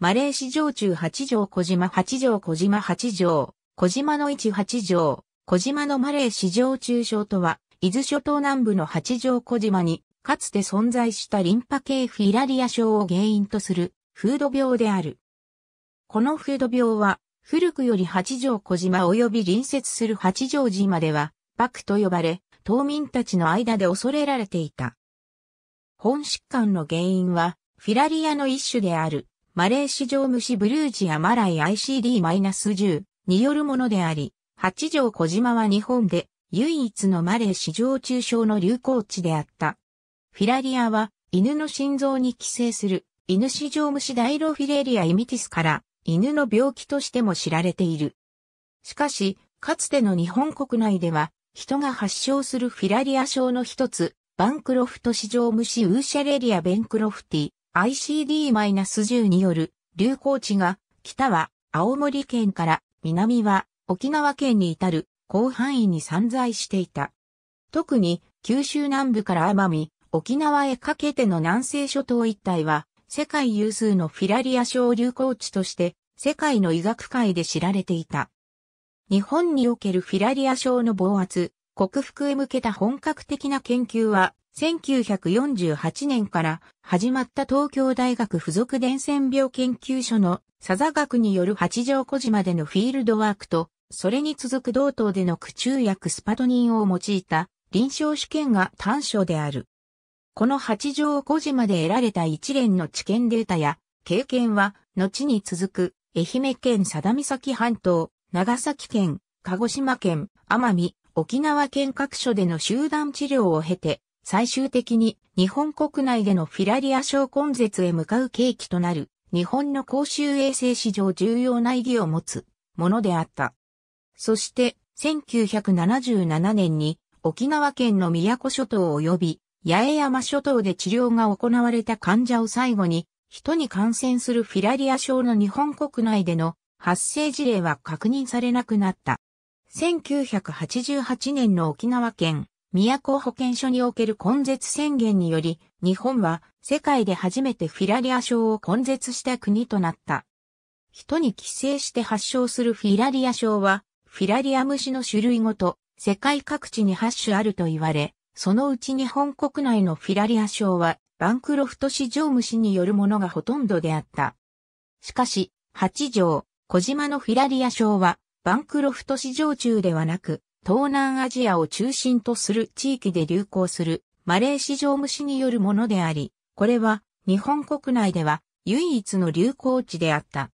マレー市場中八条小島八条小島八条、小島の市八条、小島のマレー市場中小とは、伊豆諸島南部の八条小島に、かつて存在したリンパ系フィラリア症を原因とする、フード病である。このフード病は、古くより八条小島及び隣接する八条島では、バクと呼ばれ、島民たちの間で恐れられていた。本疾患の原因は、フィラリアの一種である、マレー市場虫ブルージアマライ ICD-10 によるものであり、八条小島は日本で唯一のマレー市場中小の流行地であった。フィラリアは犬の心臓に寄生する犬市場虫ダイロフィレリアイミティスから犬の病気としても知られている。しかし、かつての日本国内では人が発症するフィラリア症の一つ、バンクロフト市場虫ウーシャレリアベンクロフティ ICD-10 による流行地が北は青森県から南は沖縄県に至る広範囲に散在していた。特に九州南部から奄美、沖縄へかけての南西諸島一帯は世界有数のフィラリア症流行地として世界の医学界で知られていた。日本におけるフィラリア症の暴圧、克服へ向けた本格的な研究は1948年から始まった東京大学附属伝染病研究所の佐々学による八丈小島でのフィールドワークと、それに続く同等での苦中薬スパトニンを用いた臨床試験が短所である。この八丈小島で得られた一連の知見データや経験は、後に続く愛媛県佐田岬半島、長崎県、鹿児島県、奄美、沖縄県各所での集団治療を経て、最終的に日本国内でのフィラリア症根絶へ向かう契機となる日本の公衆衛生史上重要な意義を持つものであった。そして1977年に沖縄県の宮古諸島及び八重山諸島で治療が行われた患者を最後に人に感染するフィラリア症の日本国内での発生事例は確認されなくなった。1988年の沖縄県都保健所における根絶宣言により、日本は世界で初めてフィラリア症を根絶した国となった。人に寄生して発症するフィラリア症は、フィラリア虫の種類ごと、世界各地に8種あると言われ、そのうち日本国内のフィラリア症は、バンクロフト市場虫によるものがほとんどであった。しかし、八条、小島のフィラリア症は、バンクロフト市場中ではなく、東南アジアを中心とする地域で流行するマレー市場虫によるものであり、これは日本国内では唯一の流行地であった。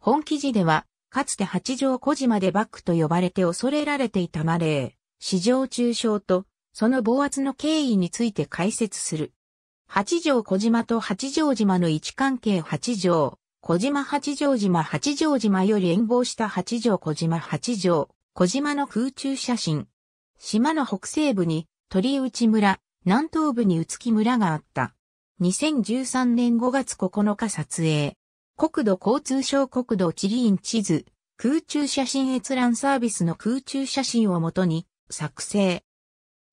本記事では、かつて八丈小島でバックと呼ばれて恐れられていたマレー、市場中傷と、その暴圧の経緯について解説する。八丈小島と八丈島の位置関係八丈、小島八丈島八丈島より遠望した八丈小島八丈、小島の空中写真。島の北西部に鳥内村、南東部に宇月村があった。2013年5月9日撮影。国土交通省国土地理院地図、空中写真閲覧サービスの空中写真をもとに作成。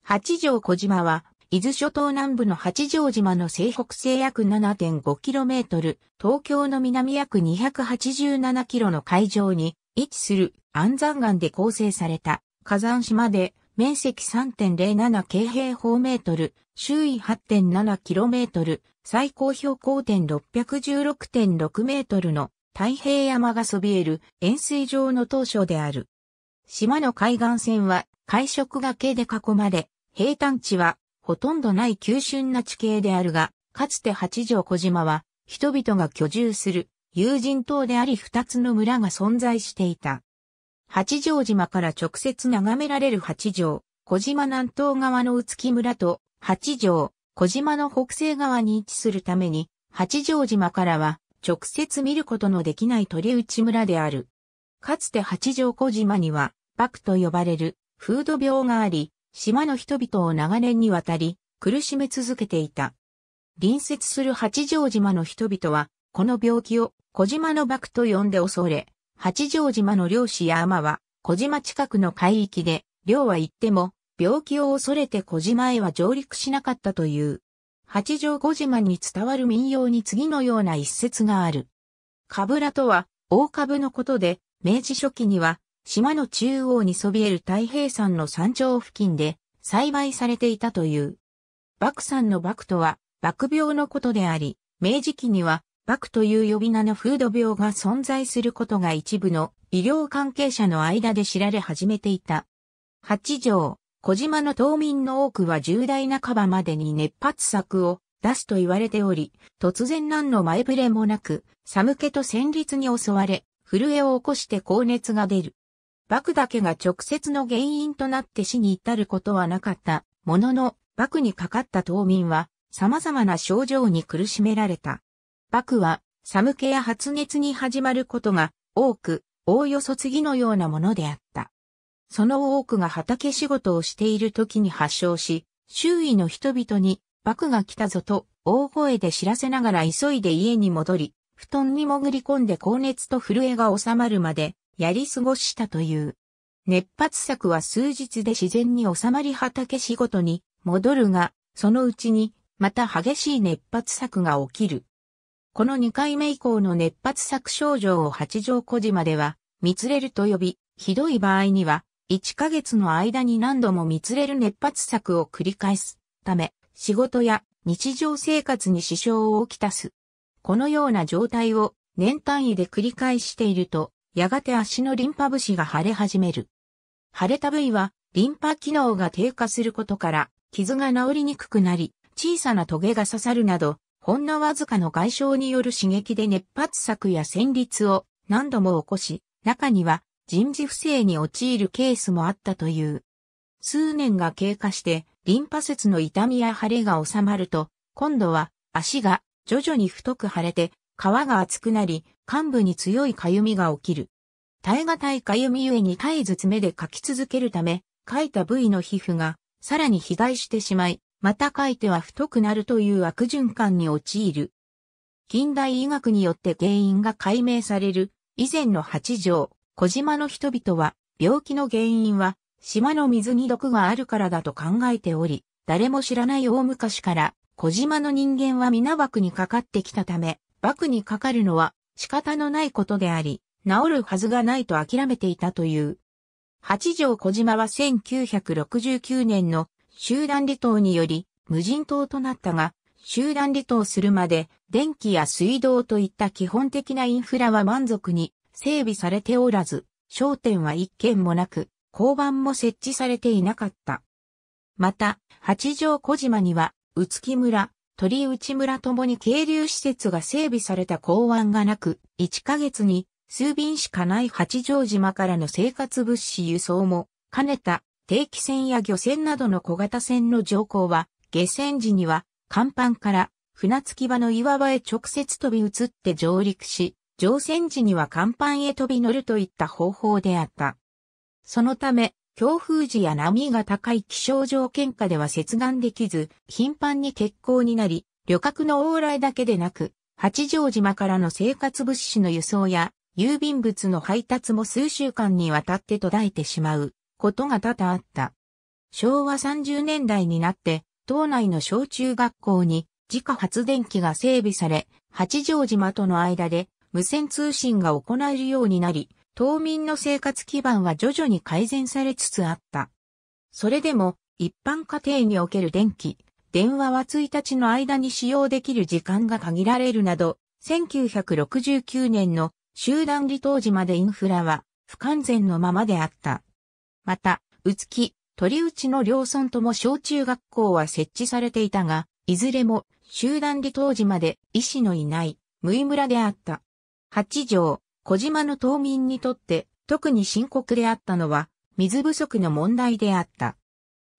八丈小島は、伊豆諸島南部の八丈島の西北西約 7.5km、東京の南約 287km の海上に位置する安山岩で構成された火山島で面積3.07京平方メートル、周囲 8.7km、最高標高点616.6メートルの太平山がそびえる円錐状の当初である。島の海岸線は海食崖で囲まれ、平坦地はほとんどない急峻な地形であるが、かつて八条小島は人々が居住する友人島であり二つの村が存在していた。八丈島から直接眺められる八丈、小島南東側の宇月村と八丈、小島の北西側に位置するために、八丈島からは直接見ることのできない鳥内村である。かつて八丈小島には、バクと呼ばれる風土病があり、島の人々を長年にわたり苦しめ続けていた。隣接する八丈島の人々は、この病気を小島のバクと呼んで恐れ、八丈島の漁師や海は、小島近くの海域で、漁は行っても、病気を恐れて小島へは上陸しなかったという。八丈五島に伝わる民謡に次のような一節がある。カブラとは、大株のことで、明治初期には、島の中央にそびえる太平山の山頂付近で、栽培されていたという。幕山の幕とは、幕病のことであり、明治期には、バクという呼び名のフード病が存在することが一部の医療関係者の間で知られ始めていた。八条、小島の島民の多くは重大な半ばまでに熱発策を出すと言われており、突然何の前触れもなく、寒気と戦慄に襲われ、震えを起こして高熱が出る。バクだけが直接の原因となって死に至ることはなかったものの、バクにかかった島民は様々な症状に苦しめられた。クは寒気や発熱に始まることが多く、おおよそ次のようなものであった。その多くが畑仕事をしている時に発症し、周囲の人々に、クが来たぞと大声で知らせながら急いで家に戻り、布団に潜り込んで高熱と震えが収まるまでやり過ごしたという。熱発作は数日で自然に収まり畑仕事に戻るが、そのうちにまた激しい熱発作が起きる。この2回目以降の熱発作症状を八丈小島では、蜜れると呼び、ひどい場合には、1ヶ月の間に何度も蜜れる熱発作を繰り返すため、仕事や日常生活に支障をきたす。このような状態を年単位で繰り返していると、やがて足のリンパ節が腫れ始める。腫れた部位は、リンパ機能が低下することから、傷が治りにくくなり、小さなトゲが刺さるなど、ほんのわずかの外傷による刺激で熱発作や戦慄を何度も起こし、中には人事不正に陥るケースもあったという。数年が経過して、リンパ節の痛みや腫れが治まると、今度は足が徐々に太く腫れて、皮が厚くなり、患部に強い痒みが起きる。耐え難い痒みゆえに絶えず爪で書き続けるため、書いた部位の皮膚がさらに肥大してしまい、また書いては太くなるという悪循環に陥る。近代医学によって原因が解明される以前の八条、小島の人々は病気の原因は島の水に毒があるからだと考えており、誰も知らない大昔から小島の人間は皆枠にかかってきたため、枠にかかるのは仕方のないことであり、治るはずがないと諦めていたという。八条小島は1969年の集団離島により無人島となったが、集団離島するまで電気や水道といった基本的なインフラは満足に整備されておらず、商店は一軒もなく、交番も設置されていなかった。また、八丈小島には、宇木村、鳥内村ともに渓流施設が整備された港湾がなく、1ヶ月に数便しかない八丈島からの生活物資輸送も兼ねた定期船や漁船などの小型船の乗降は、下船時には、甲板から船着き場の岩場へ直接飛び移って上陸し、乗船時には甲板へ飛び乗るといった方法であった。そのため、強風時や波が高い気象条件下では接岸できず、頻繁に欠航になり、旅客の往来だけでなく、八丈島からの生活物資の輸送や、郵便物の配達も数週間にわたって途絶えてしまう。ことが多々あった。昭和30年代になって、島内の小中学校に自家発電機が整備され、八丈島との間で無線通信が行えるようになり、島民の生活基盤は徐々に改善されつつあった。それでも、一般家庭における電気、電話は1日の間に使用できる時間が限られるなど、1969年の集団離島時までインフラは不完全のままであった。また、宇木、鳥内の両村とも小中学校は設置されていたが、いずれも集団離島時まで医師のいない無意村であった。八条、小島の島民にとって特に深刻であったのは水不足の問題であった。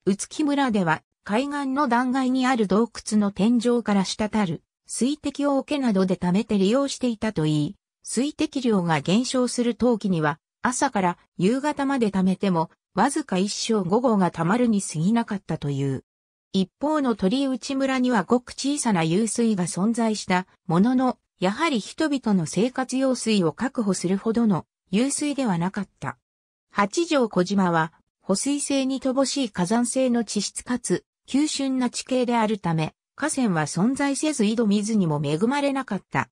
宇木村では海岸の断崖にある洞窟の天井から滴る水滴を桶などで貯めて利用していたといい、水滴量が減少する陶器には朝から夕方まで貯めてもわずか一章五号が溜まるに過ぎなかったという。一方の鳥内村にはごく小さな湧水が存在したものの、やはり人々の生活用水を確保するほどの湧水ではなかった。八条小島は、保水性に乏しい火山性の地質かつ、急峻な地形であるため、河川は存在せず井戸水にも恵まれなかった。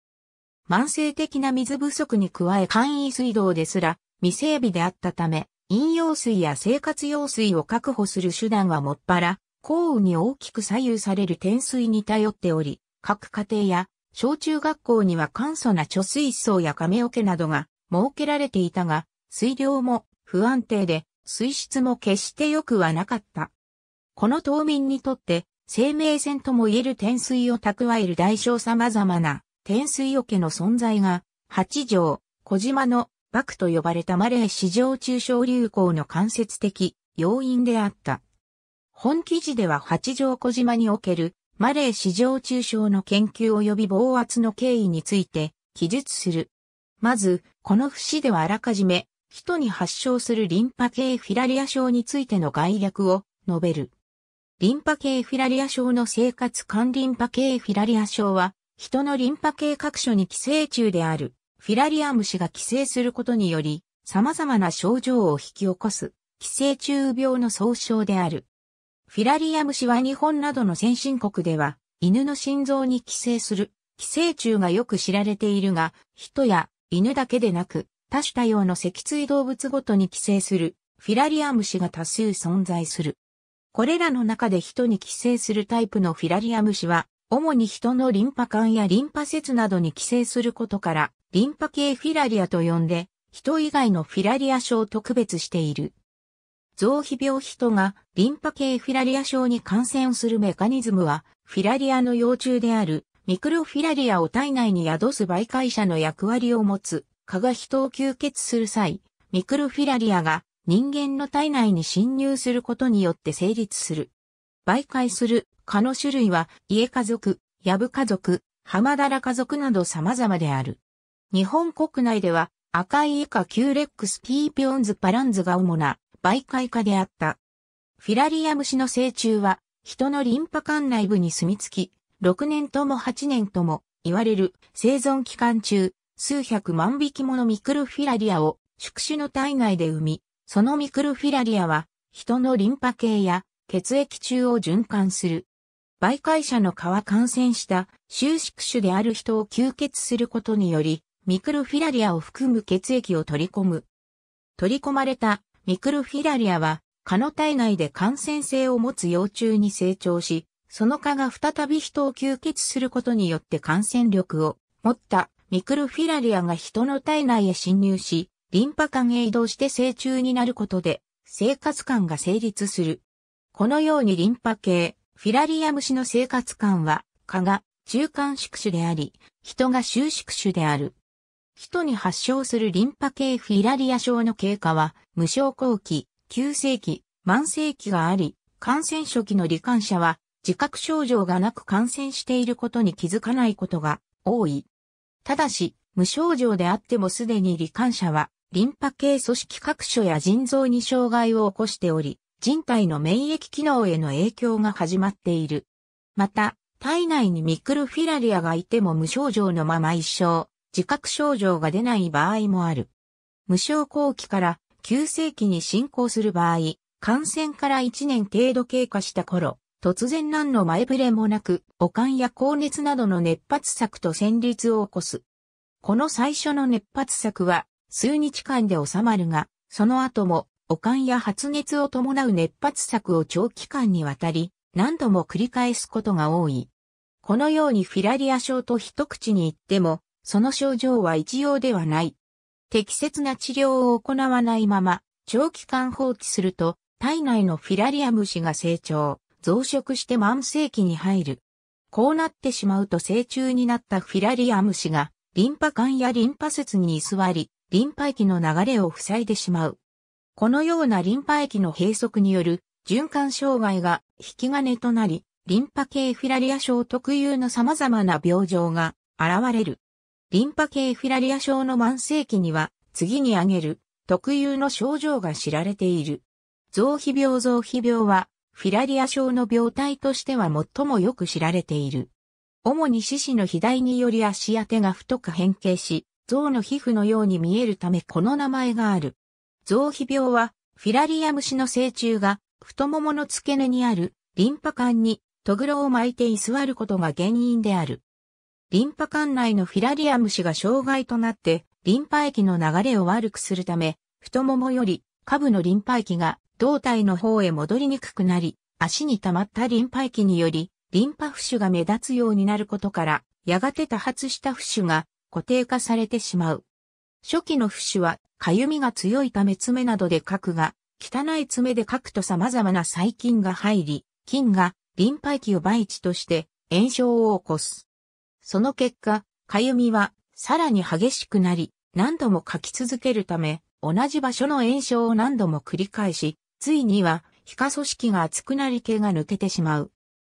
慢性的な水不足に加え簡易水道ですら未整備であったため、飲用水や生活用水を確保する手段はもっぱら、降雨に大きく左右される天水に頼っており、各家庭や小中学校には簡素な貯水槽や亀桶などが設けられていたが、水量も不安定で、水質も決して良くはなかった。この島民にとって、生命線とも言える天水を蓄える大小様々な天水桶の存在が、八条、小島のバクと呼ばれたマレー市場中小流行の間接的要因であった。本記事では八丈小島におけるマレー市場中小の研究及び暴圧の経緯について記述する。まず、この節ではあらかじめ、人に発症するリンパ系フィラリア症についての概略を述べる。リンパ系フィラリア症の生活管リンパ系フィラリア症は、人のリンパ系各所に寄生虫である。フィラリアムシが寄生することにより、様々な症状を引き起こす、寄生虫病の総称である。フィラリアムシは日本などの先進国では、犬の心臓に寄生する、寄生虫がよく知られているが、人や犬だけでなく、多種多様の脊椎動物ごとに寄生する、フィラリアムシが多数存在する。これらの中で人に寄生するタイプのフィラリアムシは、主に人のリンパ管やリンパ節などに寄生することから、リンパ系フィラリアと呼んで、人以外のフィラリア症と区別している。臓皮病人がリンパ系フィラリア症に感染するメカニズムは、フィラリアの幼虫であるミクロフィラリアを体内に宿す媒介者の役割を持つ、蚊が人を吸血する際、ミクロフィラリアが人間の体内に侵入することによって成立する。媒介する蚊の種類は、家家族、ヤブ家族、浜だら家族など様々である。日本国内では赤い以下キューレックスーピオンズパランズが主な媒介化であった。フィラリア虫の成虫は人のリンパ管内部に住み着き、6年とも8年とも言われる生存期間中、数百万匹ものミクロフィラリアを宿主の体内で産み、そのミクロフィラリアは人のリンパ系や血液中を循環する。媒介者の蚊は感染した収縮種である人を吸血することにより、ミクロフィラリアを含む血液を取り込む。取り込まれたミクロフィラリアは、蚊の体内で感染性を持つ幼虫に成長し、その蚊が再び人を吸血することによって感染力を持ったミクロフィラリアが人の体内へ侵入し、リンパ管へ移動して成虫になることで、生活感が成立する。このようにリンパ系、フィラリア虫の生活感は、蚊が中間宿主であり、人が収縮種である。人に発症するリンパ系フィラリア症の経過は、無症候期、急性期、慢性期があり、感染初期の罹患者は、自覚症状がなく感染していることに気づかないことが多い。ただし、無症状であってもすでに罹患者は、リンパ系組織各所や腎臓に障害を起こしており、人体の免疫機能への影響が始まっている。また、体内にミクロフィラリアがいても無症状のまま一生、自覚症状が出ない場合もある。無症候期から急性期に進行する場合、感染から1年程度経過した頃、突然何の前触れもなく、悪寒や高熱などの熱発作と旋律を起こす。この最初の熱発作は、数日間で収まるが、その後も、悪寒や発熱を伴う熱発作を長期間にわたり、何度も繰り返すことが多い。このようにフィラリア症と一口に言っても、その症状は一様ではない。適切な治療を行わないまま、長期間放置すると、体内のフィラリアムシが成長、増殖して慢性期に入る。こうなってしまうと成虫になったフィラリアムシが、リンパ管やリンパ節に居座り、リンパ液の流れを塞いでしまう。このようなリンパ液の閉塞による循環障害が引き金となり、リンパ系フィラリア症特有の様々な病状が現れる。リンパ系フィラリア症の慢性期には、次に挙げる特有の症状が知られている。臓皮病臓皮病は、フィラリア症の病態としては最もよく知られている。主に四肢の肥大により足当てが太く変形し、象の皮膚のように見えるためこの名前がある。臓皮病は、フィラリア虫の成虫が、太ももの付け根にある、リンパ管に、トグロを巻いて居座ることが原因である。リンパ管内のフィラリアムシが障害となって、リンパ液の流れを悪くするため、太ももより下部のリンパ液が胴体の方へ戻りにくくなり、足に溜まったリンパ液により、リンパ浮腫が目立つようになることから、やがて多発した浮腫が固定化されてしまう。初期の浮腫は、かゆみが強いため爪などで書くが、汚い爪で書くと様々な細菌が入り、菌がリンパ液を媒地として炎症を起こす。その結果、かゆみはさらに激しくなり、何度も書き続けるため、同じ場所の炎症を何度も繰り返し、ついには皮下組織が厚くなり毛が抜けてしまう。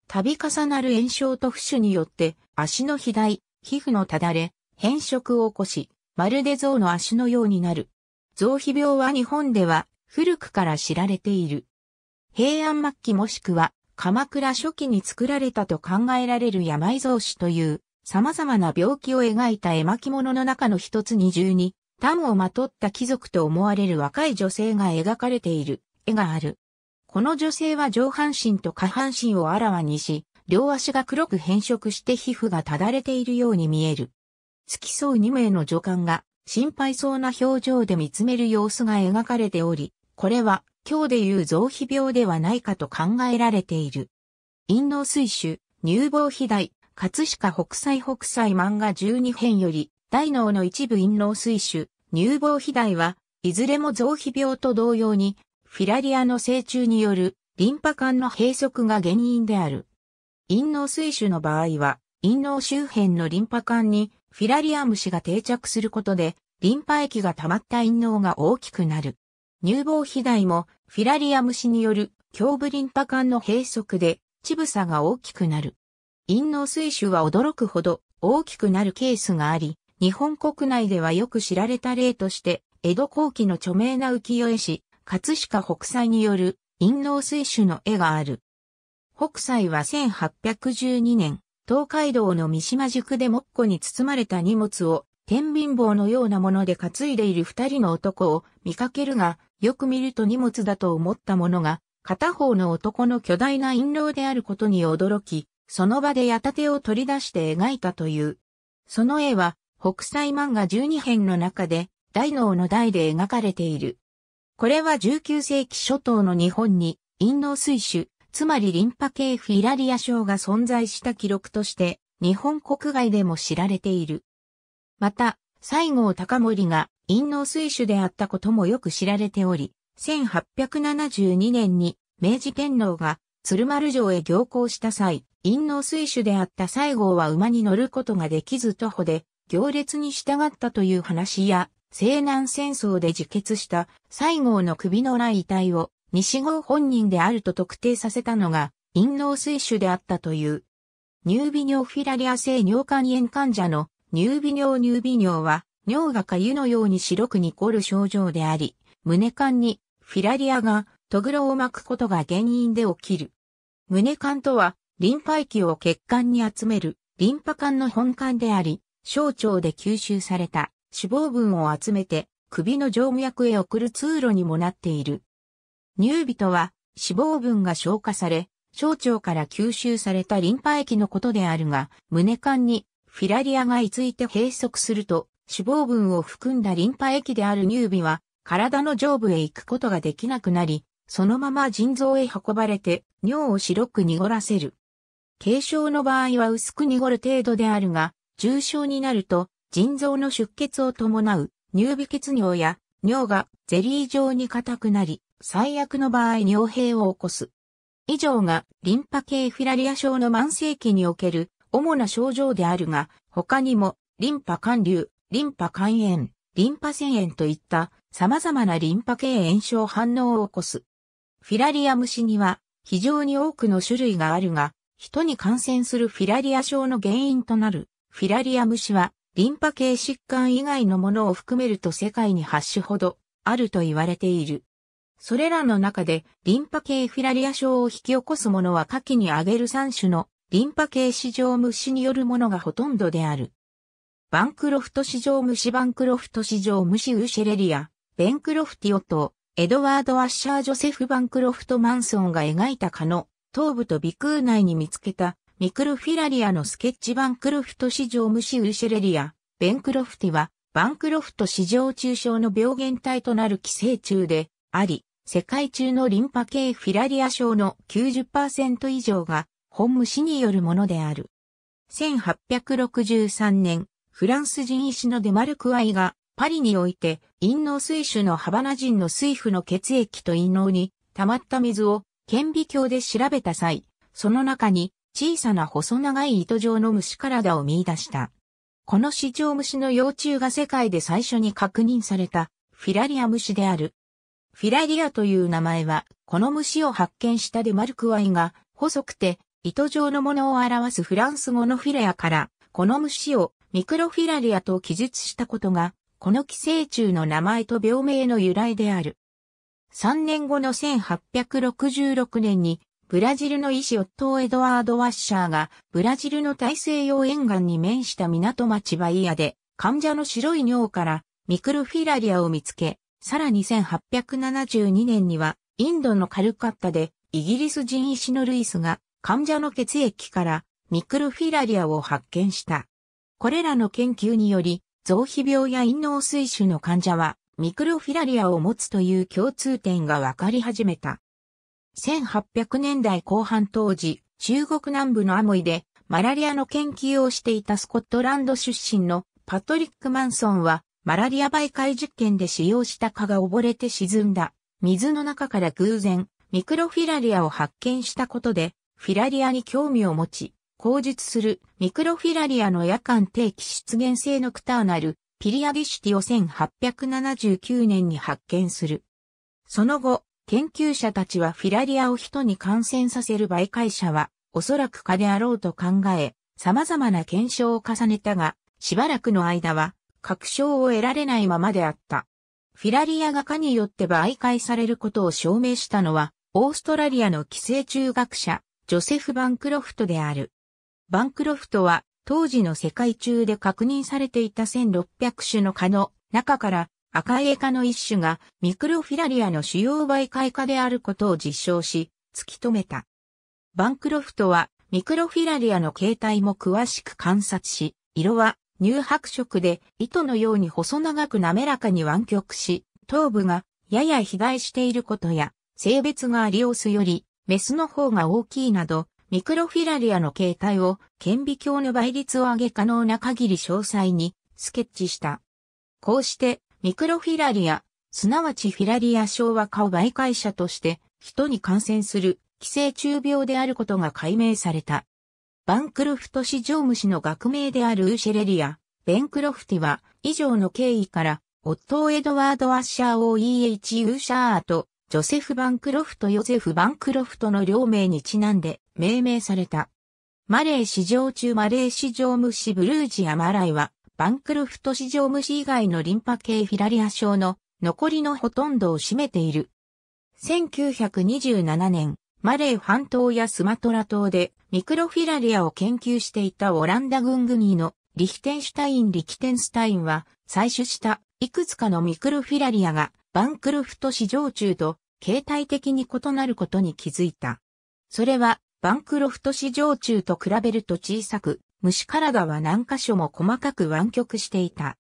度重なる炎症と浮腫によって足の肥大、皮膚のただれ、変色を起こし、まるで象の足のようになる。象皮病は日本では古くから知られている。平安末期もしくは鎌倉初期に作られたと考えられる病増死という様々な病気を描いた絵巻物の中の一つに重に、タムをまとった貴族と思われる若い女性が描かれている絵がある。この女性は上半身と下半身をあらわにし、両足が黒く変色して皮膚がただれているように見える。付き添う二名の女官が心配そうな表情で見つめる様子が描かれており、これは今日でいう臓皮病ではないかと考えられている。陰嚢水腫、乳房肥大、葛飾北斎北斎漫画12編より、大脳の一部陰脳水種、乳房肥大は、いずれも臓皮病と同様に、フィラリアの成虫による、リンパ管の閉塞が原因である。陰脳水種の場合は、陰脳周辺のリンパ管に、フィラリア虫が定着することで、リンパ液が溜まった陰脳が大きくなる。乳房肥大も、フィラリア虫による胸部リンパ管の閉塞で、乳房が大きくなる。陰嚢水腫は驚くほど大きくなるケースがあり、日本国内ではよく知られた例として、江戸後期の著名な浮世絵師、葛飾北斎による陰嚢水腫の絵がある。北斎は1812年、東海道の三島宿でもっこに包まれた荷物を、天秤棒のようなもので担いでいる二人の男を見かけるが、よく見ると荷物だと思ったものが、片方の男の巨大な陰謀であることに驚き、その場で矢立を取り出して描いたという。その絵は、北斎漫画12編の中で、大脳の台で描かれている。これは19世紀初頭の日本に、陰脳水種、つまりリンパ系フィラリア症が存在した記録として、日本国外でも知られている。また、西郷隆盛が陰脳水種であったこともよく知られており、1872年に明治天皇が鶴丸城へ行行した際、陰謀水手であった西郷は馬に乗ることができず徒歩で行列に従ったという話や、西南戦争で自決した西郷の首のない遺体を西郷本人であると特定させたのが陰謀水手であったという。乳ニ尿フィラリア性尿管炎患者の乳ュ尿乳ニ尿は尿が粥のように白く濁る症状であり、胸管にフィラリアがトグロを巻くことが原因で起きる。胸管とはリンパ液を血管に集める、リンパ管の本管であり、小腸で吸収された脂肪分を集めて、首の静脈へ送る通路にもなっている。乳とは脂肪分が消化され、小腸から吸収されたリンパ液のことであるが、胸管にフィラリアが居ついて閉塞すると、脂肪分を含んだリンパ液である乳尾は、体の上部へ行くことができなくなり、そのまま腎臓へ運ばれて、尿を白く濁らせる。軽症の場合は薄く濁る程度であるが、重症になると、腎臓の出血を伴う、乳微血尿や、尿がゼリー状に硬くなり、最悪の場合尿閉を起こす。以上が、リンパ系フィラリア症の慢性期における、主な症状であるが、他にも、リンパ管流、リンパ肝炎、リンパ腺炎といった様々なリンパ系炎症反応を起こす。フィラリア虫には非常に多くの種類があるが、人に感染するフィラリア症の原因となるフィラリア虫はリンパ系疾患以外のものを含めると世界に8種ほどあると言われている。それらの中でリンパ系フィラリア症を引き起こすものは下記に挙げる3種のリンパ系市場虫によるものがほとんどである。バンクロフト市場虫バンクロフト市場虫ウシェレリア、ベンクロフティオとエドワード・アッシャー・ジョセフ・バンクロフト・マンソンが描いた蚊の頭部と鼻腔内に見つけた、ミクルフィラリアのスケッチバンクロフト市場無視ウシェレリア、ベンクロフティは、バンクロフト市場中症の病原体となる寄生虫であり、世界中のリンパ系フィラリア症の90%以上が本虫によるものである。1863年、フランス人医師のデマルクアイがパリにおいて陰脳水腫のハバナ人の水夫の血液と陰脳に溜まった水を顕微鏡で調べた際、その中に小さな細長い糸状の虫体を見出した。この市場虫の幼虫が世界で最初に確認されたフィラリア虫である。フィラリアという名前は、この虫を発見したデマルクワイが、細くて糸状のものを表すフランス語のフィラアから、この虫をミクロフィラリアと記述したことが、この寄生虫の名前と病名の由来である。3年後の1866年に、ブラジルの医師夫エドワード・ワッシャーが、ブラジルの大西洋沿岸に面した港町バイアで、患者の白い尿からミクロフィラリアを見つけ、さらに1872年には、インドのカルカッタで、イギリス人医師のルイスが、患者の血液からミクロフィラリアを発見した。これらの研究により、臓皮病や陰脳水腫の患者は、ミクロフィラリアを持つという共通点が分かり始めた。1800年代後半当時、中国南部のアモイでマラリアの研究をしていたスコットランド出身のパトリック・マンソンは、マラリア媒介実験で使用した蚊が溺れて沈んだ水の中から偶然ミクロフィラリアを発見したことで、フィラリアに興味を持ち、口述するミクロフィラリアの夜間定期出現性のクターナルピリアディシティを1879年に発見する。その後、研究者たちはフィラリアを人に感染させる媒介者は、おそらく蚊であろうと考え、様々な検証を重ねたが、しばらくの間は、確証を得られないままであった。フィラリアが蚊によって媒介されることを証明したのは、オーストラリアの寄生虫学者、ジョセフ・バンクロフトである。バンクロフトは、当時の世界中で確認されていた1600種の蚊の中から赤いエカの一種がミクロフィラリアの主要媒介化であることを実証し、突き止めた。バンクロフトはミクロフィラリアの形態も詳しく観察し、色は乳白色で糸のように細長く滑らかに湾曲し、頭部がやや肥大していることや、性別がアリオスよりメスの方が大きいなど、ミクロフィラリアの形態を顕微鏡の倍率を上げ可能な限り詳細にスケッチした。こうしてミクロフィラリア、すなわちフィラリア症は顔を媒介者として人に感染する寄生虫病であることが解明された。バンクロフト市場虫の学名であるウーシェレリア、ベンクロフティは以上の経緯から、夫エドワード・アッシャーを e h ウーシャーとジョセフ・バンクロフト・ヨゼフ・バンクロフトの両名にちなんで命名された。マレー市場中マレー市場虫ブルージアマライは、バンクロフト市場虫以外のリンパ系フィラリア症の残りのほとんどを占めている。1927年、マレー半島やスマトラ島でミクロフィラリアを研究していたオランダ軍組のリヒテンシュタイン・リキテンスタインは採取したいくつかのミクロフィラリアがバンクルフト市場中と形態的に異なることに気づいた。それは、バンクロフト市場中と比べると小さく、虫体は何箇所も細かく湾曲していた。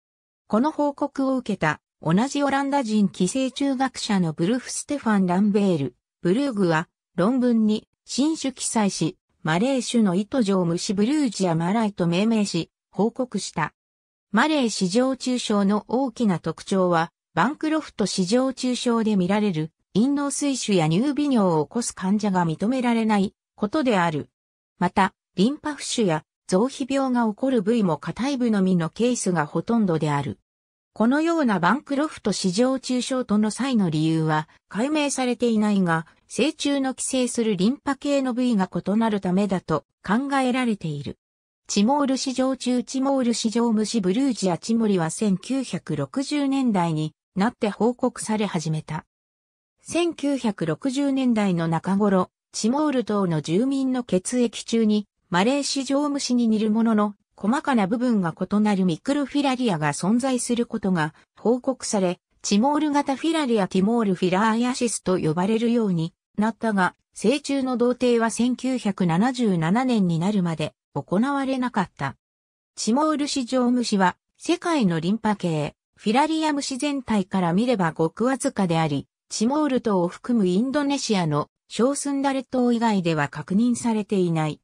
この報告を受けた、同じオランダ人寄生虫学者のブルフ・ステファン・ランベール、ブルーグは、論文に、新種記載し、マレー種の糸状虫ブルージアマライと命名し、報告した。マレー市場中症の大きな特徴は、バンクロフト市場中傷で見られる、陰脳水腫や乳微尿を起こす患者が認められないことである。また、リンパ浮腫や臓皮病が起こる部位も硬い部のみのケースがほとんどである。このようなバンクロフト市場中傷との際の理由は解明されていないが、成虫の寄生するリンパ系の部位が異なるためだと考えられている。チモール市場中チモール市場虫ブルージアチモリは1960年代になって報告され始めた。1960年代の中頃、チモール島の住民の血液中にマレーシジョウムシに似るものの細かな部分が異なるミクロフィラリアが存在することが報告され、チモール型フィラリアティモールフィラーヤシスと呼ばれるようになったが、成虫の童貞は1977年になるまで行われなかった。チモール市ジ虫は世界のリンパ系、フィラリアム自然体から見ればごくわずかであり、チモール島を含むインドネシアの小スンダレ島以外では確認されていない。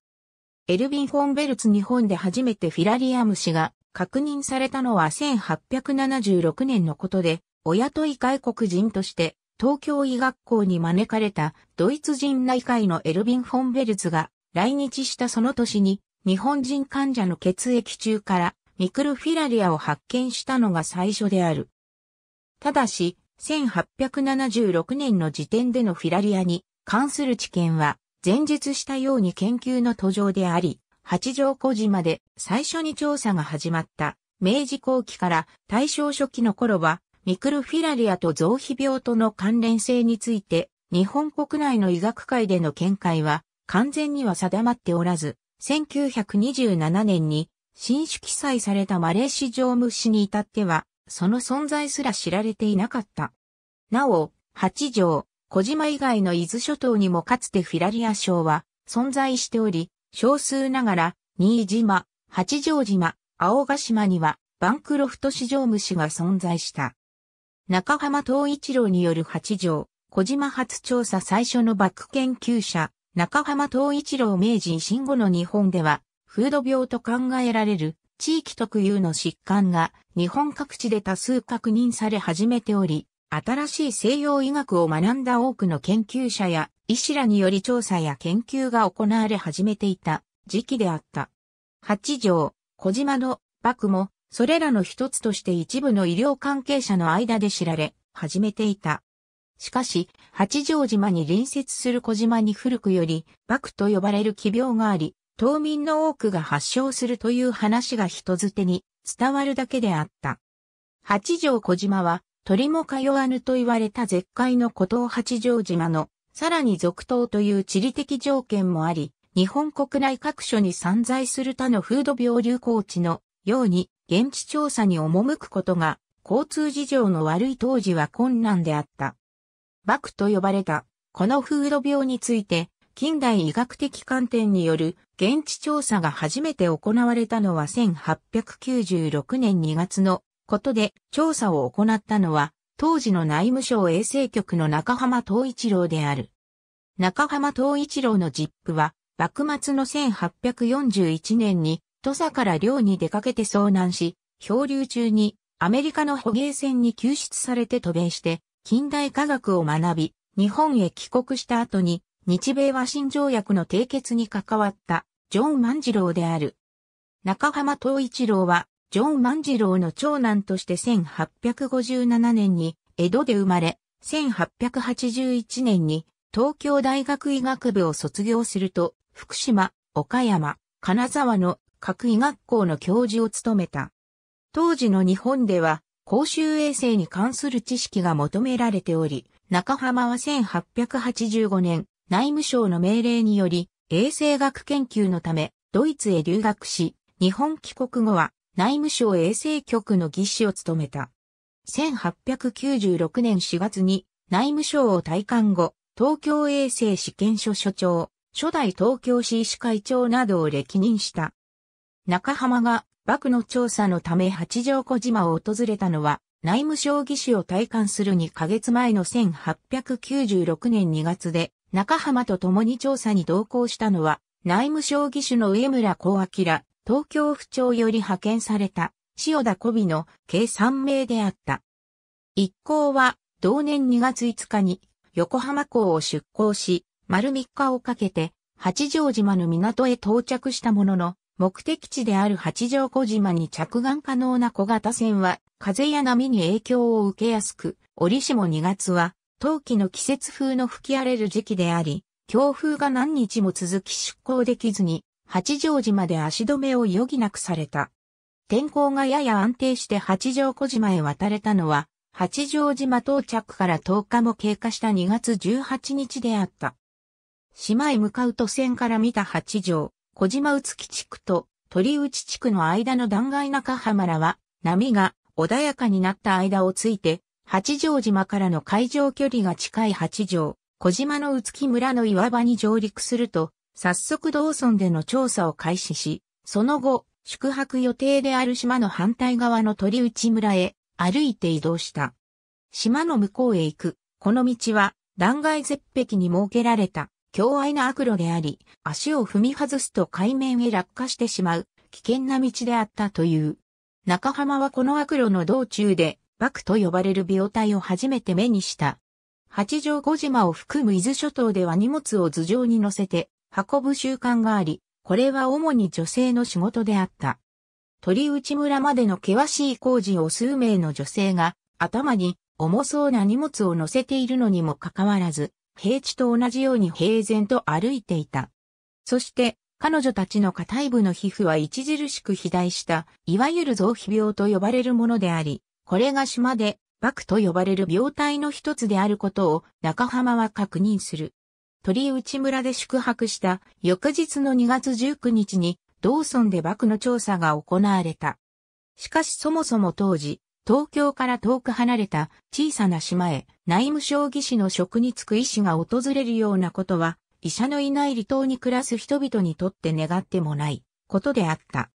エルビン・フォンベルツ日本で初めてフィラリアム氏が確認されたのは1876年のことで、お雇い外国人として東京医学校に招かれたドイツ人内科医のエルビン・フォンベルツが来日したその年に日本人患者の血液中からミクルフィラリアを発見したのが最初である。ただし、1876年の時点でのフィラリアに関する知見は、前述したように研究の途上であり、八丈小島で最初に調査が始まった明治後期から大正初期の頃は、ミクルフィラリアと増皮病との関連性について、日本国内の医学界での見解は完全には定まっておらず、1927年に新種記載されたマレーシ上虫に至っては、その存在すら知られていなかった。なお、八条、小島以外の伊豆諸島にもかつてフィラリア礁は存在しており、少数ながら、新島、八丈島、青ヶ島には、バンクロフト市場虫が存在した。中浜東一郎による八条、小島初調査最初のバック研究者、中浜東一郎明治維新後の日本では、フード病と考えられる地域特有の疾患が日本各地で多数確認され始めており、新しい西洋医学を学んだ多くの研究者や医師らにより調査や研究が行われ始めていた時期であった。八条、小島の幕もそれらの一つとして一部の医療関係者の間で知られ始めていた。しかし、八丈島に隣接する小島に古くより、幕と呼ばれる奇病があり、島民の多くが発症するという話が人づてに伝わるだけであった。八丈小島は鳥も通わぬと言われた絶海の孤島八丈島のさらに続島という地理的条件もあり、日本国内各所に散在する他の風土病流行地のように現地調査に赴くことが交通事情の悪い当時は困難であった。クと呼ばれたこの風土病について近代医学的観点による現地調査が初めて行われたのは1896年2月のことで調査を行ったのは当時の内務省衛生局の中浜東一郎である。中浜東一郎の実父は幕末の1841年に土佐から漁に出かけて遭難し、漂流中にアメリカの捕鯨船に救出されて渡米して近代科学を学び、日本へ帰国した後に日米和親条約の締結に関わったジョン万次郎である。中浜東一郎は、ジョン万次郎の長男として1857年に江戸で生まれ、1881年に東京大学医学部を卒業すると、福島、岡山、金沢の各医学校の教授を務めた。当時の日本では公衆衛生に関する知識が求められており、中浜は1885年、内務省の命令により、衛生学研究のため、ドイツへ留学し、日本帰国後は内務省衛生局の技師を務めた。1896年4月に内務省を退官後、東京衛生試験所所長、初代東京市医師会長などを歴任した。中浜が幕の調査のため八丈小島を訪れたのは、内務省技師を退官する2ヶ月前の1896年2月で、中浜と共に調査に同行したのは、内務省技師の上村光明、東京府庁より派遣された、塩田小美の計3名であった。一行は、同年2月5日に、横浜港を出港し、丸3日をかけて、八丈島の港へ到着したものの、目的地である八丈小島に着岸可能な小型船は、風や波に影響を受けやすく、折しも2月は、冬季の季節風の吹き荒れる時期であり、強風が何日も続き出港できずに、八丈島で足止めを余儀なくされた。天候がやや安定して八丈小島へ渡れたのは、八丈島到着から10日も経過した2月18日であった。島へ向かう都線から見た八丈、小島宇木地区と鳥内地区の間の断崖中浜らは、波が穏やかになった間をついて、八丈島からの海上距離が近い八丈、小島の宇月村の岩場に上陸すると、早速道村での調査を開始し、その後、宿泊予定である島の反対側の鳥内村へ歩いて移動した。島の向こうへ行く、この道は断崖絶壁に設けられた強愛な悪路であり、足を踏み外すと海面へ落下してしまう危険な道であったという。中浜はこの悪路の道中で爆と呼ばれる病態を初めて目にした。八丈小島を含む伊豆諸島では荷物を頭上に乗せて運ぶ習慣があり、これは主に女性の仕事であった。鳥内村までの険しい工事を数名の女性が頭に重そうな荷物を乗せているのにもかかわらず、平地と同じように平然と歩いていた。そして、彼女たちの下体部の皮膚は著しく肥大した、いわゆる臓皮病と呼ばれるものであり、これが島で、幕と呼ばれる病態の一つであることを中浜は確認する。鳥内村で宿泊した翌日の2月19日に道村でバで幕の調査が行われた。しかしそもそも当時、東京から遠く離れた小さな島へ内務省技師の職に就く医師が訪れるようなことは医者のいない離島に暮らす人々にとって願ってもないことであった。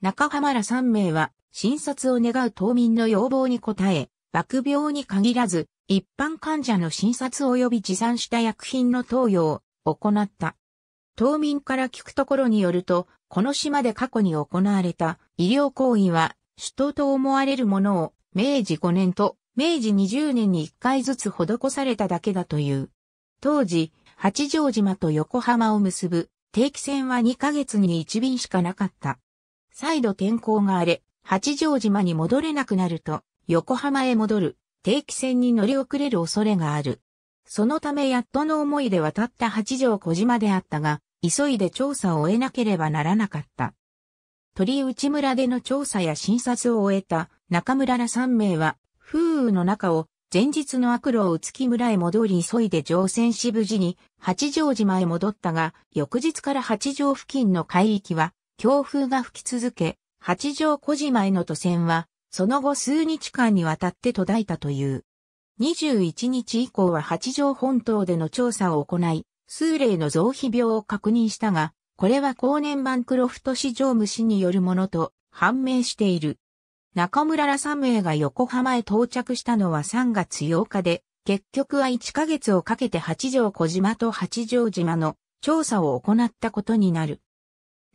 中浜ら3名は診察を願う島民の要望に応え、爆病に限らず、一般患者の診察及び持参した薬品の投与を行った。島民から聞くところによると、この島で過去に行われた医療行為は、首都と思われるものを明治5年と明治20年に1回ずつ施されただけだという。当時、八丈島と横浜を結ぶ定期船は2ヶ月に1便しかなかった。再度天候が荒れ、八丈島に戻れなくなると、横浜へ戻る、定期船に乗り遅れる恐れがある。そのためやっとの思いで渡った八丈小島であったが、急いで調査を終えなければならなかった。鳥内村での調査や診察を終えた中村ら3名は、風雨の中を前日の悪路を月村へ戻り急いで乗船し無事に八丈島へ戻ったが、翌日から八丈付近の海域は強風が吹き続け、八丈小島への渡船は、その後数日間にわたって途絶えたという。21日以降は八丈本島での調査を行い、数例の増肥病を確認したが、これは後年版クロフト市場虫によるものと判明している。中村ら3名が横浜へ到着したのは3月8日で、結局は1ヶ月をかけて八丈小島と八丈島の調査を行ったことになる。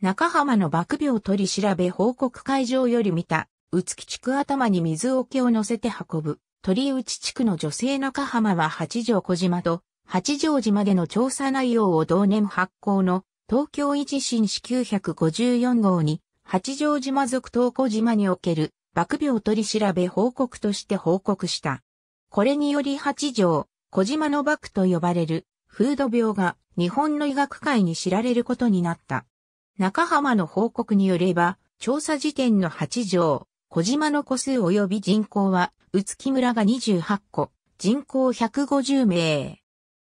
中浜の爆病取り調べ報告会場より見た、うつき地区頭に水桶を乗せて運ぶ、鳥内地区の女性中浜は八条小島と、八条島での調査内容を同年発行の、東京一新市954号に、八条島属東小島における、爆病取り調べ報告として報告した。これにより八条、小島の爆と呼ばれる、風土病が日本の医学界に知られることになった。中浜の報告によれば、調査時点の8条、小島の個数及び人口は、宇木村が28個、人口150名。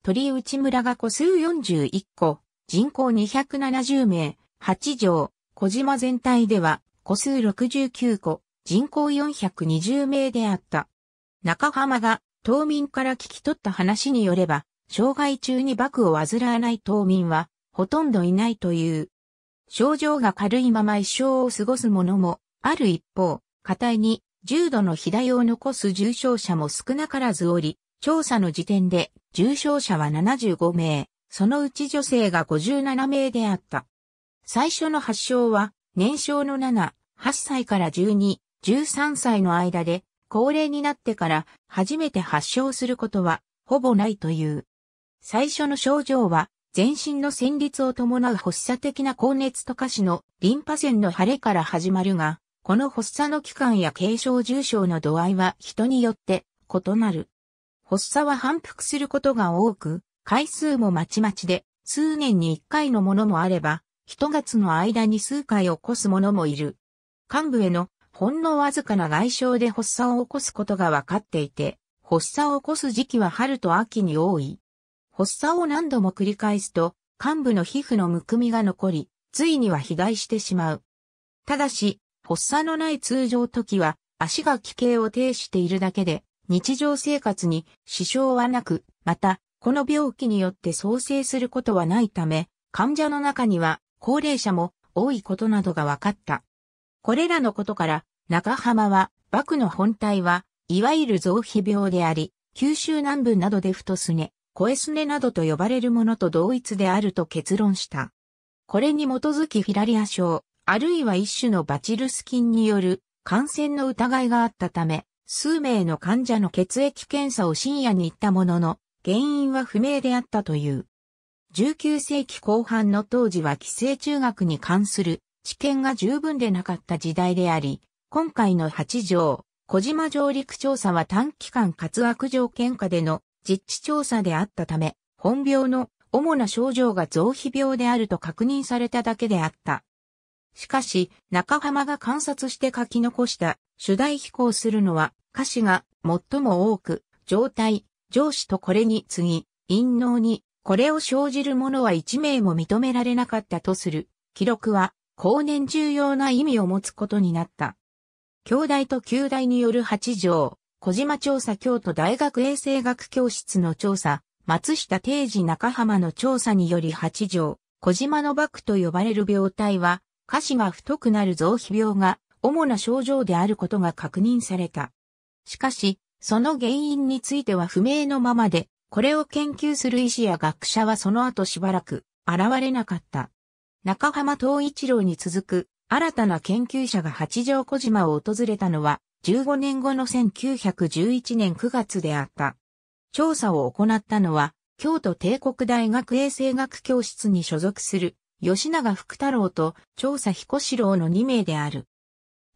鳥内村が個数41個、人口270名、8条、小島全体では、個数69個、人口420名であった。中浜が、島民から聞き取った話によれば、障害中に幕を患わない島民は、ほとんどいないという。症状が軽いまま一生を過ごすものもある一方、過体に重度の肥大を残す重症者も少なからずおり、調査の時点で重症者は75名、そのうち女性が57名であった。最初の発症は、年少の7、8歳から12、13歳の間で、高齢になってから初めて発症することは、ほぼないという。最初の症状は、全身の旋律を伴う発作的な高熱と下肢のリンパ腺の腫れから始まるが、この発作の期間や軽症重症の度合いは人によって異なる。発作は反復することが多く、回数もまちまちで、数年に一回のものもあれば、一月の間に数回起こすものもいる。患部へのほんのわずかな外傷で発作を起こすことが分かっていて、発作を起こす時期は春と秋に多い。発作を何度も繰り返すと、患部の皮膚のむくみが残り、ついには肥大してしまう。ただし、発作のない通常時は、足が奇形を呈しているだけで、日常生活に支障はなく、また、この病気によって創生することはないため、患者の中には高齢者も多いことなどが分かった。これらのことから、中浜は、幕の本体は、いわゆる臓皮病であり、九州南部などで太すね、エスネなどと呼ばれるものと同一であると結論した。これに基づきフィラリア症、あるいは一種のバチルス菌による感染の疑いがあったため、数名の患者の血液検査を深夜に行ったものの、原因は不明であったという。19世紀後半の当時は寄生中学に関する知見が十分でなかった時代であり、今回の8条、小島上陸調査は短期間活悪条件下での実地調査であったため、本病の主な症状が増肥病であると確認されただけであった。しかし、中浜が観察して書き残した主題飛行するのは、歌詞が最も多く、状態、上司とこれに次、陰謀に、これを生じる者は一名も認められなかったとする、記録は、後年重要な意味を持つことになった。兄弟と旧大による八条、小島調査京都大学衛生学教室の調査、松下定時中浜の調査により8条、小島のバクと呼ばれる病態は、下肢が太くなる増皮病が主な症状であることが確認された。しかし、その原因については不明のままで、これを研究する医師や学者はその後しばらく現れなかった。中浜東一郎に続く新たな研究者が八条小島を訪れたのは15年後の1911年9月であった。調査を行ったのは、京都帝国大学衛生学教室に所属する吉永福太郎と調査彦四郎の2名である。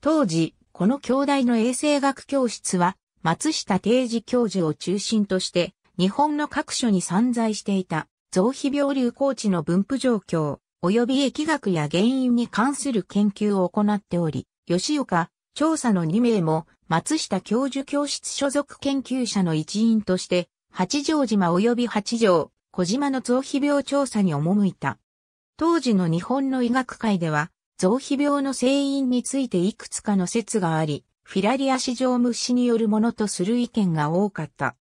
当時、この京大の衛生学教室は、松下定治教授を中心として、日本の各所に散在していた、増皮病流高地の分布状況、及び疫学や原因に関する研究を行っており、吉岡、調査の2名も、松下教授教室所属研究者の一員として、八丈島及び八丈、小島の増肥病調査に赴いた。当時の日本の医学界では、増肥病の成因についていくつかの説があり、フィラリア市場虫によるものとする意見が多かった。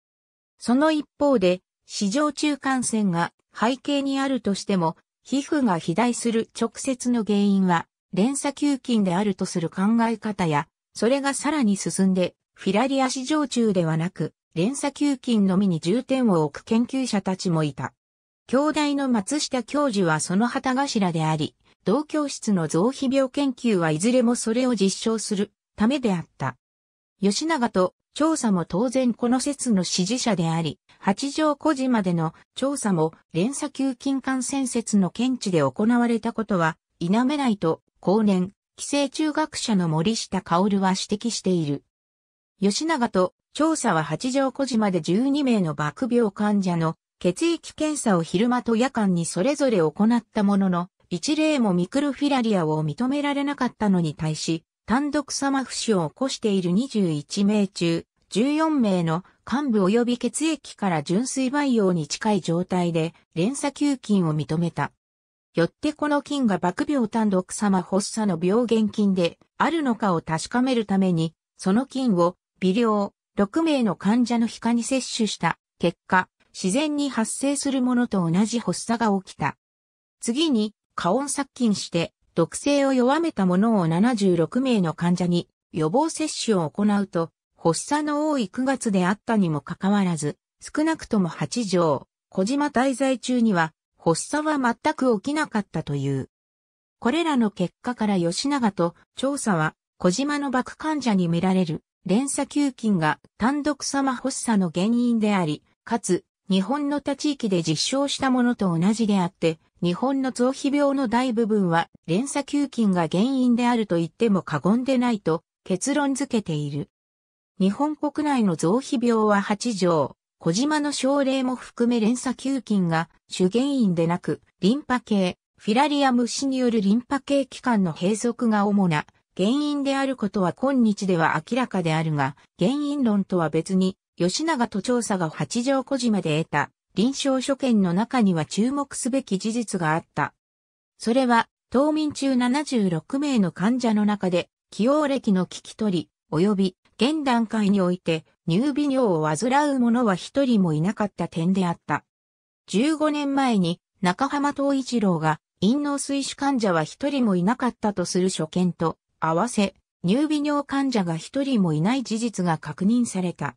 その一方で、市場中感染が背景にあるとしても、皮膚が肥大する直接の原因は連鎖球菌であるとする考え方や、それがさらに進んで、フィラリア市場中ではなく、連鎖球菌のみに重点を置く研究者たちもいた。京大の松下教授はその旗頭であり、同教室の増肥病研究はいずれもそれを実証するためであった。吉永と調査も当然この説の支持者であり、八条小島での調査も連鎖球菌感染説の検知で行われたことは否めないと後年、寄生中学者の森下薫は指摘している。吉永と調査は八丈小島で12名の爆病患者の血液検査を昼間と夜間にそれぞれ行ったものの、一例もミクロフィラリアを認められなかったのに対し、単独様不死を起こしている21名中、14名の幹部及び血液から純粋培養に近い状態で連鎖球菌を認めた。よってこの菌が爆病単独様発作の病原菌であるのかを確かめるために、その菌を微量6名の患者の皮下に摂取した結果、自然に発生するものと同じ発作が起きた。次に、過温殺菌して毒性を弱めたものを76名の患者に予防接種を行うと、発作の多い9月であったにもかかわらず、少なくとも8畳、小島滞在中には発作は全く起きなかったという。これらの結果から吉永と調査は小島の爆患者に見られる連鎖球菌が単独様発作の原因であり、かつ日本の他地域で実証したものと同じであって、日本の増肥病の大部分は連鎖球菌が原因であると言っても過言でないと結論付けている。日本国内の増肥病は8条、小島の症例も含め連鎖球菌が主原因でなく、リンパ系、フィラリア虫によるリンパ系器官の閉塞が主な原因であることは今日では明らかであるが、原因論とは別に、吉永都調査が八条小島で得た臨床所見の中には注目すべき事実があった。それは、冬眠中76名の患者の中で、起用歴の聞き取り、及び現段階において、乳微尿を患う者は一人もいなかった点であった。15年前に中浜東一郎が陰脳水腫患者は一人もいなかったとする所見と合わせ、乳微尿患者が一人もいない事実が確認された。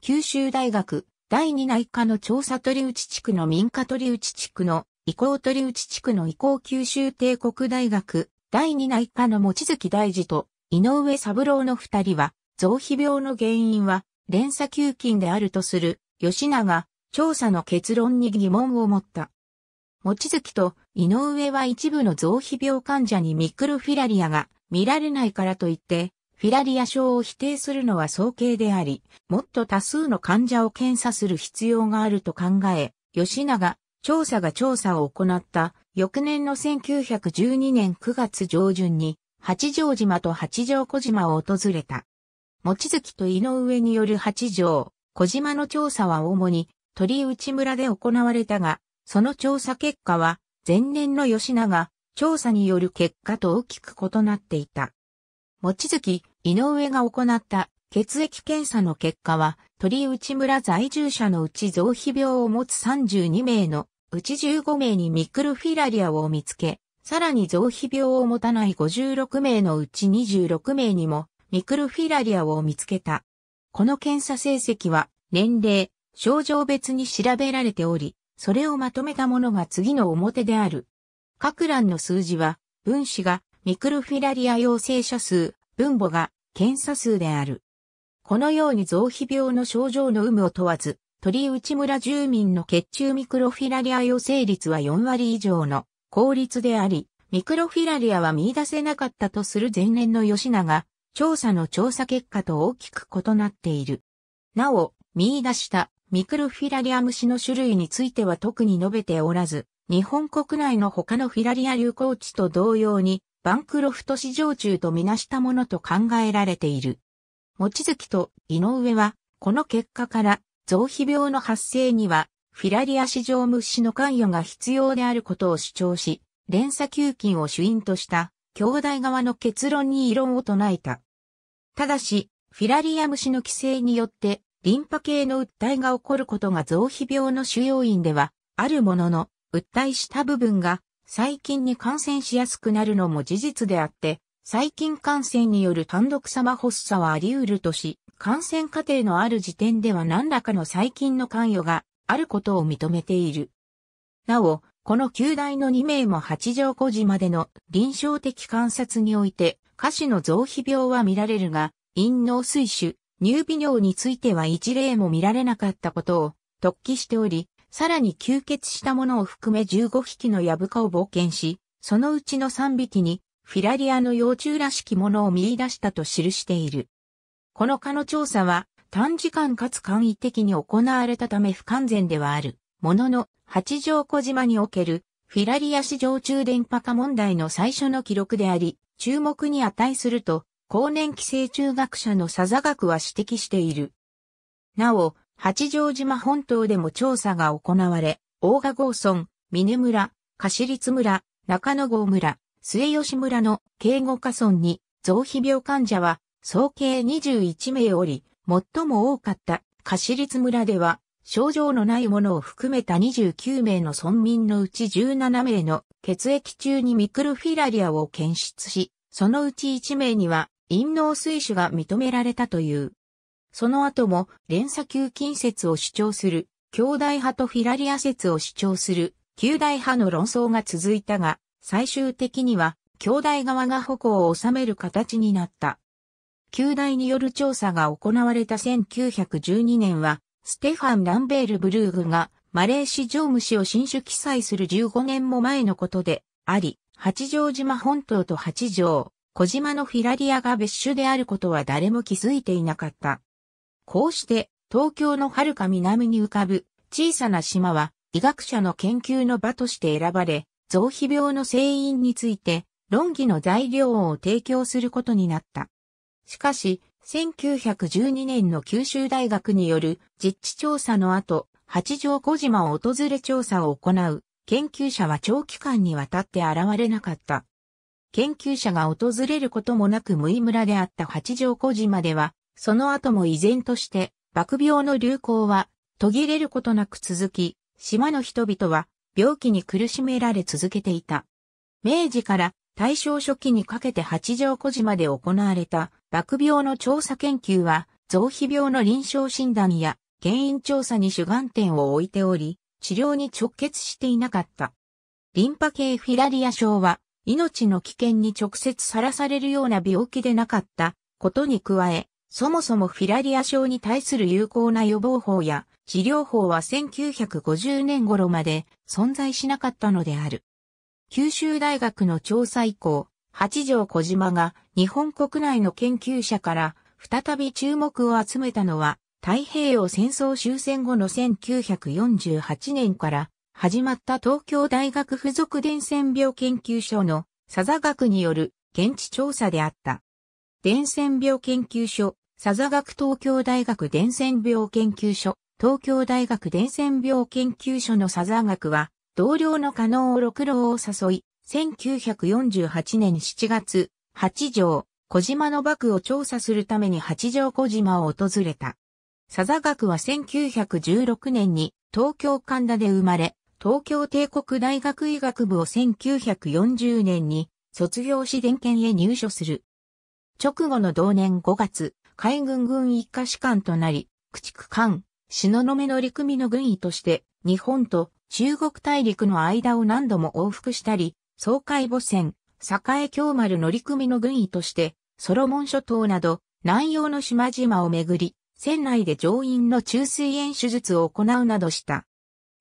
九州大学第二内科の調査取内地区の民家取内地区の移行取内地区の移行九州帝国大学第二内科の持月大治と井上三郎の二人は増肥病の原因は連鎖球菌であるとする吉永調査の結論に疑問を持った。望月と井上は一部の増肥病患者にミクロフィラリアが見られないからといって、フィラリア症を否定するのは早計であり、もっと多数の患者を検査する必要があると考え、吉永調査が調査を行った翌年の1912年9月上旬に八丈島と八丈小島を訪れた。餅月と井上による八条、小島の調査は主に鳥内村で行われたが、その調査結果は前年の吉永、調査による結果と大きく異なっていた。餅月、井上が行った血液検査の結果は、鳥内村在住者のうち増肥病を持つ32名のうち15名にミクロフィラリアを見つけ、さらに増肥病を持たない56名のうち26名にもミクロフィラリアを見つけた。この検査成績は年齢、症状別に調べられており、それをまとめたものが次の表である。各欄の数字は、分子がミクロフィラリア陽性者数、分母が検査数である。このように増肥病の症状の有無を問わず、鳥内村住民の血中ミクロフィラリア陽性率は4割以上の効率であり、ミクロフィラリアは見出せなかったとする前年の吉永調査の調査結果と大きく異なっている。なお、見出したミクロフィラリア虫の種類については特に述べておらず、日本国内の他のフィラリア流行地と同様に、バンクロフト市場中とみなしたものと考えられている。望月と井上は、この結果から、増肥病の発生には、フィラリア市場虫の関与が必要であることを主張し、連鎖球菌を主因とした、兄弟側の結論に異論を唱えた。ただし、フィラリア虫の寄生によって、リンパ系の訴えが起こることが増皮病の主要因では、あるものの、訴えした部分が、細菌に感染しやすくなるのも事実であって、細菌感染による単独様発作はあり得るとし、感染過程のある時点では何らかの細菌の関与があることを認めている。なお、この9大の2名も八条小島での臨床的観察において、下肢の増肥病は見られるが、陰脳水腫、乳微尿については一例も見られなかったことを突起しており、さらに吸血したものを含め15匹のヤブカを冒険し、そのうちの3匹にフィラリアの幼虫らしきものを見出したと記している。この科の調査は短時間かつ簡易的に行われたため不完全ではある。ものの、八丈小島におけるフィラリア市場中電波化問題の最初の記録であり、注目に値すると、高年期生中学者の佐々学は指摘している。なお、八丈島本島でも調査が行われ、大賀郷村、峰村、柏立村、中野郷村、末吉村の警護家村に、増肥病患者は、総計21名おり、最も多かった、柏立村では、症状のないものを含めた29名の村民のうち17名の血液中にミクロフィラリアを検出し、そのうち1名には陰脳水腫が認められたという。その後も連鎖球筋説を主張する、兄弟派とフィラリア説を主張する、旧大派の論争が続いたが、最終的には兄弟側が矛を収める形になった。旧大による調査が行われた1912年は、ステファン・ランベール・ブルーグがマレー市ムシを新種記載する15年も前のことであり、八丈島本島と八丈、小島のフィラリアが別種であることは誰も気づいていなかった。こうして、東京の遥か南に浮かぶ小さな島は医学者の研究の場として選ばれ、臓皮病の成因について論議の材料を提供することになった。しかし、1912年の九州大学による実地調査の後、八丈小島を訪れ調査を行う研究者は長期間にわたって現れなかった。研究者が訪れることもなく無意村であった八丈小島では、その後も依然として爆病の流行は途切れることなく続き、島の人々は病気に苦しめられ続けていた。明治から大正初期にかけて八丈小島で行われた、爆病の調査研究は、臓皮病の臨床診断や原因調査に主眼点を置いており、治療に直結していなかった。リンパ系フィラリア症は、命の危険に直接さらされるような病気でなかったことに加え、そもそもフィラリア症に対する有効な予防法や治療法は1950年頃まで存在しなかったのである。九州大学の調査以降、八条小島が日本国内の研究者から再び注目を集めたのは太平洋戦争終戦後の1948年から始まった東京大学附属伝染病研究所の佐々学による現地調査であった。伝染病研究所、佐々学東京大学伝染病研究所、東京大学伝染病研究所の佐々学は同僚の加納六郎を誘い、1948年7月、八条、小島の幕を調査するために八条小島を訪れた。佐々学は1916年に東京神田で生まれ、東京帝国大学医学部を1940年に卒業し電研へ入所する。直後の同年5月、海軍軍一家士官となり、駆逐艦、東雲の陸組の軍医として、日本と中国大陸の間を何度も往復したり、総海母船、栄京丸乗組の軍医として、ソロモン諸島など、南洋の島々をめぐり、船内で乗員の中水炎手術を行うなどした。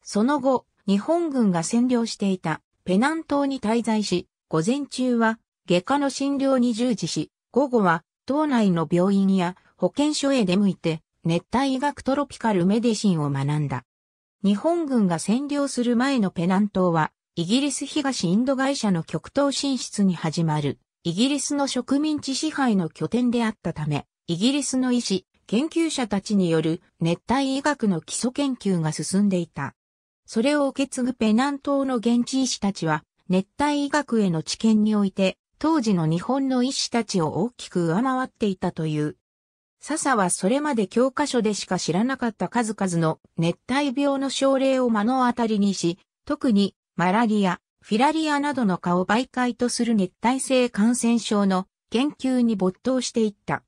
その後、日本軍が占領していたペナン島に滞在し、午前中は外科の診療に従事し、午後は島内の病院や保健所へ出向いて熱帯医学トロピカルメディシンを学んだ。日本軍が占領する前のペナン島は、イギリス東インド会社の極東進出に始まる、イギリスの植民地支配の拠点であったため、イギリスの医師、研究者たちによる熱帯医学の基礎研究が進んでいた。それを受け継ぐペナン島の現地医師たちは、熱帯医学への知見において、当時の日本の医師たちを大きく上回っていたという笹はそれまで教科書でしか知らなかった数々の熱帯病の症例を目の当たりにし、特にマラリア、フィラリアなどの蚊を媒介とする熱帯性感染症の研究に没頭していった。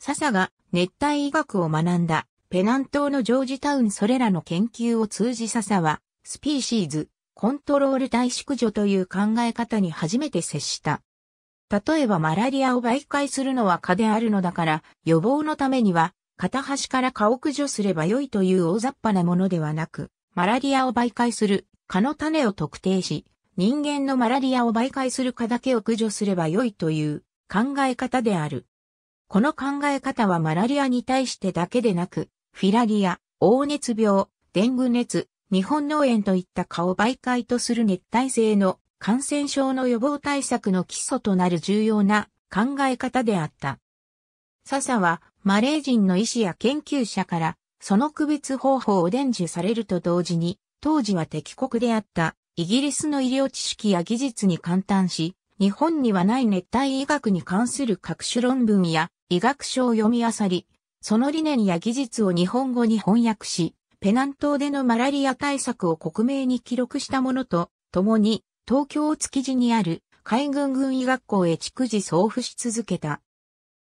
笹が熱帯医学を学んだペナン島のジョージタウンそれらの研究を通じ笹はスピーシーズ、コントロール大縮除という考え方に初めて接した。例えばマラリアを媒介するのは蚊であるのだから、予防のためには、片端から蚊を駆除すればよいという大雑把なものではなく、マラリアを媒介する蚊の種を特定し、人間のマラリアを媒介する蚊だけを駆除すればよいという考え方である。この考え方はマラリアに対してだけでなく、フィラリア、黄熱病、デング熱、日本脳炎といった蚊を媒介とする熱帯性の感染症の予防対策の基礎となる重要な考え方であった。笹はマレー人の医師や研究者からその区別方法を伝授されると同時に当時は敵国であったイギリスの医療知識や技術に感嘆し日本にはない熱帯医学に関する各種論文や医学書を読み漁り、その理念や技術を日本語に翻訳し、ペナン島でのマラリア対策を国名に記録したものと、共に東京築地にある海軍軍医学校へ逐次送付し続けた。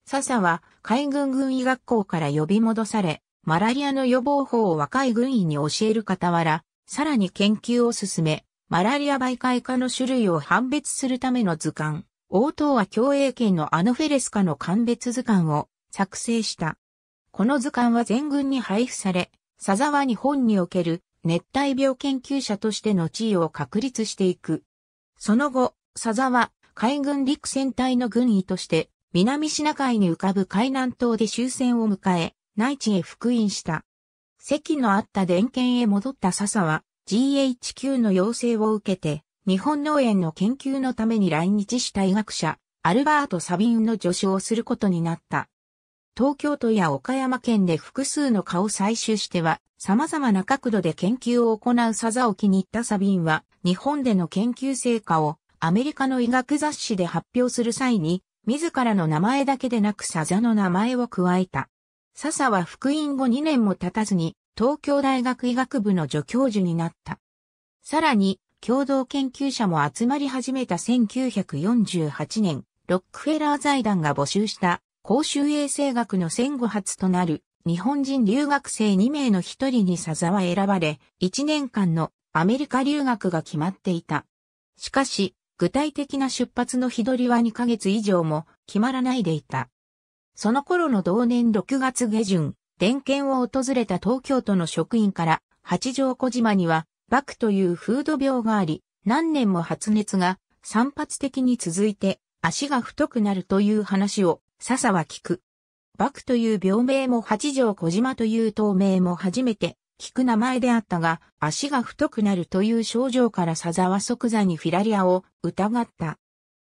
笹は海軍軍医学校から呼び戻され、マラリアの予防法を若い軍医に教える傍ら、さらに研究を進め、マラリア媒介化の種類を判別するための図鑑、応答は共栄圏のアノフェレス化の鑑別図鑑を作成した。この図鑑は全軍に配布され、佐沢日本における熱帯病研究者としての地位を確立していく。その後、佐沢、海軍陸戦隊の軍医として、南シナ海に浮かぶ海南島で終戦を迎え、内地へ復員した。席のあった電県へ戻った笹は、GHQ の要請を受けて、日本農園の研究のために来日した医学者、アルバート・サビンの助手をすることになった。東京都や岡山県で複数の蚊を採取しては、様々な角度で研究を行うサザを気に入ったサビンは、日本での研究成果をアメリカの医学雑誌で発表する際に、自らの名前だけでなくサザの名前を加えた。ササは復員後2年も経たずに、東京大学医学部の助教授になった。さらに、共同研究者も集まり始めた1948年、ロックフェラー財団が募集した公衆衛生学の戦後初となる日本人留学生2名の1人に佐沢選ばれ、1年間のアメリカ留学が決まっていた。しかし、具体的な出発の日取りは2ヶ月以上も決まらないでいた。その頃の同年6月下旬、電検を訪れた東京都の職員から、八丈小島には、バクという風土病があり、何年も発熱が散発的に続いて足が太くなるという話を笹は菊。幕という病名も八条小島という透明も初めて聞く名前であったが、足が太くなるという症状から笹は即座にフィラリアを疑った。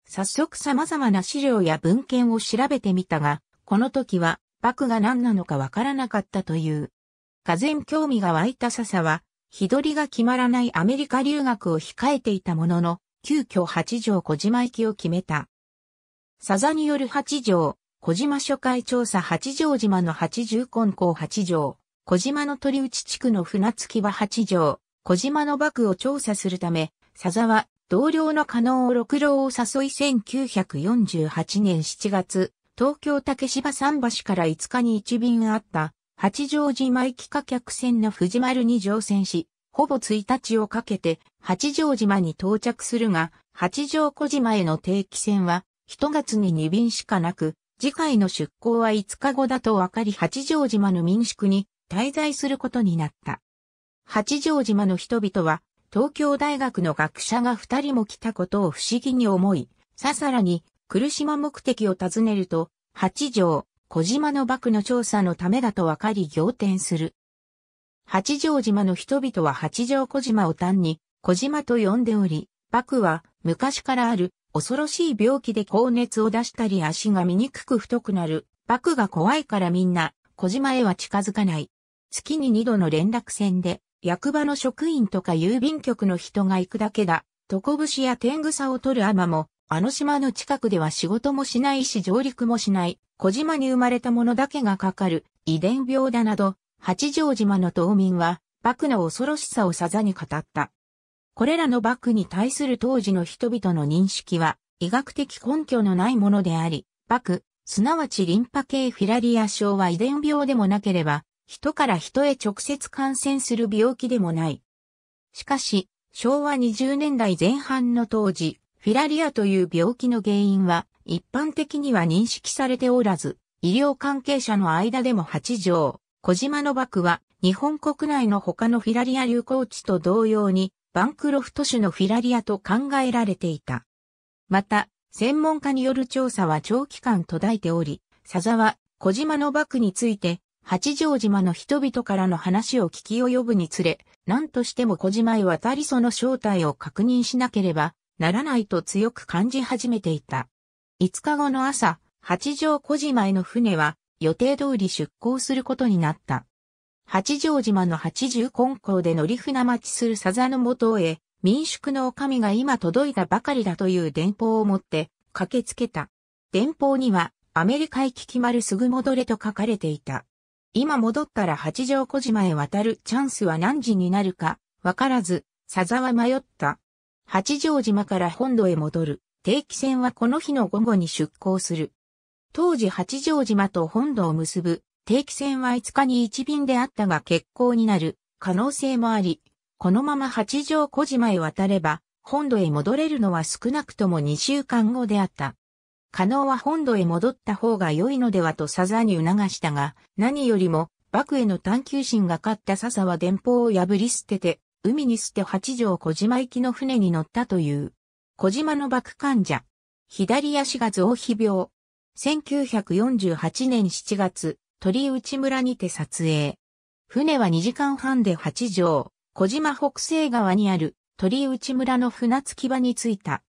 早速様々な資料や文献を調べてみたが、この時は幕が何なのかわからなかったという。俄然興味が湧いた笹は、日取りが決まらないアメリカ留学を控えていたものの、急遽八条小島行きを決めた。サザによる八条小島初回調査八丈島の八重根港八条、小島の鳥内地区の船着き場八条、小島の幕を調査するため、佐沢、同僚の加納を六郎を誘い1948年7月、東京竹芝桟橋から5日に一便あった、八丈島行き貨客船の藤丸に乗船し、ほぼ1日をかけて八丈島に到着するが、八丈小島への定期船は、1月に2便しかなく、次回の出港は5日後だと分かり八丈島の民宿に滞在することになった。八丈島の人々は東京大学の学者が二人も来たことを不思議に思い、ささらに来島目的を尋ねると、八丈、小島の幕の調査のためだと分かり仰天する。八丈島の人々は八丈小島を単に小島と呼んでおり、幕は昔からある恐ろしい病気で高熱を出したり足が醜く太くなる。バクが怖いからみんな、小島へは近づかない。月に二度の連絡船で、役場の職員とか郵便局の人が行くだけだ。床節や天草を取るアマも、あの島の近くでは仕事もしないし上陸もしない、小島に生まれたものだけがかかる、遺伝病だなど、八丈島の島民は、クの恐ろしさをさざに語った。これらのバに対する当時の人々の認識は、医学的根拠のないものであり、バク、すなわちリンパ系フィラリア症は遺伝病でもなければ、人から人へ直接感染する病気でもない。しかし、昭和20年代前半の当時、フィラリアという病気の原因は一般的には認識されておらず、医療関係者の間でも8条、小島の幕は日本国内の他のフィラリア流行地と同様にバンクロフト種のフィラリアと考えられていた。また、専門家による調査は長期間途絶えており、佐沢、小島の幕について、八丈島の人々からの話を聞き及ぶにつれ、何としても小島へ渡りその正体を確認しなければならないと強く感じ始めていた。5日後の朝、八丈小島への船は予定通り出港することになった。八丈島の八十根港で乗り船待ちするサザの元へ、民宿の女将が今届いたばかりだという電報を持って駆けつけた。電報には、アメリカ行き決まるすぐ戻れと書かれていた。今戻ったら八丈小島へ渡るチャンスは何時になるか、わからず、サザは迷った。八丈島から本土へ戻る。定期船はこの日の午後に出港する。当時八丈島と本土を結ぶ定期船は5日に1便であったが欠航になる可能性もあり、このまま八丈小島へ渡れば、本土へ戻れるのは少なくとも2週間後であった。可能は本土へ戻った方が良いのではとサザに促したが、何よりも、幕への探求心が勝った笹は電報を破り捨てて、海に捨て八条小島行きの船に乗ったという。小島の幕患者。左足が増皮病。1948年7月、鳥内村にて撮影。船は2時間半で8畳、小島北西側にある鳥内村の船着き場に着いた。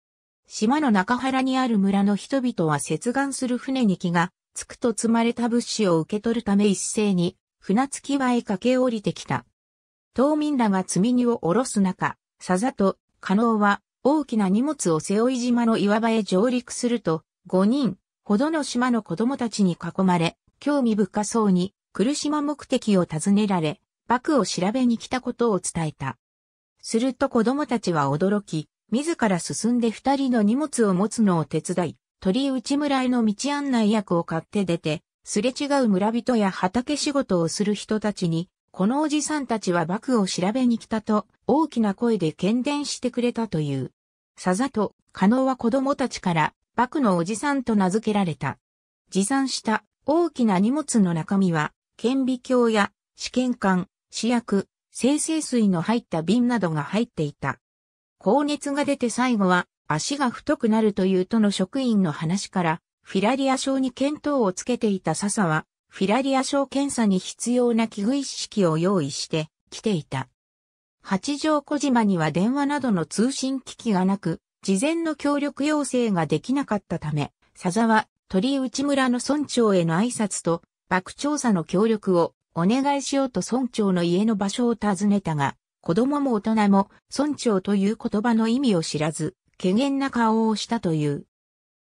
島の中原にある村の人々は接岸する船に気がつくと積まれた物資を受け取るため一斉に船着き場へ駆け降りてきた。島民らが積み荷を下ろす中、さざと加納は大きな荷物を背負い島の岩場へ上陸すると、5人ほどの島の子供たちに囲まれ、興味深そうに苦島目的を尋ねられ、バクを調べに来たことを伝えた。すると子供たちは驚き、自ら進んで二人の荷物を持つのを手伝い、鳥内村への道案内役を買って出て、すれ違う村人や畑仕事をする人たちに、このおじさんたちはバクを調べに来たと、大きな声で喧伝してくれたという。さざと、加納は子供たちから、バクのおじさんと名付けられた。持参した大きな荷物の中身は、顕微鏡や試験管、試薬、生成水の入った瓶などが入っていた。高熱が出て最後は足が太くなるという都の職員の話から、フィラリア症に検討をつけていた笹は、フィラリア症検査に必要な器具一式を用意して来ていた。八丈小島には電話などの通信機器がなく、事前の協力要請ができなかったため、笹は鳥内村の村長への挨拶と、幕調査の協力をお願いしようと村長の家の場所を訪ねたが、子供も大人も村長という言葉の意味を知らず、懸念な顔をしたという。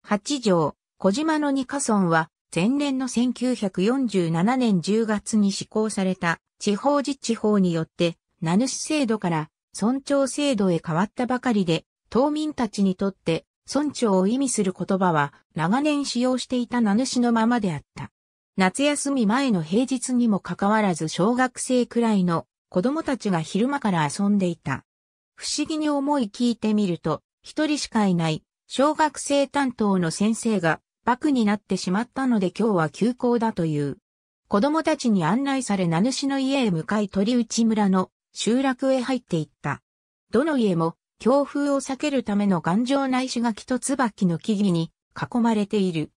八条、小島の二家村は、前年の1947年10月に施行された地方自治法によって、名主制度から村長制度へ変わったばかりで、島民たちにとって村長を意味する言葉は長年使用していた名主のままであった。夏休み前の平日にもかかわらず小学生くらいの子供たちが昼間から遊んでいた。不思議に思い聞いてみると、一人しかいない小学生担当の先生がバクになってしまったので今日は休校だという。子供たちに案内され名主の家へ向かい鳥内村の集落へ入っていった。どの家も強風を避けるための頑丈な石垣と椿の木々に囲まれている。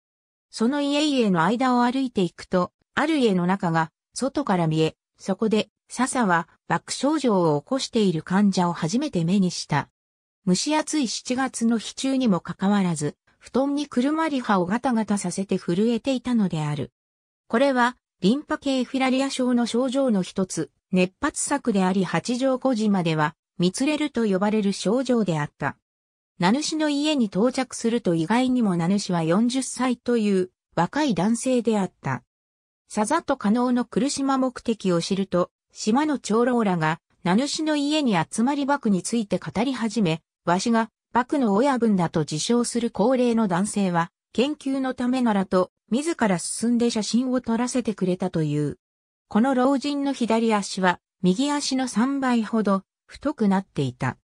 その家々の間を歩いていくと、ある家の中が外から見え、そこで笹は爆症状を起こしている患者を初めて目にした。蒸し暑い7月の日中にもかかわらず、布団にくるまり歯をガタガタさせて震えていたのである。これは、リンパ系フィラリア症の症状の一つ、熱発作であり八丈5時までは、つれると呼ばれる症状であった。名主の家に到着すると意外にも名主は40歳という若い男性であった。さざと可能の苦島目的を知ると、島の長老らが名主の家に集まり幕について語り始め、わしが幕の親分だと自称する高齢の男性は、研究のためならと、自ら進んで写真を撮らせてくれたという。この老人の左足は、右足の3倍ほど、太くなっていた。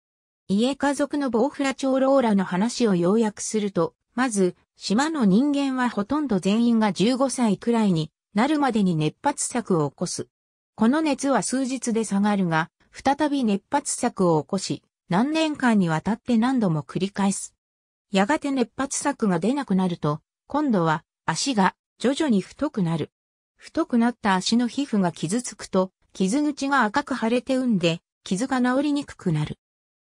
家家族のボーフラ長老らの話を要約すると、まず、島の人間はほとんど全員が15歳くらいになるまでに熱発作を起こす。この熱は数日で下がるが、再び熱発作を起こし、何年間にわたって何度も繰り返す。やがて熱発作が出なくなると、今度は足が徐々に太くなる。太くなった足の皮膚が傷つくと、傷口が赤く腫れて産んで、傷が治りにくくなる。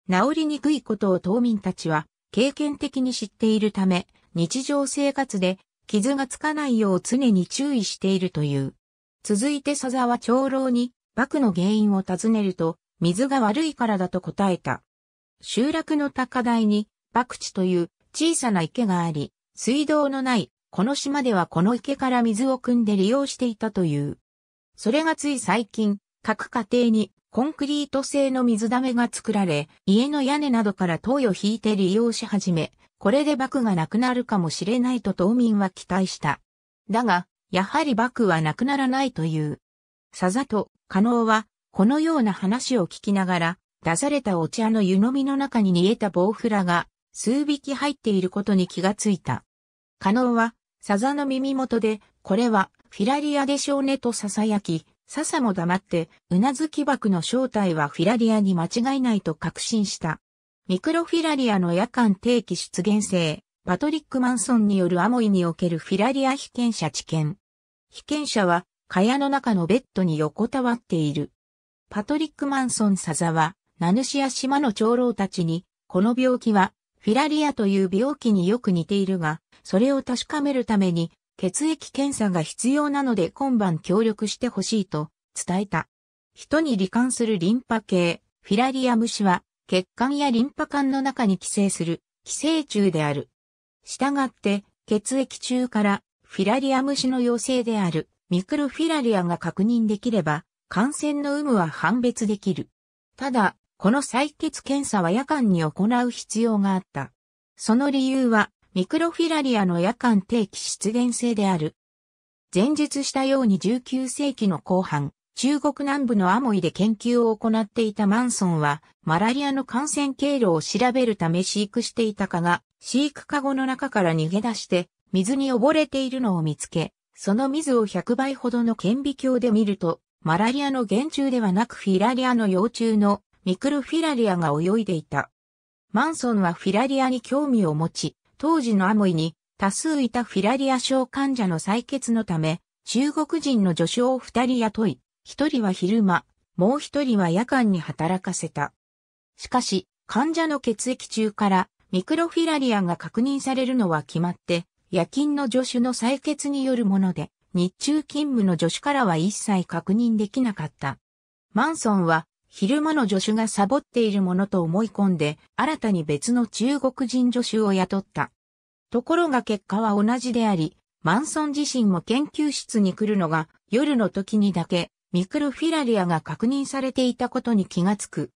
治りにくいことを島民たちは経験的に知っているため、日常生活で傷がつかないよう常に注意しているという。続いて佐沢長老に、幕の原因を尋ねると、水が悪いからだと答えた。集落の高台に、爆地という小さな池があり、水道のない、この島ではこの池から水を汲んで利用していたという。それがつい最近、各家庭にコンクリート製の水溜めが作られ、家の屋根などから灯を引いて利用し始め、これでバクがなくなるかもしれないと島民は期待した。だが、やはりバクはなくならないという。サザとカノウは、このような話を聞きながら、出されたお茶の湯飲みの中に煮えた棒フラが、数匹入っていることに気がついた。カノウは、サザの耳元で、これは、フィラリアでしょうねと囁き、笹も黙って、うなずき爆の正体はフィラリアに間違いないと確信した。ミクロフィラリアの夜間定期出現性、パトリック・マンソンによるアモイにおけるフィラリア被験者知見。被験者は、蚊帳の中のベッドに横たわっている。パトリック・マンソン・サザは、名主や島の長老たちに、この病気は、フィラリアという病気によく似ているが、それを確かめるために、血液検査が必要なので今晩協力してほしいと伝えた。人に罹患するリンパ系、フィラリア虫は血管やリンパ管の中に寄生する寄生虫である。したがって血液中からフィラリア虫の陽性であるミクロフィラリアが確認できれば感染の有無は判別できる。ただ、この採血検査は夜間に行う必要があった。その理由はミクロフィラリアの夜間定期出現性である。前述したように19世紀の後半、中国南部のアモイで研究を行っていたマンソンは、マラリアの感染経路を調べるため飼育していた蚊が、飼育カゴの中から逃げ出して、水に溺れているのを見つけ、その水を100倍ほどの顕微鏡で見ると、マラリアの原虫ではなくフィラリアの幼虫のミクロフィラリアが泳いでいた。マンソンはフィラリアに興味を持ち、当時のアモイに多数いたフィラリア症患者の採血のため、中国人の助手を二人雇い、一人は昼間、もう一人は夜間に働かせた。しかし、患者の血液中からミクロフィラリアが確認されるのは決まって、夜勤の助手の採血によるもので、日中勤務の助手からは一切確認できなかった。マンソンは昼間の助手がサボっているものと思い込んで、新たに別の中国人助手を雇った。ところが結果は同じであり、マンソン自身も研究室に来るのが夜の時にだけミクロフィラリアが確認されていたことに気がつく。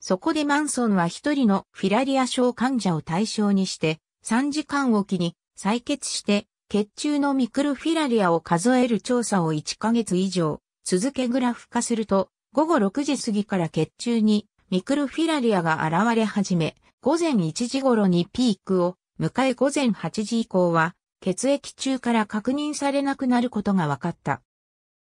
そこでマンソンは一人のフィラリア症患者を対象にして3時間おきに採血して血中のミクロフィラリアを数える調査を1ヶ月以上続けグラフ化すると午後6時過ぎから血中にミクロフィラリアが現れ始め、午前1時頃にピークを迎え午前8時以降は血液中から確認されなくなることが分かった。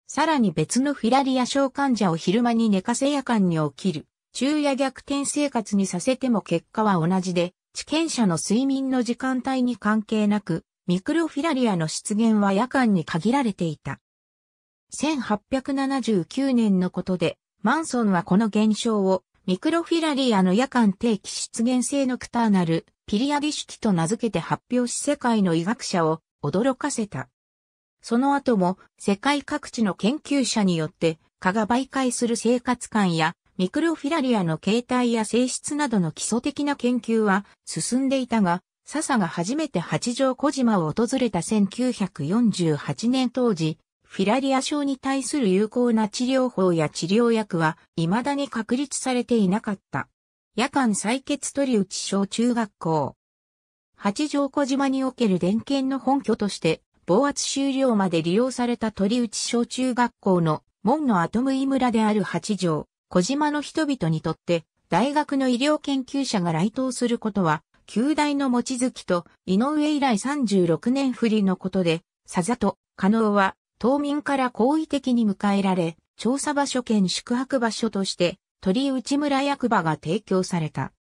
さらに別のフィラリア症患者を昼間に寝かせ夜間に起きる、昼夜逆転生活にさせても結果は同じで、治験者の睡眠の時間帯に関係なく、ミクロフィラリアの出現は夜間に限られていた。1879年のことで、マンソンはこの現象をミクロフィラリアの夜間定期出現性のクターナル、ピリアディ式と名付けて発表し世界の医学者を驚かせた。その後も世界各地の研究者によって蚊が媒介する生活感やミクロフィラリアの形態や性質などの基礎的な研究は進んでいたが、笹が初めて八丈小島を訪れた1948年当時、フィラリア症に対する有効な治療法や治療薬は未だに確立されていなかった。夜間採血取り打ち小中学校。八丈小島における電研の本拠として、防圧終了まで利用された取り打ち小中学校の門の後ムイ村である八条、小島の人々にとって、大学の医療研究者が来島することは、旧大の持月と井上以来36年振りのことで、さざと、加納は島民から好意的に迎えられ、調査場所兼宿泊場所として、鳥内村役場が提供された。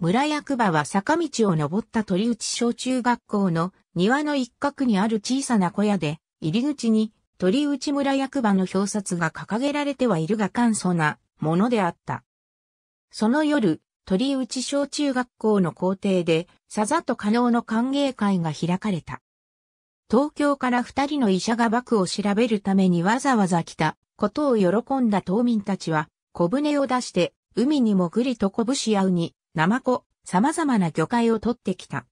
村役場は坂道を登った鳥内小中学校の庭の一角にある小さな小屋で、入り口に鳥内村役場の表札が掲げられてはいるが簡素なものであった。その夜、鳥内小中学校の校庭で、さざと可能の歓迎会が開かれた。東京から二人の医者が幕を調べるためにわざわざ来たことを喜んだ島民たちは小舟を出して海に潜りとこぶし合うに、ナマコ、様々な魚介を取ってきた。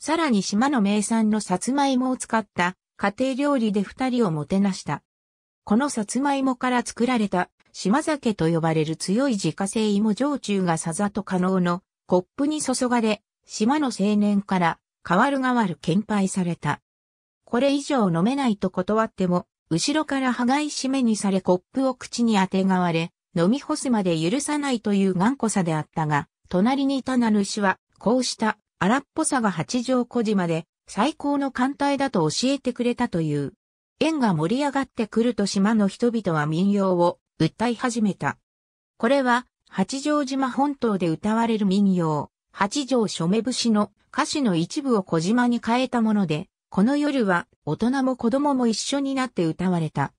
さらに島の名産のサツマイモを使った家庭料理で二人をもてなした。このサツマイモから作られた島酒と呼ばれる強い自家製芋焼酎がさざと可能のコップに注がれ、島の青年から変わる変わる献杯された。これ以上飲めないと断っても、後ろから羽がい締めにされコップを口にあてがわれ、飲み干すまで許さないという頑固さであったが、隣にいた名主は、こうした荒っぽさが八丈小島で最高の艦隊だと教えてくれたという。縁が盛り上がってくると島の人々は民謡を訴え始めた。これは八丈島本島で歌われる民謡、八丈署目節の歌詞の一部を小島に変えたもので、この夜は大人も子供も一緒になって歌われた。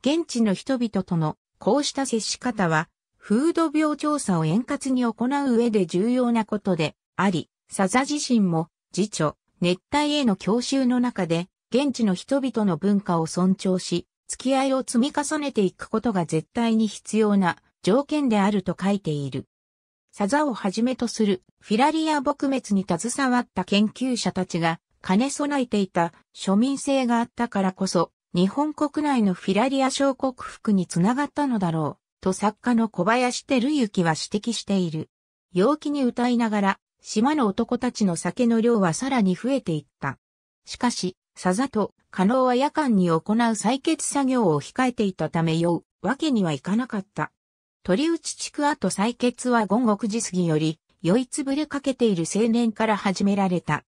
現地の人々とのこうした接し方は、風土病調査を円滑に行う上で重要なことであり、サザ自身も、自著、熱帯への教習の中で、現地の人々の文化を尊重し、付き合いを積み重ねていくことが絶対に必要な条件であると書いている。サザをはじめとするフィラリア撲滅に携わった研究者たちが兼ね備えていた庶民性があったからこそ、日本国内のフィラリア小国服につながったのだろう、と作家の小林照之は指摘している。陽気に歌いながら、島の男たちの酒の量はさらに増えていった。しかし、さざと、加納は夜間に行う採血作業を控えていたため酔うわけにはいかなかった。鳥内地区跡採血は午後9時過ぎより、酔いつぶれかけている青年から始められた。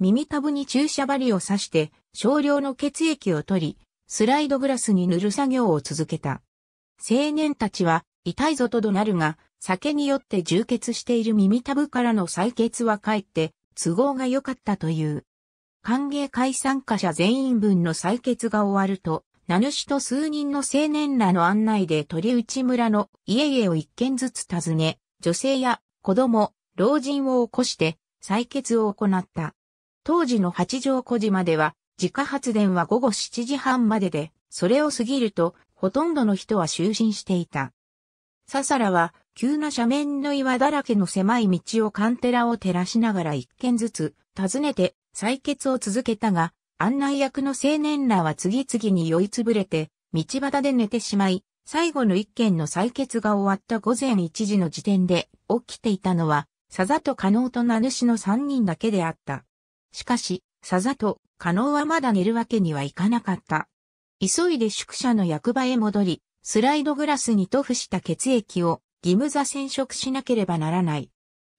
耳たぶに注射針を刺して少量の血液を取り、スライドグラスに塗る作業を続けた。青年たちは痛いぞと怒鳴るが、酒によって充血している耳たぶからの採血はかえって都合が良かったという。歓迎会参加者全員分の採血が終わると、名主と数人の青年らの案内で鳥内村の家々を一軒ずつ訪ね、女性や子供、老人を起こして採血を行った。当時の八丈小島では、自家発電は午後7時半までで、それを過ぎると、ほとんどの人は就寝していた。ササラは、急な斜面の岩だらけの狭い道をカンテラを照らしながら一軒ずつ、訪ねて、採血を続けたが、案内役の青年らは次々に酔いつぶれて、道端で寝てしまい、最後の一件の採決が終わった午前1時の時点で起きていたのは、サザとカノウと名主の3人だけであった。しかし、さざと、加納はまだ寝るわけにはいかなかった。急いで宿舎の役場へ戻り、スライドグラスに塗布した血液を義務座染色しなければならない。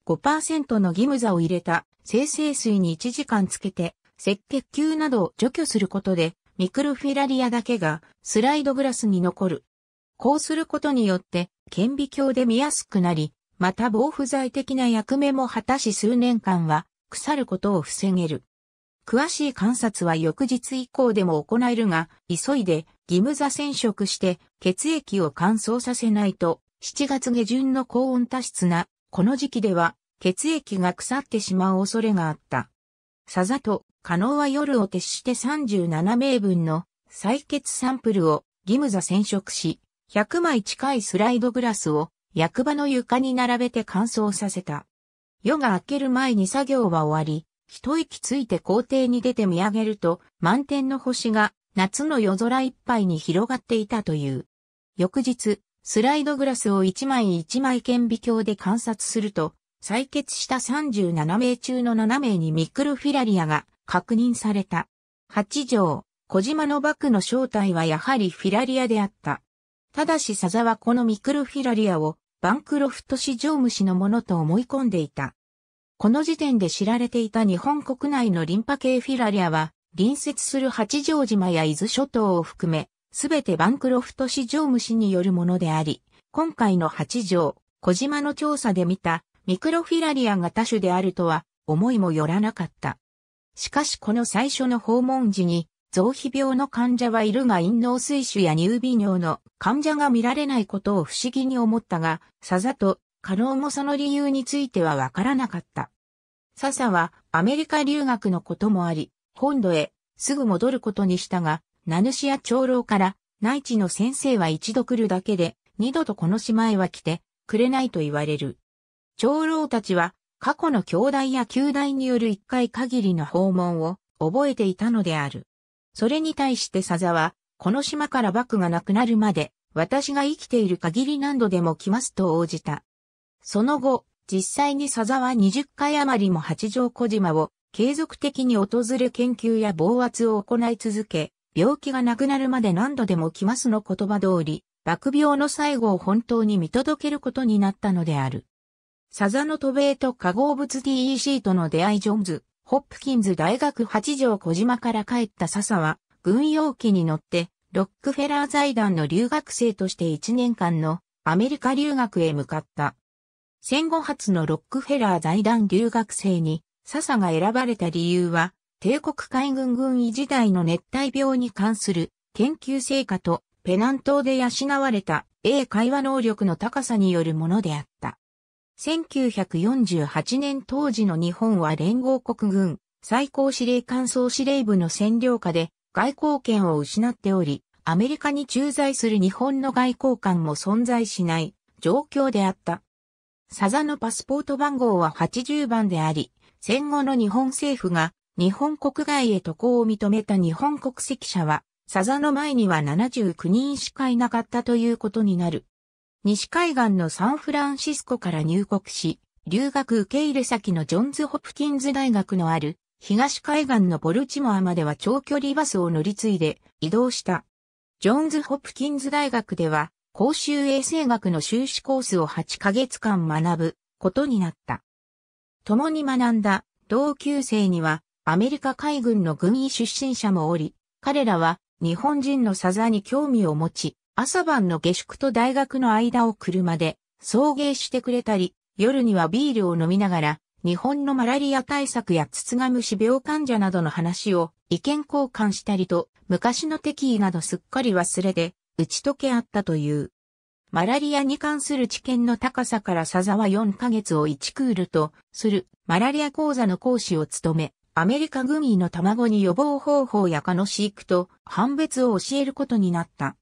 5%の義務座を入れた生成水に1時間つけて、赤血球などを除去することで、ミクロフィラリアだけがスライドグラスに残る。こうすることによって、顕微鏡で見やすくなり、また防腐剤的な役目も果たし数年間は腐ることを防げる。詳しい観察は翌日以降でも行えるが、急いで義務座染色して血液を乾燥させないと、7月下旬の高温多湿な、この時期では血液が腐ってしまう恐れがあった。さざと、可能は夜を徹して37名分の採血サンプルを義務座染色し、100枚近いスライドグラスを役場の床に並べて乾燥させた。夜が明ける前に作業は終わり、一息ついて校庭に出て見上げると、満天の星が夏の夜空いっぱいに広がっていたという。翌日、スライドグラスを一枚一枚顕微鏡で観察すると、採血した37名中の7名にミクロフィラリアが確認された。8条、小島の幕の正体はやはりフィラリアであった。ただしサザはこのミクロフィラリアをバンクロフト市場虫のものと思い込んでいた。この時点で知られていた日本国内のリンパ系フィラリアは、隣接する八丈島や伊豆諸島を含め、すべてバンクロフト市場虫によるものであり、今回の八条、小島の調査で見たミクロフィラリアが多種であるとは思いもよらなかった。しかしこの最初の訪問時に臓皮病の患者はいるが陰嚢水腫や乳微尿の患者が見られないことを不思議に思ったが、笹と過労もその理由についてはわからなかった。笹はアメリカ留学のこともあり、本土へすぐ戻ることにしたが、名主や長老から内地の先生は一度来るだけで、二度とこの島へは来てくれないと言われる。長老たちは過去の兄弟や旧弟による一回限りの訪問を覚えていたのである。それに対してサザは、この島から幕がなくなるまで、私が生きている限り何度でも来ますと応じた。その後、実際にサザは20回余りも八丈小島を継続的に訪れ研究や防圧を行い続け、病気がなくなるまで何度でも来ますの言葉通り、爆病の最後を本当に見届けることになったのである。サザの渡米と化合物 DEC との出会いジョンズ、ホップキンズ大学八条小島から帰った笹は、軍用機に乗って、ロックフェラー財団の留学生として1年間のアメリカ留学へ向かった。戦後初のロックフェラー財団留学生に、笹が選ばれた理由は、帝国海軍軍医時代の熱帯病に関する研究成果とペナン島で養われた英会話能力の高さによるものであった。1948年当時の日本は連合国軍最高司令官総司令部の占領下で外交権を失っており、アメリカに駐在する日本の外交官も存在しない状況であった。サザのパスポート番号は80番であり、戦後の日本政府が日本国外へ渡航を認めた日本国籍者は、サザの前には79人しかいなかったということになる。西海岸のサンフランシスコから入国し、留学受け入れ先のジョンズ・ホプキンズ大学のある東海岸のボルチモアまでは長距離バスを乗り継いで移動した。ジョンズ・ホプキンズ大学では公衆衛生学の修士コースを8ヶ月間学ぶことになった。共に学んだ同級生にはアメリカ海軍の軍医出身者もおり、彼らは日本人のサザに興味を持ち、朝晩の下宿と大学の間を車で送迎してくれたり、夜にはビールを飲みながら、日本のマラリア対策やツツガムシ病患者などの話を意見交換したりと、昔の敵意などすっかり忘れて、打ち解け合ったという。マラリアに関する知見の高さから佐沢4ヶ月を1クールとするマラリア講座の講師を務め、アメリカグミの卵に予防方法や蚊の飼育と判別を教えることになった。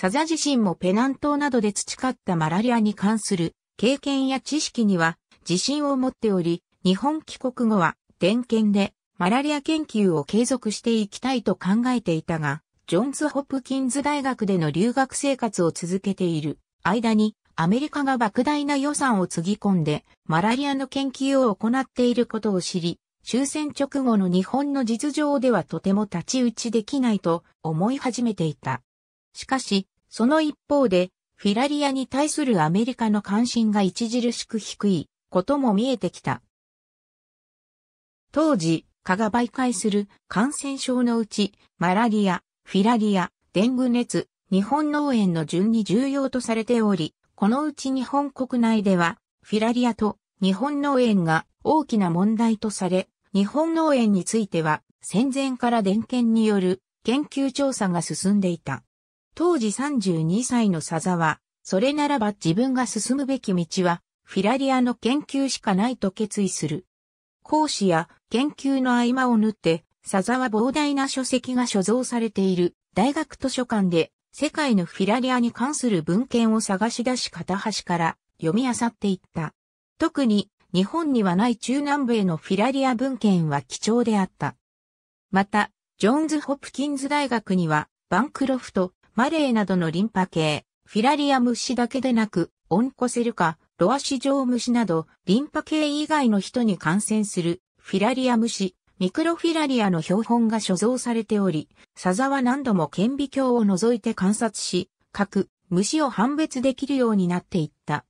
サザ自身もペナン島などで培ったマラリアに関する経験や知識には自信を持っており、日本帰国後は点検でマラリア研究を継続していきたいと考えていたが、ジョンズ・ホプキンズ大学での留学生活を続けている間にアメリカが莫大な予算をつぎ込んでマラリアの研究を行っていることを知り、終戦直後の日本の実情ではとても立ち打ちできないと思い始めていた。しかし、その一方で、フィラリアに対するアメリカの関心が著しく低いことも見えてきた。当時、蚊が媒介する感染症のうち、マラリア、フィラリア、デング熱、日本農園の順に重要とされており、このうち日本国内では、フィラリアと日本農園が大きな問題とされ、日本農園については戦前から伝研による研究調査が進んでいた。当時32歳の佐沢、それならば自分が進むべき道は、フィラリアの研究しかないと決意する。講師や研究の合間を縫って、佐沢膨大な書籍が所蔵されている大学図書館で、世界のフィラリアに関する文献を探し出し片端から読み漁っていった。特に日本にはない中南米のフィラリア文献は貴重であった。また、ジョーンズ・ホプキンズ大学には、バンクロフト、マレーなどのリンパ系、フィラリア虫だけでなく、オンコセルカ、ロアシジョウ虫など、リンパ系以外の人に感染する、フィラリア虫、ミクロフィラリアの標本が所蔵されており、サザは何度も顕微鏡を除いて観察し、各虫を判別できるようになっていった。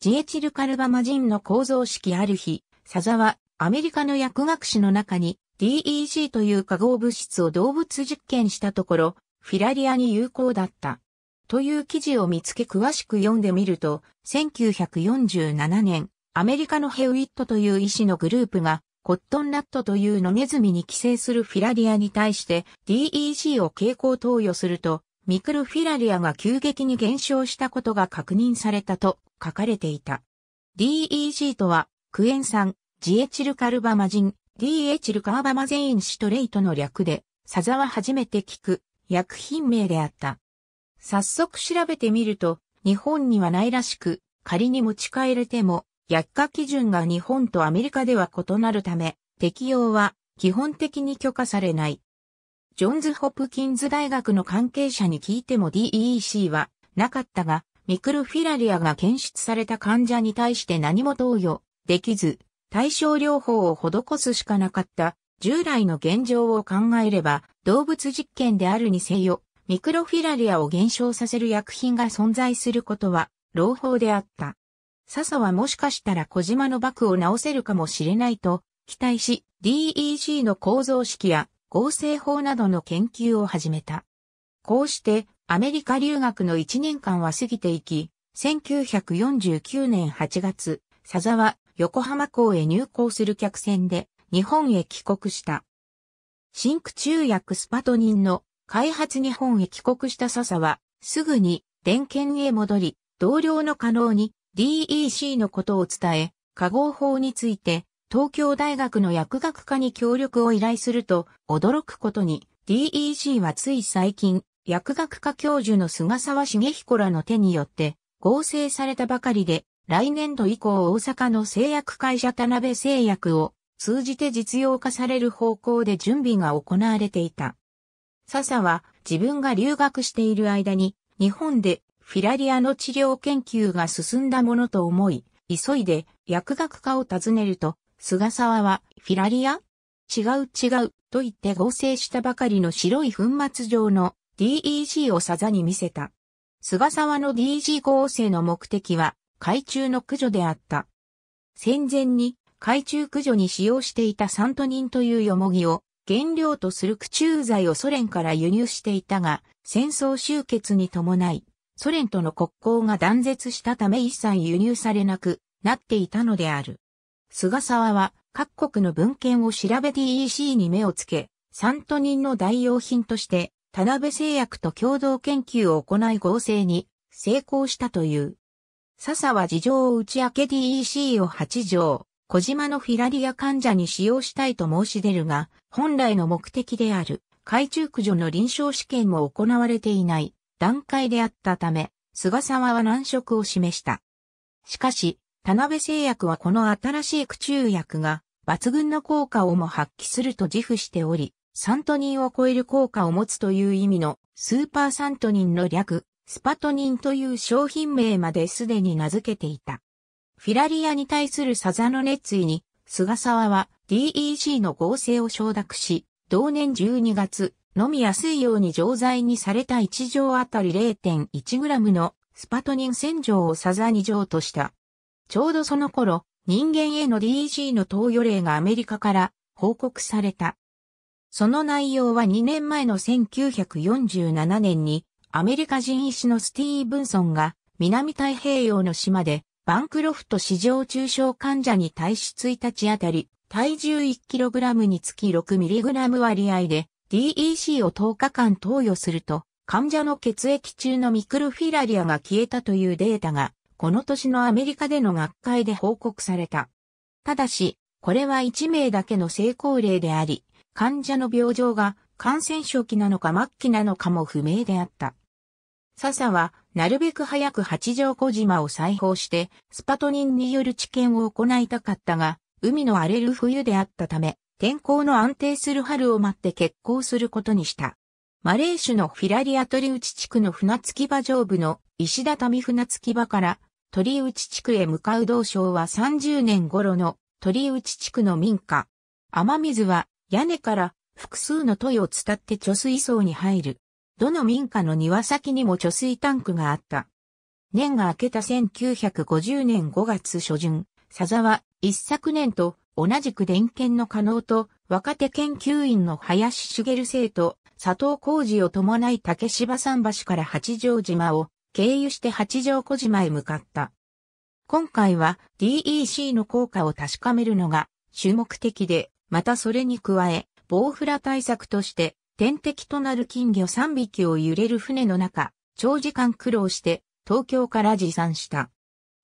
ジエチルカルバマジンの構造式ある日、サザはアメリカの薬学誌の中に DEG という化合物質を動物実験したところ、フィラリアに有効だった。という記事を見つけ詳しく読んでみると、1947年、アメリカのヘウィットという医師のグループが、コットンラットというのネズミに寄生するフィラリアに対して DEC を傾向投与すると、ミクルフィラリアが急激に減少したことが確認されたと書かれていた。DEC とは、クエン酸、ジエチルカルバマジン、D エチルカーバマゼインシトレイトの略で、サザは初めて聞く、薬品名であった。早速調べてみると、日本にはないらしく、仮に持ち帰れても、薬価基準が日本とアメリカでは異なるため、適用は基本的に許可されない。ジョンズ・ホプキンズ大学の関係者に聞いても DEC はなかったが、ミクルフィラリアが検出された患者に対して何も投与できず、対症療法を施すしかなかった従来の現状を考えれば、動物実験であるにせよ、ミクロフィラリアを減少させる薬品が存在することは、朗報であった。笹はもしかしたら小島の爆を治せるかもしれないと、期待し、DEG の構造式や合成法などの研究を始めた。こうして、アメリカ留学の1年間は過ぎていき、1949年8月、ザは横浜港へ入港する客船で、日本へ帰国した。真空中薬スパトニンの開発日本へ帰国した笹は、すぐに電検へ戻り、同僚の可能に DEC のことを伝え、化合法について東京大学の薬学科に協力を依頼すると、驚くことに DEC はつい最近、薬学科教授の菅沢茂彦らの手によって合成されたばかりで、来年度以降大阪の製薬会社田辺製薬を通じて実用化される方向で準備が行われていた。笹は自分が留学している間に日本でフィラリアの治療研究が進んだものと思い、急いで薬学科を訪ねると、菅沢はフィラリア違う違うと言って合成したばかりの白い粉末状の DEG を笹に見せた。菅沢の DG 合成の目的は海中の駆除であった。戦前に海中駆除に使用していたサントニンというヨモギを原料とする駆虫剤をソ連から輸入していたが、戦争終結に伴い、ソ連との国交が断絶したため一切輸入されなくなっていたのである。菅沢は各国の文献を調べ DEC に目をつけ、サントニンの代用品として、田辺製薬と共同研究を行い合成に成功したという。笹は事情を打ち明け DEC を8条、小島のフィラリア患者に使用したいと申し出るが、本来の目的である、海中駆除の臨床試験も行われていない段階であったため、菅沢は難色を示した。しかし、田辺製薬はこの新しい駆虫薬が抜群の効果をも発揮すると自負しており、サントニンを超える効果を持つという意味のスーパーサントニンの略、スパトニンという商品名まですでに名付けていた。フィラリアに対するサザの熱意に、菅沢は DEC の合成を承諾し、同年12月、飲みやすいように錠剤にされた1錠あたり 0.1g のスパトニン洗浄をサザ2錠とした。ちょうどその頃、人間への DEC の投与例がアメリカから報告された。その内容は2年前の1947年にアメリカ人医師のスティーブンソンが南太平洋の島でバンクロフト市場中小患者に対し1日あたり、体重 1kg につき 6mg 割合で DEC を10日間投与すると、患者の血液中のミクロフィラリアが消えたというデータが、この年のアメリカでの学会で報告された。ただし、これは1名だけの成功例であり、患者の病状が感染初期なのか末期なのかも不明であった。笹は、なるべく早く八丈小島を再訪して、スパトニンによる知見を行いたかったが、海の荒れる冬であったため、天候の安定する春を待って決行することにした。マレー種のフィラリア鳥内地区の船着き場上部の石畳船着き場から鳥内地区へ向かう道省は30年頃の鳥内地区の民家。雨水は屋根から複数の塗油を伝って貯水槽に入る。どの民家の庭先にも貯水タンクがあった。年が明けた1950年5月初旬、佐沢一昨年と同じく電研の可能と若手研究員の林茂生と佐藤浩二を伴い竹芝桟橋から八丈島を経由して八丈小島へ向かった。今回は DEC の効果を確かめるのが主目的で、またそれに加え、防フラ対策として天敵となる金魚3匹を揺れる船の中、長時間苦労して東京から持参した。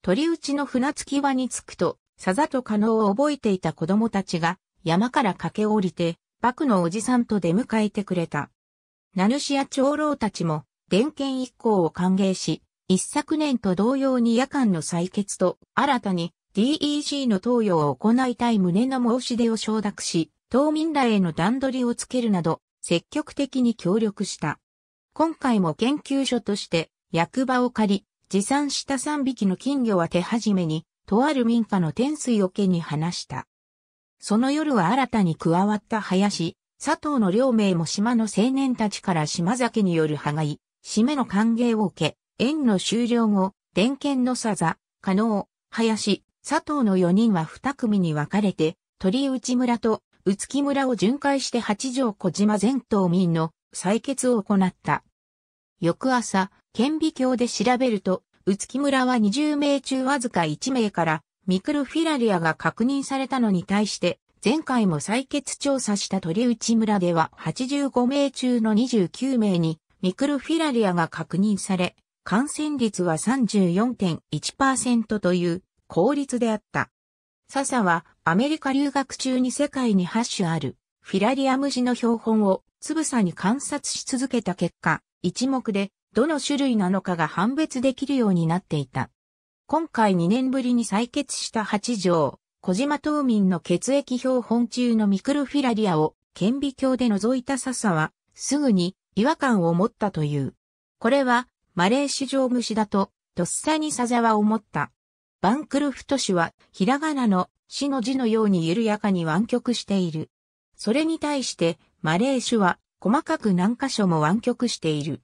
鳥打ちの船着き場に着くと、さざと可能を覚えていた子供たちが山から駆け降りて、幕のおじさんと出迎えてくれた。名主や長老たちも、伝犬一行を歓迎し、一昨年と同様に夜間の採決と、新たに DEC の投与を行いたい旨の申し出を承諾し、島民らへの段取りをつけるなど、積極的に協力した。今回も研究所として役場を借り、持参した3匹の金魚は手始めに、とある民家の天水桶に放した。その夜は新たに加わった林、佐藤の両名も島の青年たちから島酒による羽がい、締めの歓迎を受け、縁の終了後、電検のさざ、加納、林、佐藤の4人は2組に分かれて、鳥内村と宇月村を巡回して八条小島全島民の採決を行った。翌朝、顕微鏡で調べると、宇月村は20名中わずか1名からミクロフィラリアが確認されたのに対して、前回も採決調査した鳥内村では85名中の29名にミクロフィラリアが確認され、感染率は34.1%という効率であった。笹はアメリカ留学中に世界に8種あるフィラリアムジの標本をつぶさに観察し続けた結果、一目でどの種類なのかが判別できるようになっていた。今回2年ぶりに採血した8条、小島島民の血液標本中のミクロフィラリアを顕微鏡で覗いた笹は、すぐに違和感を持ったという。これは、マレー市場虫だと、とっさにサザはを持った。バンクルフト氏は、ひらがなの死の字のように緩やかに湾曲している。それに対して、マレー種は、細かく何箇所も湾曲している。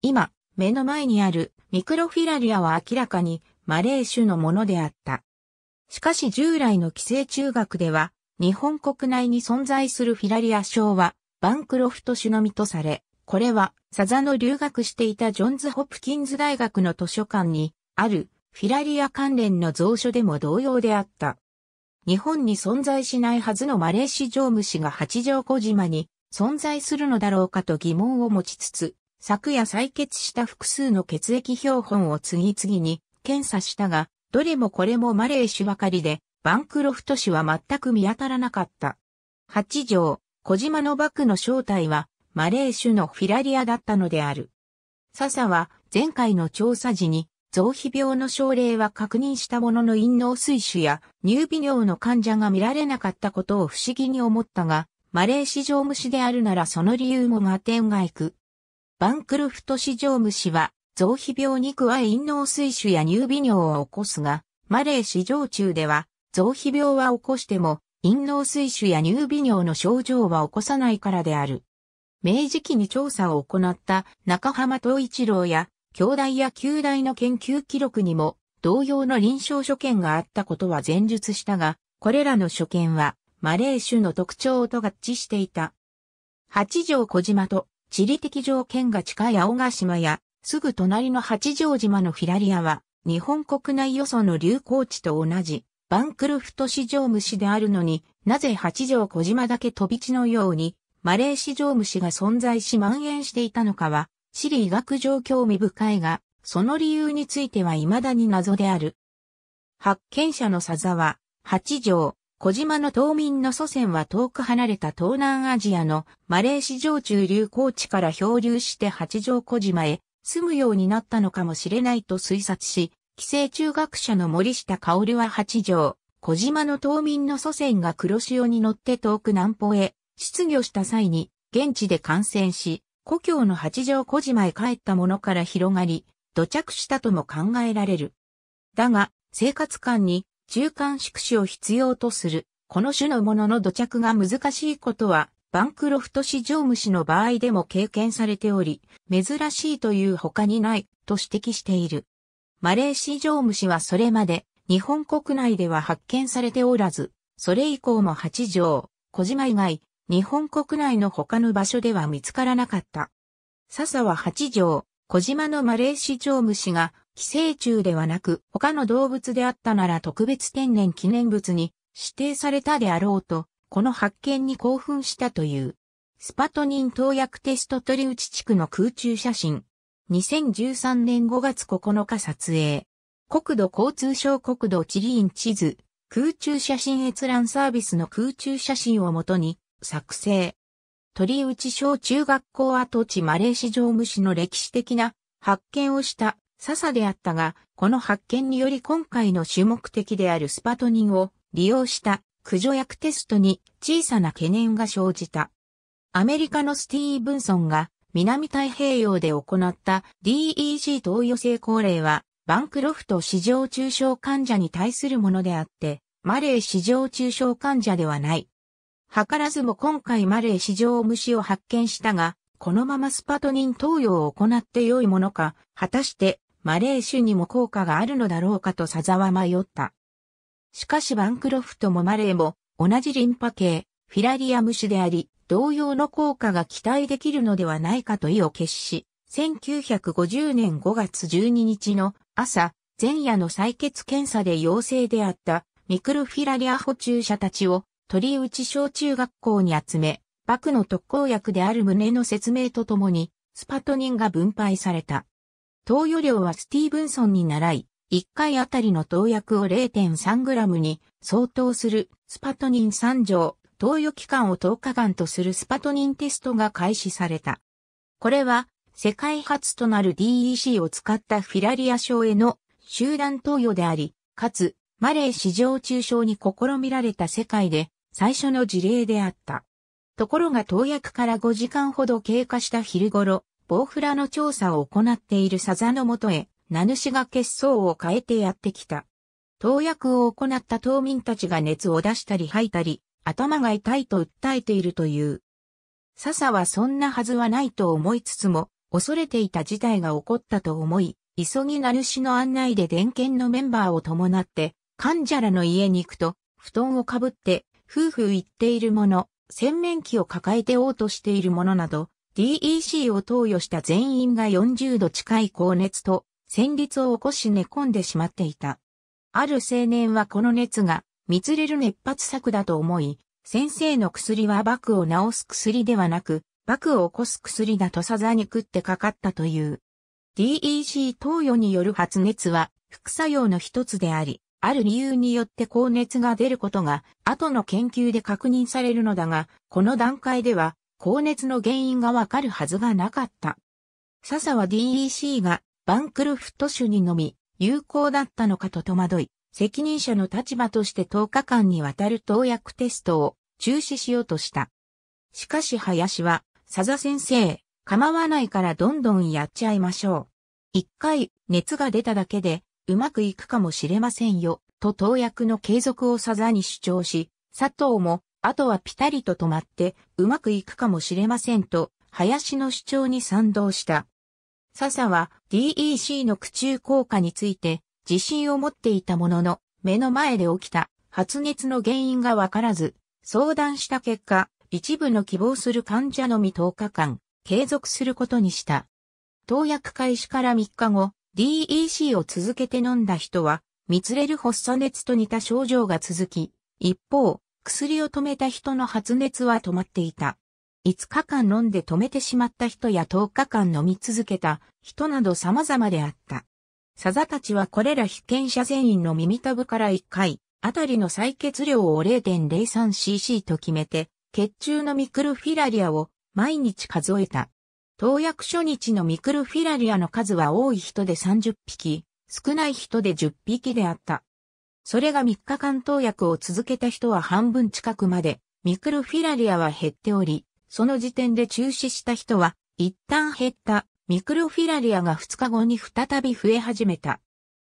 今、目の前にあるミクロフィラリアは明らかにマレー種のものであった。しかし従来の寄生中学では、日本国内に存在するフィラリア症は、バンクロフト種のみとされ、これは、サザの留学していたジョンズ・ホプキンズ大学の図書館に、ある、フィラリア関連の蔵書でも同様であった。日本に存在しないはずのマレー市場虫が八丈小島に存在するのだろうかと疑問を持ちつつ、昨夜採血した複数の血液標本を次々に検査したが、どれもこれもマレー氏ばかりで、バンクロフト氏は全く見当たらなかった。八条、小島のバクの正体は、マレーュのフィラリアだったのである。笹は前回の調査時に臓皮病の症例は確認したものの陰脳水腫や乳微尿の患者が見られなかったことを不思議に思ったが、マレー市場虫であるならその理由も合点がいく。バンクルフト市場虫は、臓皮病に加え陰脳水腫や乳微尿を起こすが、マレー市場中では、臓皮病は起こしても、陰脳水腫や乳微尿の症状は起こさないからである。明治期に調査を行った中浜東一郎や京大や旧大の研究記録にも同様の臨床所見があったことは前述したが、これらの所見はマレー種の特徴と合致していた。八丈小島と地理的条件が近い青ヶ島や、すぐ隣の八丈島のフィラリアは、日本国内予想の流行地と同じ、バンクルフト市場虫であるのに、なぜ八条小島だけ飛び地のように、マレー市場虫が存在し蔓延していたのかは、地理医学上興味深いが、その理由については未だに謎である。発見者の佐は、八条、小島の島民の祖先は遠く離れた東南アジアのマレー市場中流高地から漂流して八条小島へ住むようになったのかもしれないと推察し、寄生中学者の森下織は八条、小島の島民の祖先が黒潮に乗って遠く南方へ出魚した際に現地で感染し、故郷の八丈小島へ帰ったものから広がり、土着したとも考えられる。だが、生活感に中間宿主を必要とする、この種のものの土着が難しいことは、バンクロフト市場虫の場合でも経験されており、珍しいという他にないと指摘している。マレー市場虫はそれまで日本国内では発見されておらず、それ以降も八条、小島以外、日本国内の他の場所では見つからなかった。笹は八条、小島のマレーシチョウムシが寄生虫ではなく他の動物であったなら特別天然記念物に指定されたであろうと、この発見に興奮したという。スパトニン投薬テスト取り打ち地区の空中写真。2013年5月9日撮影。国土交通省国土地理院地図。空中写真閲覧サービスの空中写真をもとに作成。鳥内小中学校跡地マレー市場虫の歴史的な発見をした笹であったが、この発見により今回の主目的であるスパトニンを利用した駆除薬テストに小さな懸念が生じた。アメリカのスティーブンソンが南太平洋で行った DEG 投与成功例はバンクロフト市場中小患者に対するものであって、マレー市場中小患者ではない図らずも今回マレー市場虫を発見したが、このままスパトニン投与を行って良いものか、果たしてマレー種にも効果があるのだろうかとサザは迷った。しかしバンクロフトもマレーも同じリンパ系、フィラリア虫であり、同様の効果が期待できるのではないかと意を決し、1950年5月12日の朝、前夜の採血検査で陽性であったミクロフィラリア補充者たちを鳥内小中学校に集め、幕の特効薬である旨の説明とともに、スパトニンが分配された。投与量はスティーブンソンに習い、1回あたりの投薬を 0.3g に相当するスパトニン3錠、投与期間を10日間とするスパトニンテストが開始された。これは、世界初となる DEC を使ったフィラリア症への集団投与であり、かつ、マレー市場中傷に試みられた世界で最初の事例であった。ところが投薬から5時間ほど経過した昼頃、ボウフラの調査を行っているサザのもとへ、名主が血相を変えてやってきた。投薬を行った島民たちが熱を出したり吐いたり、頭が痛いと訴えているという。笹はそんなはずはないと思いつつも、恐れていた事態が起こったと思い、急ぎ名主の案内で電検のメンバーを伴って、患者らの家に行くと、布団をかぶって、夫婦言っているもの、洗面器を抱えておうとしているものなど、DEC を投与した全員が40度近い高熱と、戦慄を起こし寝込んでしまっていた。ある青年はこの熱が、密れる熱発作だと思い、先生の薬はバクを治す薬ではなく、バクを起こす薬だとさざに食ってかかったという。DEC 投与による発熱は副作用の一つであり、ある理由によって高熱が出ることが、後の研究で確認されるのだが、この段階では、高熱の原因がわかるはずがなかった。笹は DEC がバンクルフット種にのみ有効だったのかと戸惑い、責任者の立場として10日間にわたる投薬テストを中止しようとした。しかし林は、笹先生、構わないからどんどんやっちゃいましょう。一回熱が出ただけでうまくいくかもしれませんよ、と投薬の継続をさざに主張し、佐藤も、あとはピタリと止まって、うまくいくかもしれませんと、林の主張に賛同した。笹は DEC の苦中効果について自信を持っていたものの、目の前で起きた発熱の原因がわからず、相談した結果、一部の希望する患者のみ10日間、継続することにした。投薬開始から3日後、DEC を続けて飲んだ人は、蜜れる発作熱と似た症状が続き、一方、薬を止めた人の発熱は止まっていた。5日間飲んで止めてしまった人や10日間飲み続けた人など様々であった。サザたちはこれら被験者全員の耳たぶから1回、あたりの採血量を 0.03cc と決めて、血中のミクロフィラリアを毎日数えた。投薬初日のミクルフィラリアの数は多い人で30匹、少ない人で10匹であった。それが3日間投薬を続けた人は半分近くまで、ミクルフィラリアは減っており、その時点で中止した人は、一旦減ったミクルフィラリアが2日後に再び増え始めた。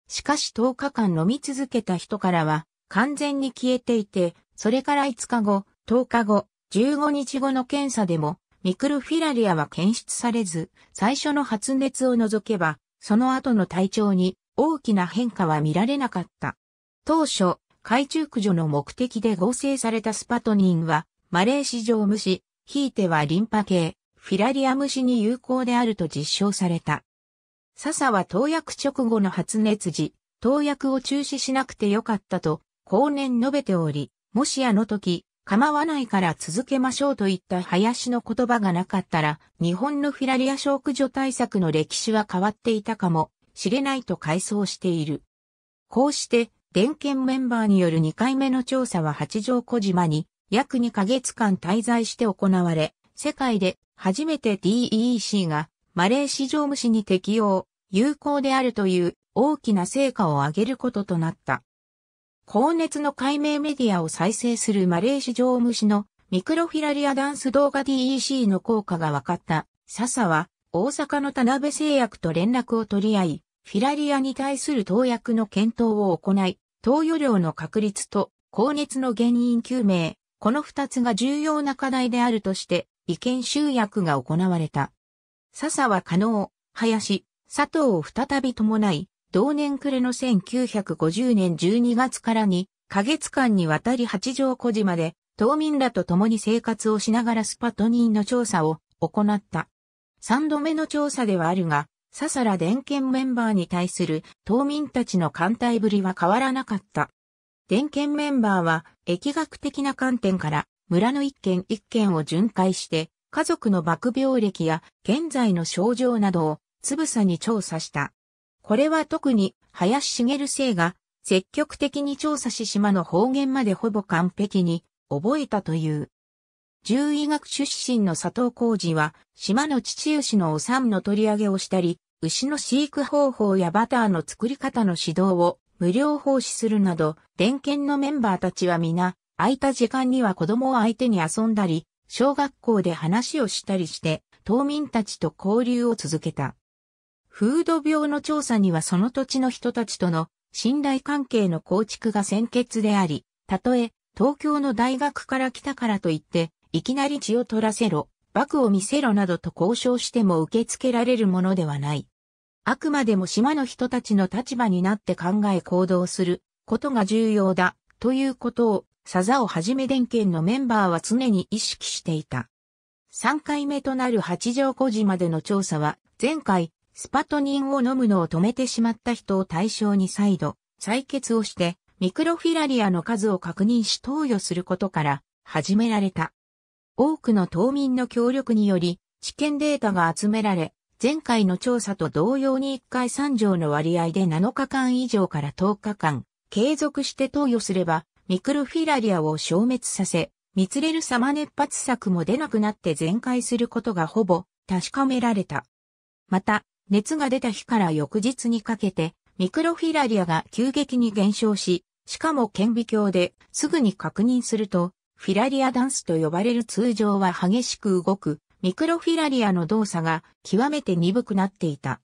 しかし10日間飲み続けた人からは、完全に消えていて、それから5日後、10日後、15日後の検査でも、ミクロフィラリアは検出されず、最初の発熱を除けば、その後の体調に大きな変化は見られなかった。当初、海中駆除の目的で合成されたスパトニンは、マレーシ状虫、ひいてはリンパ系、フィラリア虫に有効であると実証された。笹は投薬直後の発熱時、投薬を中止しなくてよかったと、後年述べており、もしあの時、構わないから続けましょうといった林の言葉がなかったら、日本のフィラリア症駆除対策の歴史は変わっていたかもしれないと回想している。こうして、電研メンバーによる2回目の調査は八丈小島に約2ヶ月間滞在して行われ、世界で初めて DEC がマレー市場虫に適用、有効であるという大きな成果を上げることとなった。高熱の解明メディアを再生するマレー市場虫のミクロフィラリアダンス動画 DEC の効果が分かった。笹は大阪の田辺製薬と連絡を取り合い、フィラリアに対する投薬の検討を行い、投与量の確立と高熱の原因究明、この二つが重要な課題であるとして、意見集約が行われた。笹は加納、林、佐藤を再び伴い、同年暮れの1950年12月からに、か月間にわたり八丈小島で、島民らと共に生活をしながらスパトニーの調査を行った。3度目の調査ではあるが、ささら電検メンバーに対する島民たちの艦隊ぶりは変わらなかった。電検メンバーは、疫学的な観点から、村の一軒一軒を巡回して、家族の爆病歴や現在の症状などをつぶさに調査した。これは特に林茂生が積極的に調査し島の方言までほぼ完璧に覚えたという。獣医学出身の佐藤浩二は島の父牛のお産の取り上げをしたり、牛の飼育方法やバターの作り方の指導を無料奉仕するなど、電剣のメンバーたちは皆、空いた時間には子供を相手に遊んだり、小学校で話をしたりして、島民たちと交流を続けた。フード病の調査にはその土地の人たちとの信頼関係の構築が先決であり、たとえ東京の大学から来たからといって、いきなり血を取らせろ、爆を見せろなどと交渉しても受け付けられるものではない。あくまでも島の人たちの立場になって考え行動することが重要だ、ということを、サザをはじめ電研のメンバーは常に意識していた。3回目となる八丈小島での調査は、前回、スパトニンを飲むのを止めてしまった人を対象に再度、採血をして、ミクロフィラリアの数を確認し投与することから始められた。多くの島民の協力により、治験データが集められ、前回の調査と同様に1回3錠の割合で7日間以上から10日間、継続して投与すれば、ミクロフィラリアを消滅させ、ミツレル様熱発作も出なくなって全開することがほぼ確かめられた。また、熱が出た日から翌日にかけて、ミクロフィラリアが急激に減少し、しかも顕微鏡ですぐに確認すると、フィラリアダンスと呼ばれる通常は激しく動く、ミクロフィラリアの動作が極めて鈍くなっていた。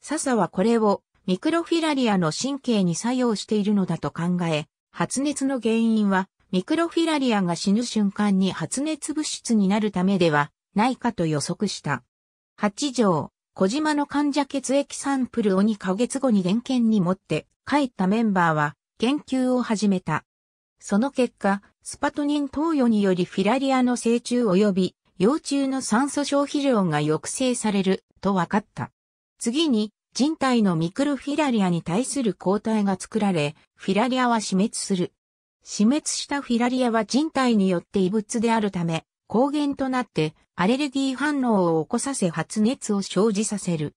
笹はこれをミクロフィラリアの神経に作用しているのだと考え、発熱の原因はミクロフィラリアが死ぬ瞬間に発熱物質になるためではないかと予測した。8条、小島の患者血液サンプルを2ヶ月後に原研に持って帰ったメンバーは研究を始めた。その結果、スパトニン投与によりフィラリアの成虫及び幼虫の酸素消費量が抑制されると分かった。次に人体のミクロフィラリアに対する抗体が作られ、フィラリアは死滅する。死滅したフィラリアは人体によって異物であるため、抗原となってアレルギー反応を起こさせ発熱を生じさせる。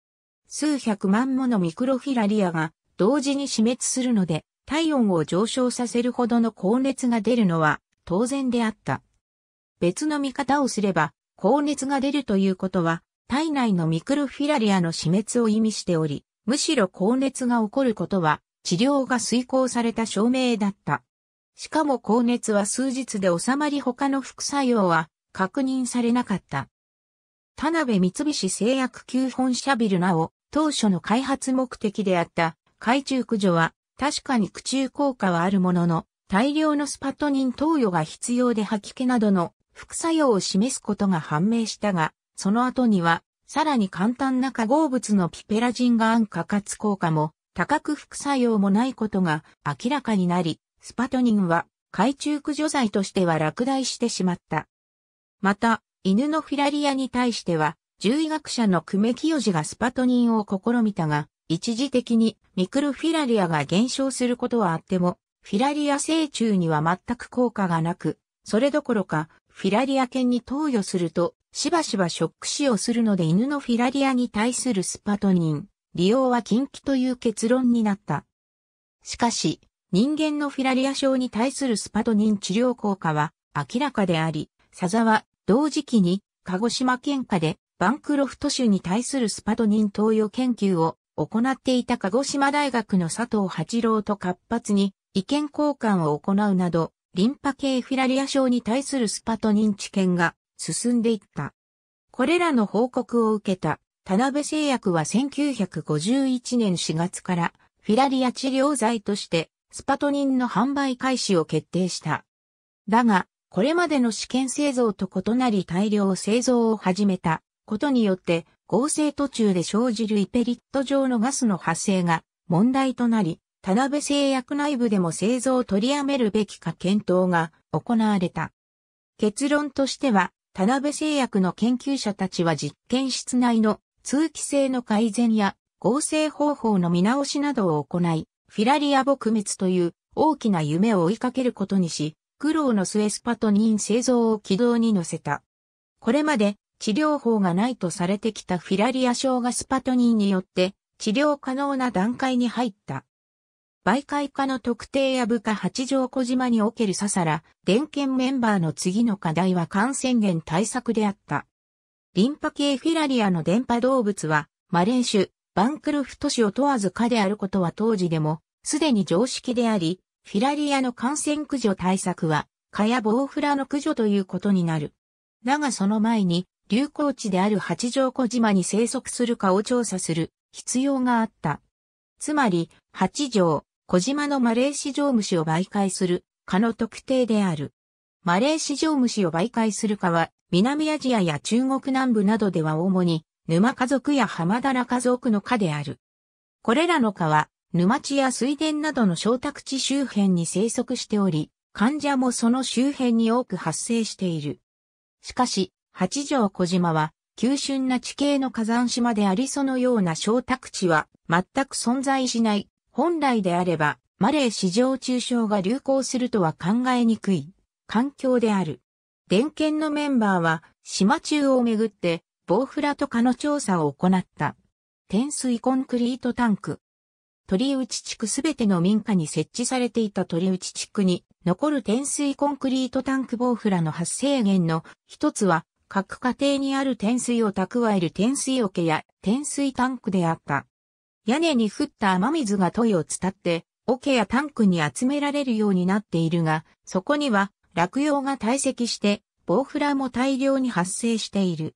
数百万ものミクロフィラリアが同時に死滅するので、体温を上昇させるほどの高熱が出るのは当然であった。別の見方をすれば、高熱が出るということは、体内のミクロフィラリアの死滅を意味しており、むしろ高熱が起こることは、治療が遂行された証明だった。しかも高熱は数日で収まり他の副作用は確認されなかった。田辺三菱製薬旧本社ビルなお、当初の開発目的であった海中駆除は確かに駆中効果はあるものの、大量のスパトニン投与が必要で吐き気などの副作用を示すことが判明したが、その後には、さらに簡単な化合物のピペラジンが安価かつ効果も、高く副作用もないことが明らかになり、スパトニンは海中駆除剤としては落第してしまった。また、犬のフィラリアに対しては、獣医学者の久米清治がスパトニンを試みたが、一時的にミクロフィラリアが減少することはあっても、フィラリア成虫には全く効果がなく、それどころか、フィラリア犬に投与すると、しばしばショック死をするので犬のフィラリアに対するスパトニン、利用は禁忌という結論になった。しかし、人間のフィラリア症に対するスパトニン治療効果は明らかであり、佐は同時期に、鹿児島県下で、バンクロフト州に対するスパトニン投与研究を行っていた鹿児島大学の佐藤八郎と活発に意見交換を行うなど、リンパ系フィラリア症に対するスパトニン治験が進んでいった。これらの報告を受けた田辺製薬は1951年4月からフィラリア治療剤としてスパトニンの販売開始を決定した。だが、これまでの試験製造と異なり大量製造を始めたことによって合成途中で生じるイペリット状のガスの発生が問題となり、田辺製薬内部でも製造を取りやめるべきか検討が行われた。結論としては、田辺製薬の研究者たちは実験室内の通気性の改善や合成方法の見直しなどを行い、フィラリア撲滅という大きな夢を追いかけることにし、苦労の末スパトニン製造を軌道に乗せた。これまで治療法がないとされてきたフィラリア症がスパトニンによって治療可能な段階に入った。媒介化の特定や部下八条小島におけるササラ、電検メンバーの次の課題は感染源対策であった。リンパ系フィラリアの電波動物は、マレー種、バンクルフト市を問わず科であることは当時でも、すでに常識であり、フィラリアの感染駆除対策は、蚊やボウフラの駆除ということになる。だがその前に、流行地である八丈小島に生息する蚊を調査する必要があった。つまり、八丈、小島のマレーシジョウムシを媒介する蚊の特定である。マレーシジョウムシを媒介する蚊は、南アジアや中国南部などでは主に、沼家族や浜田ら家族の蚊である。これらの蚊は、沼地や水田などの小宅地周辺に生息しており、患者もその周辺に多く発生している。しかし、八丈小島は、急峻な地形の火山島でありそのような小宅地は全く存在しない。本来であれば、マレー市場中傷が流行するとは考えにくい環境である。電研のメンバーは、島中をめぐって、ボウフラと蚊の調査を行った。天水コンクリートタンク、鳥内地区すべての民家に設置されていた鳥内地区に残る天水コンクリートタンクボウフラの発生源の一つは各家庭にある天水を蓄える天水桶や天水タンクであった。屋根に降った雨水が問いを伝って桶やタンクに集められるようになっているが、そこには落葉が堆積してボウフラも大量に発生している。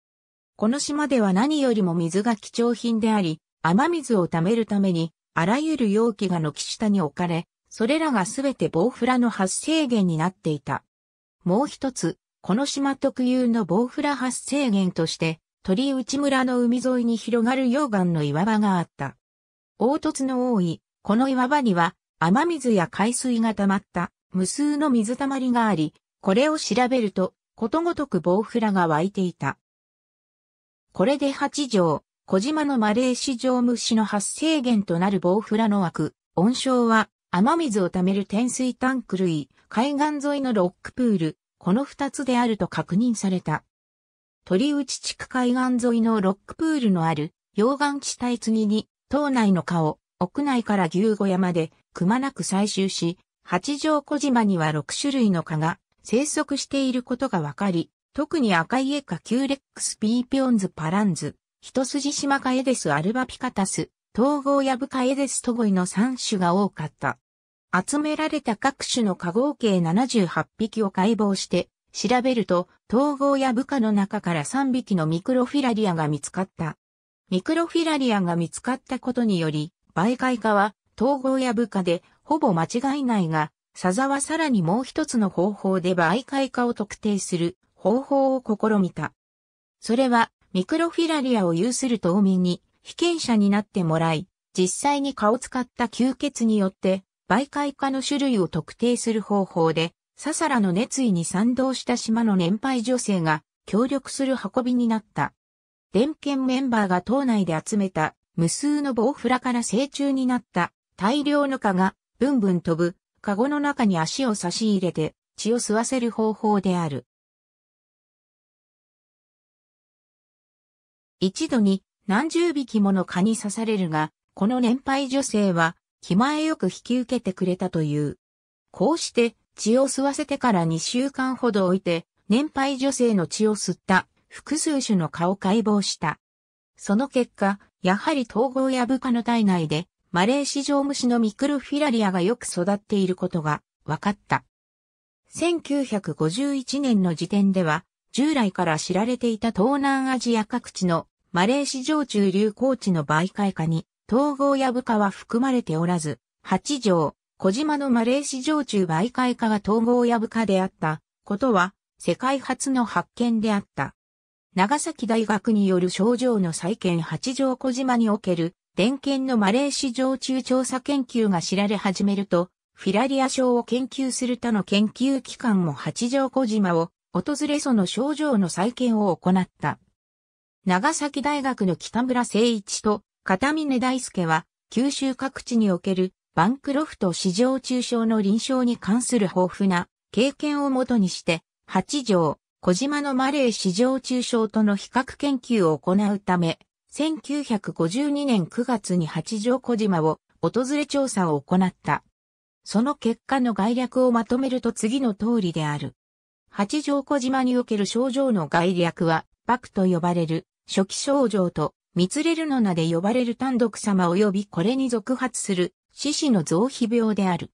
この島では何よりも水が貴重品であり、雨水を貯めるためにあらゆる容器が軒下に置かれ、それらがすべて棒フラの発生源になっていた。もう一つ、この島特有のウフラ発生源として、鳥内村の海沿いに広がる溶岩の岩場があった。凹凸の多い、この岩場には、雨水や海水が溜まった無数の水たまりがあり、これを調べると、ことごとく棒フラが湧いていた。これで8条、小島のマレー市場虫の発生源となるボウフラの枠、温床は、雨水を貯める天水タンク類、海岸沿いのロックプール、この二つであると確認された。鳥内地区海岸沿いのロックプールのある、溶岩地帯次に、島内の蚊を屋内から牛小山で、くまなく採集し、八丈小島には6種類の蚊が生息していることがわかり、特に赤いエカキューレックスピーピョンズパランズ、一筋島カエデスアルバピカタス、統合ヤブカエデストゴイの3種が多かった。集められた各種の化合計78匹を解剖して調べると統合や部下の中から3匹のミクロフィラリアが見つかった。ミクロフィラリアが見つかったことにより媒介化は統合や部下でほぼ間違いないが、サザはさらにもう一つの方法で媒介化を特定する方法を試みた。それはミクロフィラリアを有する島民に被験者になってもらい、実際に蚊を使った吸血によって、媒介化の種類を特定する方法で、ササラの熱意に賛同した島の年配女性が協力する運びになった。電研メンバーが島内で集めた無数の棒フラから成虫になった大量の蚊がブンブン飛ぶ、カゴの中に足を差し入れて血を吸わせる方法である。一度に何十匹もの蚊に刺されるが、この年配女性は気前よく引き受けてくれたという。こうして血を吸わせてから2週間ほど置いて、年配女性の血を吸った複数種の蚊を解剖した。その結果、やはり統合や部下の体内で、マレー市場虫のミクロフィラリアがよく育っていることが分かった。1951年の時点では、従来から知られていた東南アジア各地のマレー市場中流行地の媒介化に統合や部下は含まれておらず、八条、小島のマレー市場中媒介化が統合や部下であったことは世界初の発見であった。長崎大学による症状の再建八条小島における伝研のマレー市場中調査研究が知られ始めると、フィラリア症を研究する他の研究機関も八条小島を訪れその症状の再建を行った。長崎大学の北村誠一と片峰大輔は、九州各地におけるバンクロフト市場中傷の臨床に関する豊富な経験をもとにして、八条、小島のマレー市場中傷との比較研究を行うため、1952年9月に八条小島を訪れ調査を行った。その結果の概略をまとめると次の通りである。八丈小島における症状の概略は、バクと呼ばれる、初期症状と、ミツレルの名で呼ばれる単独様及びこれに続発する、獅子の増肥病である。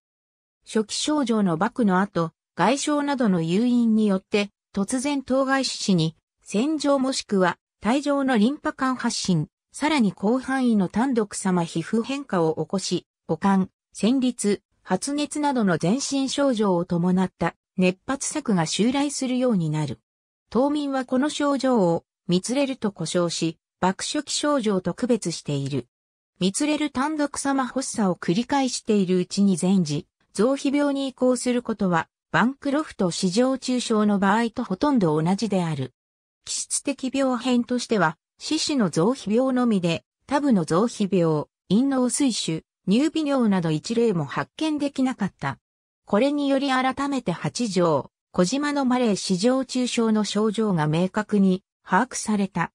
初期症状のバクの後、外傷などの誘因によって、突然当該獅子に、洗浄もしくは、体状のリンパ管発疹、さらに広範囲の単独様皮膚変化を起こし、悪管、旋律、発熱などの全身症状を伴った熱発作が襲来するようになる。島民はこの症状を、蜜れると呼称し、爆期症状と区別している。蜜れる単独様発作を繰り返しているうちに全時、増皮病に移行することは、バンクロフト市場中症の場合とほとんど同じである。気質的病変としては、四肢の増皮病のみで、タブの増皮病、陰脳水腫、乳微尿など一例も発見できなかった。これにより改めて8条、小島のマレー市場中傷の症状が明確に把握された。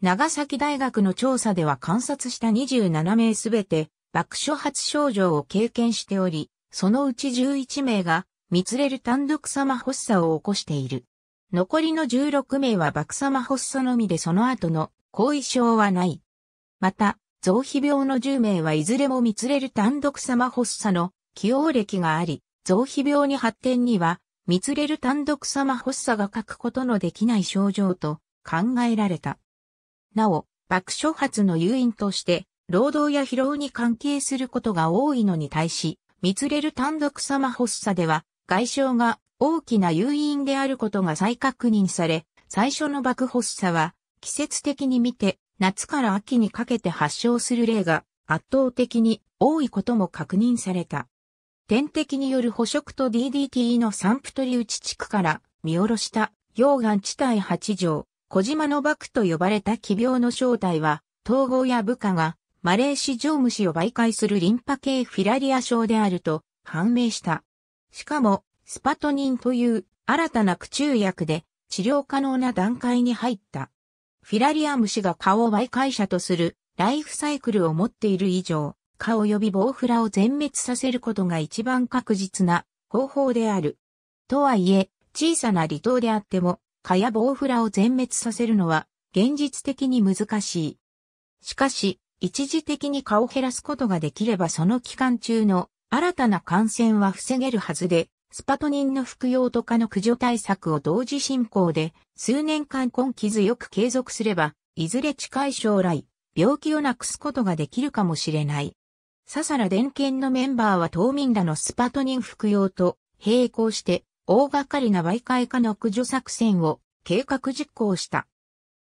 長崎大学の調査では観察した27名すべて爆初発症状を経験しており、そのうち11名が密れる単独様発作を起こしている。残りの16名は爆様発作のみでその後の後遺症はない。また、臓皮病の10名はいずれも密れる単独様発作の起用歴があり、臓皮病に発展には、蜜れる単独様発作が欠くことのできない症状と考えられた。なお、爆初発の誘因として、労働や疲労に関係することが多いのに対し、蜜れる単独様発作では、外傷が大きな誘因であることが再確認され、最初の爆発作は、季節的に見て、夏から秋にかけて発症する例が圧倒的に多いことも確認された。点滴による捕食と DDT のサンプトリウチ地区から見下ろした溶岩地帯8条、小島の幕と呼ばれた奇病の正体は、統合や部下がマレーシジョウムシを媒介するリンパ系フィラリア症であると判明した。しかも、スパトニンという新たな駆虫薬で治療可能な段階に入った。フィラリア虫が蚊を媒介者とするライフサイクルを持っている以上、顔及びボウフラを全滅させることが一番確実な方法である。とはいえ、小さな離島であっても、蚊やボウフラを全滅させるのは現実的に難しい。しかし、一時的に蚊を減らすことができればその期間中の新たな感染は防げるはずで、スパトニンの服用とかの駆除対策を同時進行で、数年間根気強く継続すれば、いずれ近い将来、病気をなくすことができるかもしれない。ササラ電研のメンバーは島民らのスパトニン服用と並行して大掛かりな媒介化の駆除作戦を計画実行した。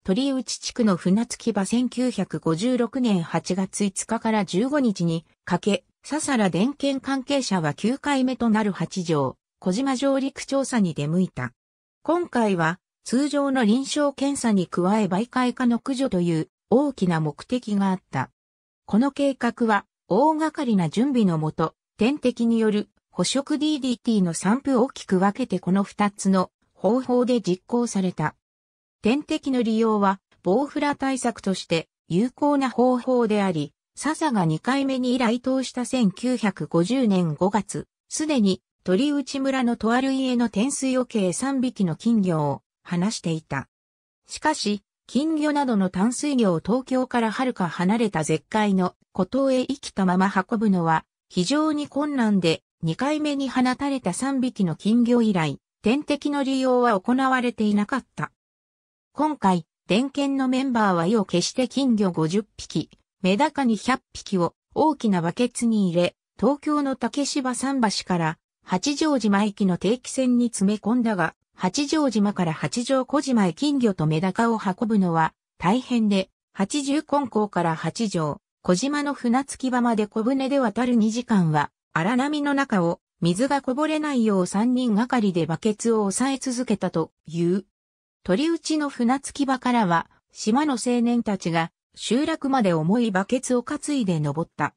鳥内地区の船着き場1956年8月5日から15日にかけ、ササラ電研関係者は9回目となる8条、小島上陸調査に出向いた。今回は通常の臨床検査に加え媒介化の駆除という大きな目的があった。この計画は大掛かりな準備のもと、点滴による捕食 DDT の散布を大きく分けてこの2つの方法で実行された。点滴の利用は、ボウフラ対策として有効な方法であり、笹が2回目に来島した1950年5月、すでに鳥内村のとある家の天水を計3匹の金魚を放していた。しかし、金魚などの淡水魚を東京からはるか離れた絶海の孤島へ生きたまま運ぶのは非常に困難で2回目に放たれた3匹の金魚以来、天敵の利用は行われていなかった。今回、電検のメンバーは意を決して金魚50匹、メダカに100匹を大きなバケツに入れ、東京の竹芝桟橋から八丈島駅の定期船に詰め込んだが、八丈島から八丈小島へ金魚とメダカを運ぶのは大変で、八十根港から八丈、小島の船着き場まで小舟で渡る2時間は、荒波の中を水がこぼれないよう3人がかりでバケツを押さえ続けたという。鳥打ちの船着き場からは、島の青年たちが集落まで重いバケツを担いで登った。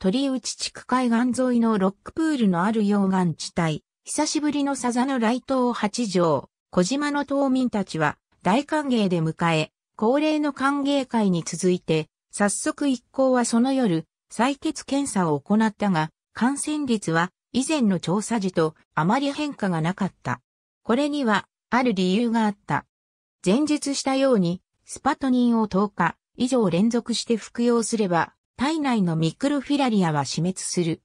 鳥打ち地区海岸沿いのロックプールのある溶岩地帯、久しぶりのサザの来島八条、小島の島民たちは大歓迎で迎え、恒例の歓迎会に続いて、早速一行はその夜、採血検査を行ったが、感染率は以前の調査時とあまり変化がなかった。これには、ある理由があった。前述したように、スパトニンを10日以上連続して服用すれば、体内のミクロフィラリアは死滅する。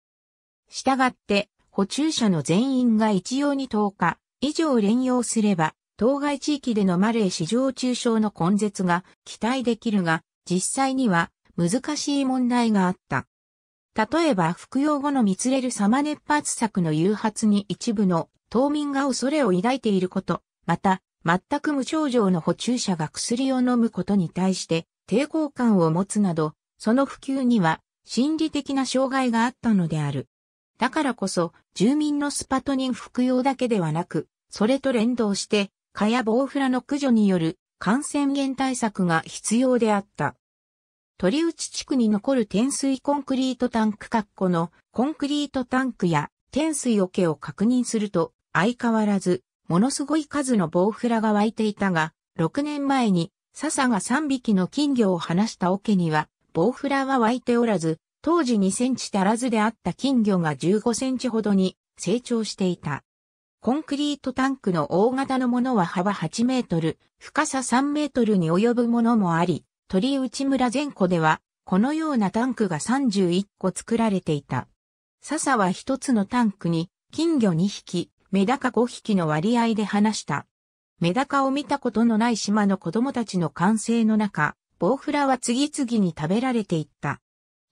したがって、補充者の全員が一様に10日以上連用すれば、当該地域でのマレー市場中傷の根絶が期待できるが、実際には難しい問題があった。例えば服用後の蜜れる様、熱発作の誘発に一部の島民が恐れを抱いていること、また、全く無症状の補充者が薬を飲むことに対して抵抗感を持つなど、その普及には心理的な障害があったのである。だからこそ、住民のスパトニン服用だけではなく、それと連動して、蚊やボウフラの駆除による感染源対策が必要であった。鳥内地区に残る天水コンクリートタンク括弧のコンクリートタンクや天水桶を確認すると相変わらずものすごい数のボウフラが湧いていたが6年前に笹が3匹の金魚を放した桶にはボウフラは湧いておらず当時2センチ足らずであった金魚が15センチほどに成長していた。コンクリートタンクの大型のものは幅8メートル、深さ3メートルに及ぶものもあり、鳥内村前湖では、このようなタンクが31個作られていた。笹は一つのタンクに、金魚2匹、メダカ5匹の割合で話した。メダカを見たことのない島の子供たちの歓声の中、ボウフラは次々に食べられていった。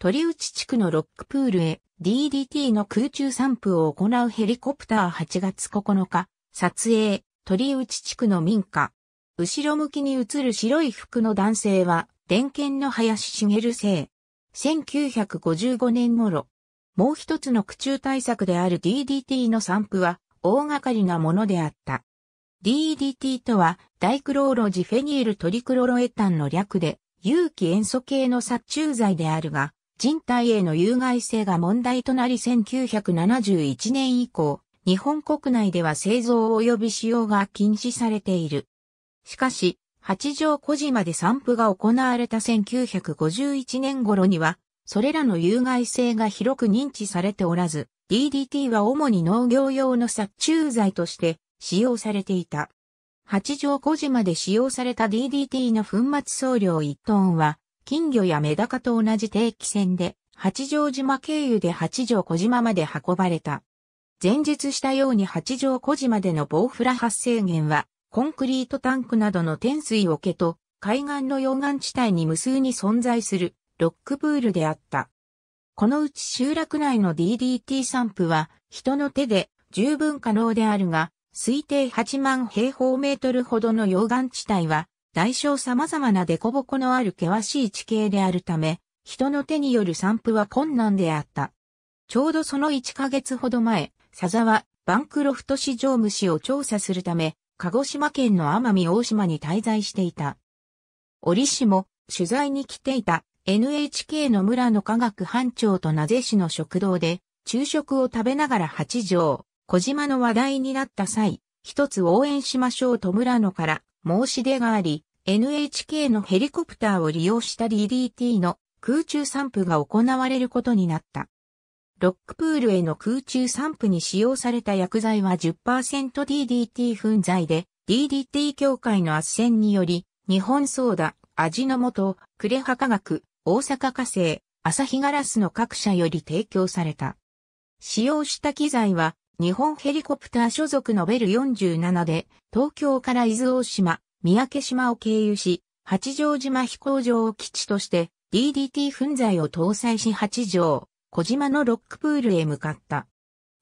鳥内地区のロックプールへ DDT の空中散布を行うヘリコプター8月9日、撮影、鳥内地区の民家。後ろ向きに映る白い服の男性は、電剣の林茂生。1955年頃。もう一つの空中対策である DDT の散布は、大掛かりなものであった。DDT とは、ダイクローロジフェニールトリクロロエタンの略で、有機塩素系の殺虫剤であるが、人体への有害性が問題となり1971年以降、日本国内では製造及び使用が禁止されている。しかし、八丈小島で散布が行われた1951年頃には、それらの有害性が広く認知されておらず、DDT は主に農業用の殺虫剤として使用されていた。八丈小島で使用された DDT の粉末総量1トンは金魚やメダカと同じ定期船で、八丈島経由で八丈小島まで運ばれた。前述したように八丈小島での暴フラ発生源は、コンクリートタンクなどの天水桶と、海岸の溶岩地帯に無数に存在する、ロックプールであった。このうち集落内の DDT 散布は、人の手で十分可能であるが、推定8万平方メートルほどの溶岩地帯は、大小様々な凸凹のある険しい地形であるため、人の手による散布は困難であった。ちょうどその1ヶ月ほど前、佐沢、バンクロフト市場虫を調査するため、鹿児島県の奄美大島に滞在していた。折しも、取材に来ていた NHK の村の科学班長と名瀬市の食堂で、昼食を食べながら八条、小島の話題になった際、一つ応援しましょうと村野から申し出があり、NHK のヘリコプターを利用した DDT の空中散布が行われることになった。ロックプールへの空中散布に使用された薬剤は 10%DDT 粉剤で、DDT 協会の圧旋により、日本ソーダ、味の素、クレハ科学、大阪化成、朝日ガラスの各社より提供された。使用した機材は日本ヘリコプター所属のベル47で、東京から伊豆大島、三宅島を経由し、八丈島飛行場を基地として、DDT 粉剤を搭載し八丈、小島のロックプールへ向かった。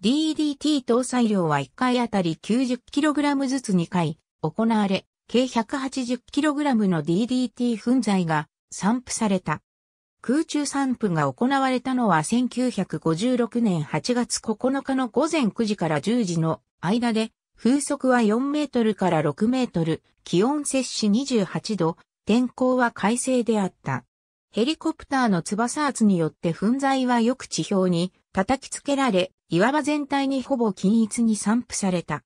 DDT 搭載量は1回あたり 90kg ずつ2回行われ、計 180kg の DDT 粉剤が散布された。空中散布が行われたのは1956年8月9日の午前9時から10時の間で、風速は4メートルから6メートル、気温摂氏28度、天候は快晴であった。ヘリコプターの翼圧によって粉材はよく地表に叩きつけられ、岩場全体にほぼ均一に散布された。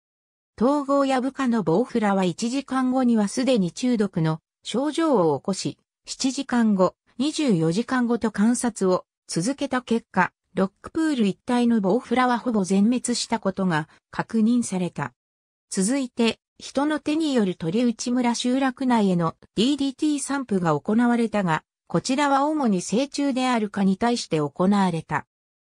統合や部下のボウフラは1時間後にはすでに中毒の症状を起こし、7時間後、24時間ごと観察を続けた結果、ロックプール一帯のボウフラはほぼ全滅したことが確認された。続いて、人の手による鳥内村集落内への DDT 散布が行われたが、こちらは主に成虫であるかに対して行われた。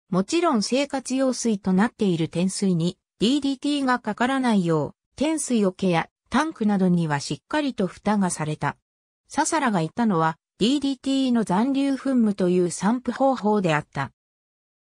もちろん生活用水となっている天水に DDT がかからないよう、天水桶やタンクなどにはしっかりと蓋がされた。ササラがいたのは DDT の残留噴霧という散布方法であった。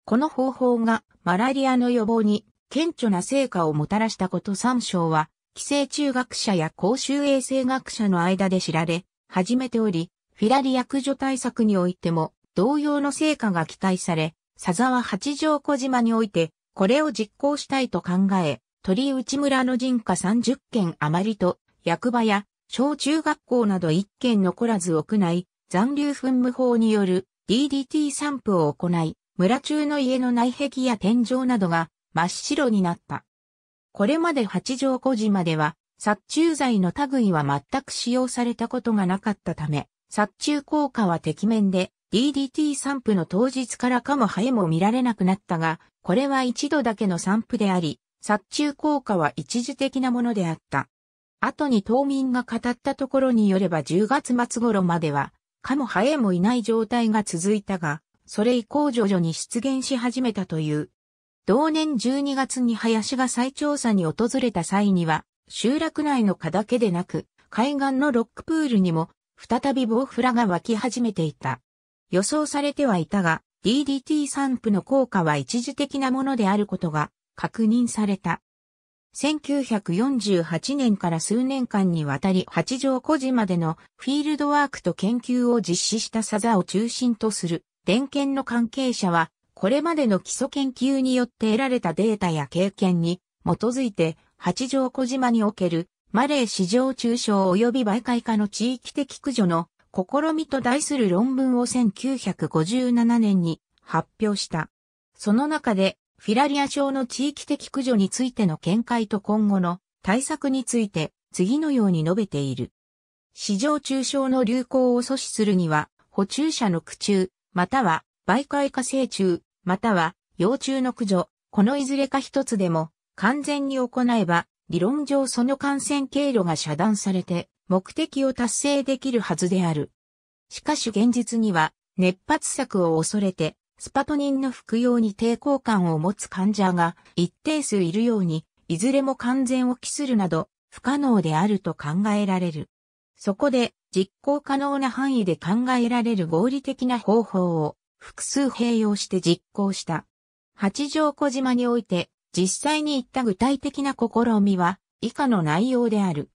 この方法がマラリアの予防に顕著な成果をもたらしたこと参章は、寄生虫学者や公衆衛生学者の間で知られ、始めており、フィラリ駆除対策においても同様の成果が期待され、佐沢八条小島において、これを実行したいと考え、鳥内村の人家30軒余りと、役場や小中学校など1軒残らず屋内、残留噴霧法による DDT 散布を行い、村中の家の内壁や天井などが真っ白になった。これまで八丈小島では、殺虫剤の類は全く使用されたことがなかったため、殺虫効果は適面で、DDT 散布の当日からかもハエも見られなくなったが、これは一度だけの散布であり、殺虫効果は一時的なものであった。後に島民が語ったところによれば10月末頃までは、かもハエもいない状態が続いたが、それ以降徐々に出現し始めたという。同年12月に林が再調査に訪れた際には、集落内の蚊だけでなく、海岸のロックプールにも、再びボウフラが湧き始めていた。予想されてはいたが、DDT 散布の効果は一時的なものであることが確認された。1948年から数年間にわたり八丈小島でのフィールドワークと研究を実施したサザを中心とする電研の関係者は、これまでの基礎研究によって得られたデータや経験に基づいて、八丈小島におけるマレー市場中小及び媒介化の地域的駆除の試みと題する論文を1957年に発表した。その中でフィラリア症の地域的駆除についての見解と今後の対策について次のように述べている。市場中傷の流行を阻止するには、補虫者の駆虫、または媒介化成虫、または幼虫の駆除、このいずれか一つでも完全に行えば、理論上その感染経路が遮断されて、目的を達成できるはずである。しかし現実には、熱発策を恐れて、スパトニンの服用に抵抗感を持つ患者が一定数いるように、いずれも完全を期するなど、不可能であると考えられる。そこで、実行可能な範囲で考えられる合理的な方法を複数併用して実行した。八丈小島において実際に行った具体的な試みは以下の内容である。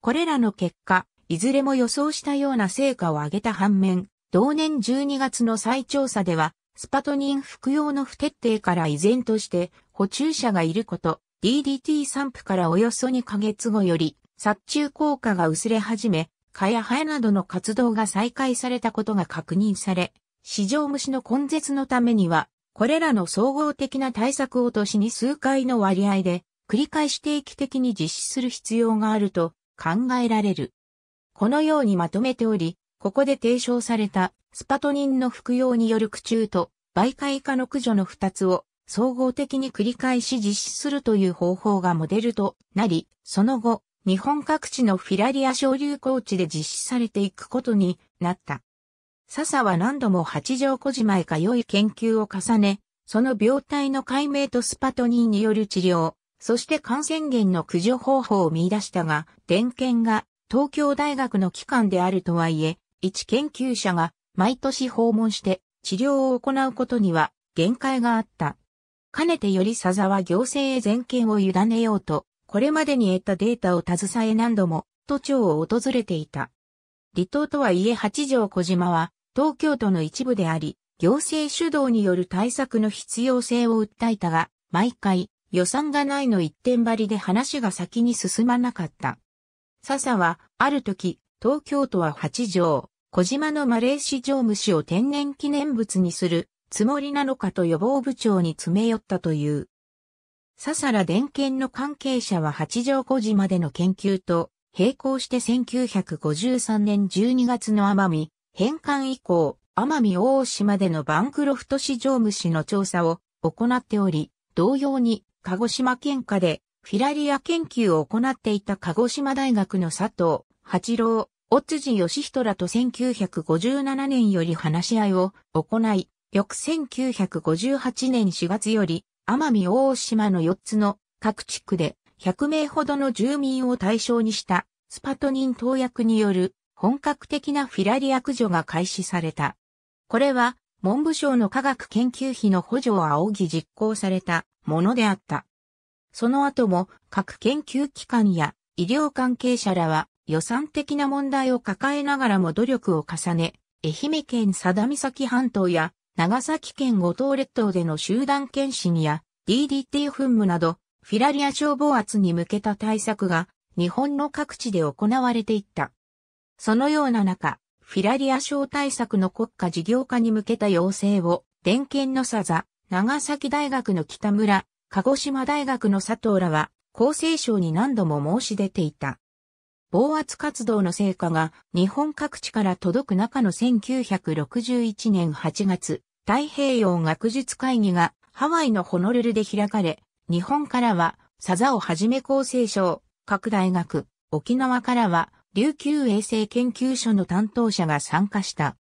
これらの結果、いずれも予想したような成果を上げた反面、同年12月の再調査では、スパトニン服用の不徹底から依然として補充者がいること、DDT 散布からおよそ2ヶ月後より、殺虫効果が薄れ始め、蚊やハエなどの活動が再開されたことが確認され、市場虫の根絶のためには、これらの総合的な対策を年に数回の割合で、繰り返し定期的に実施する必要があると考えられる。このようにまとめており、ここで提唱されたスパトニンの服用による苦中と媒介化の駆除の二つを総合的に繰り返し実施するという方法がモデルとなり、その後、日本各地のフィラリア小流行地で実施されていくことになった。笹は何度も八条小島へ通い研究を重ね、その病態の解明とスパトニンによる治療、そして感染源の駆除方法を見出したが、電検が東京大学の機関であるとはいえ、一研究者が毎年訪問して治療を行うことには限界があった。かねてより佐沢行政へ全権を委ねようと、これまでに得たデータを携え何度も都庁を訪れていた。離島とはいえ八条小島は東京都の一部であり、行政主導による対策の必要性を訴えたが、毎回予算がないの一点張りで話が先に進まなかった。笹は、ある時、東京都は八条、小島のマレー市場虫を天然記念物にするつもりなのかと予防部長に詰め寄ったという。サラ電研の関係者は八丈小島での研究と並行して1953年12月の奄美返還以降、奄美大島でのバンクロフト市場虫の調査を行っており、同様に鹿児島県下でフィラリア研究を行っていた鹿児島大学の佐藤八郎オッジ義人らと1957年より話し合いを行い、翌1958年4月より、奄美大島の4つの各地区で100名ほどの住民を対象にしたスパトニン投薬による本格的なフィラリア駆除が開始された。これは文部省の科学研究費の補助を仰ぎ実行されたものであった。その後も各研究機関や医療関係者らは予算的な問題を抱えながらも努力を重ね、愛媛県佐田岬半島や長崎県五島列島での集団検診や DDT 噴霧など、フィラリア症暴圧に向けた対策が日本の各地で行われていった。そのような中、フィラリア症対策の国家事業化に向けた要請を、電研の佐々、長崎大学の北村、鹿児島大学の佐藤らは、厚生省に何度も申し出ていた。防圧活動の成果が日本各地から届く中の1961年8月、太平洋学術会議がハワイのホノルルで開かれ、日本からはサザをはじめ厚生省、各大学、沖縄からは琉球衛生研究所の担当者が参加した。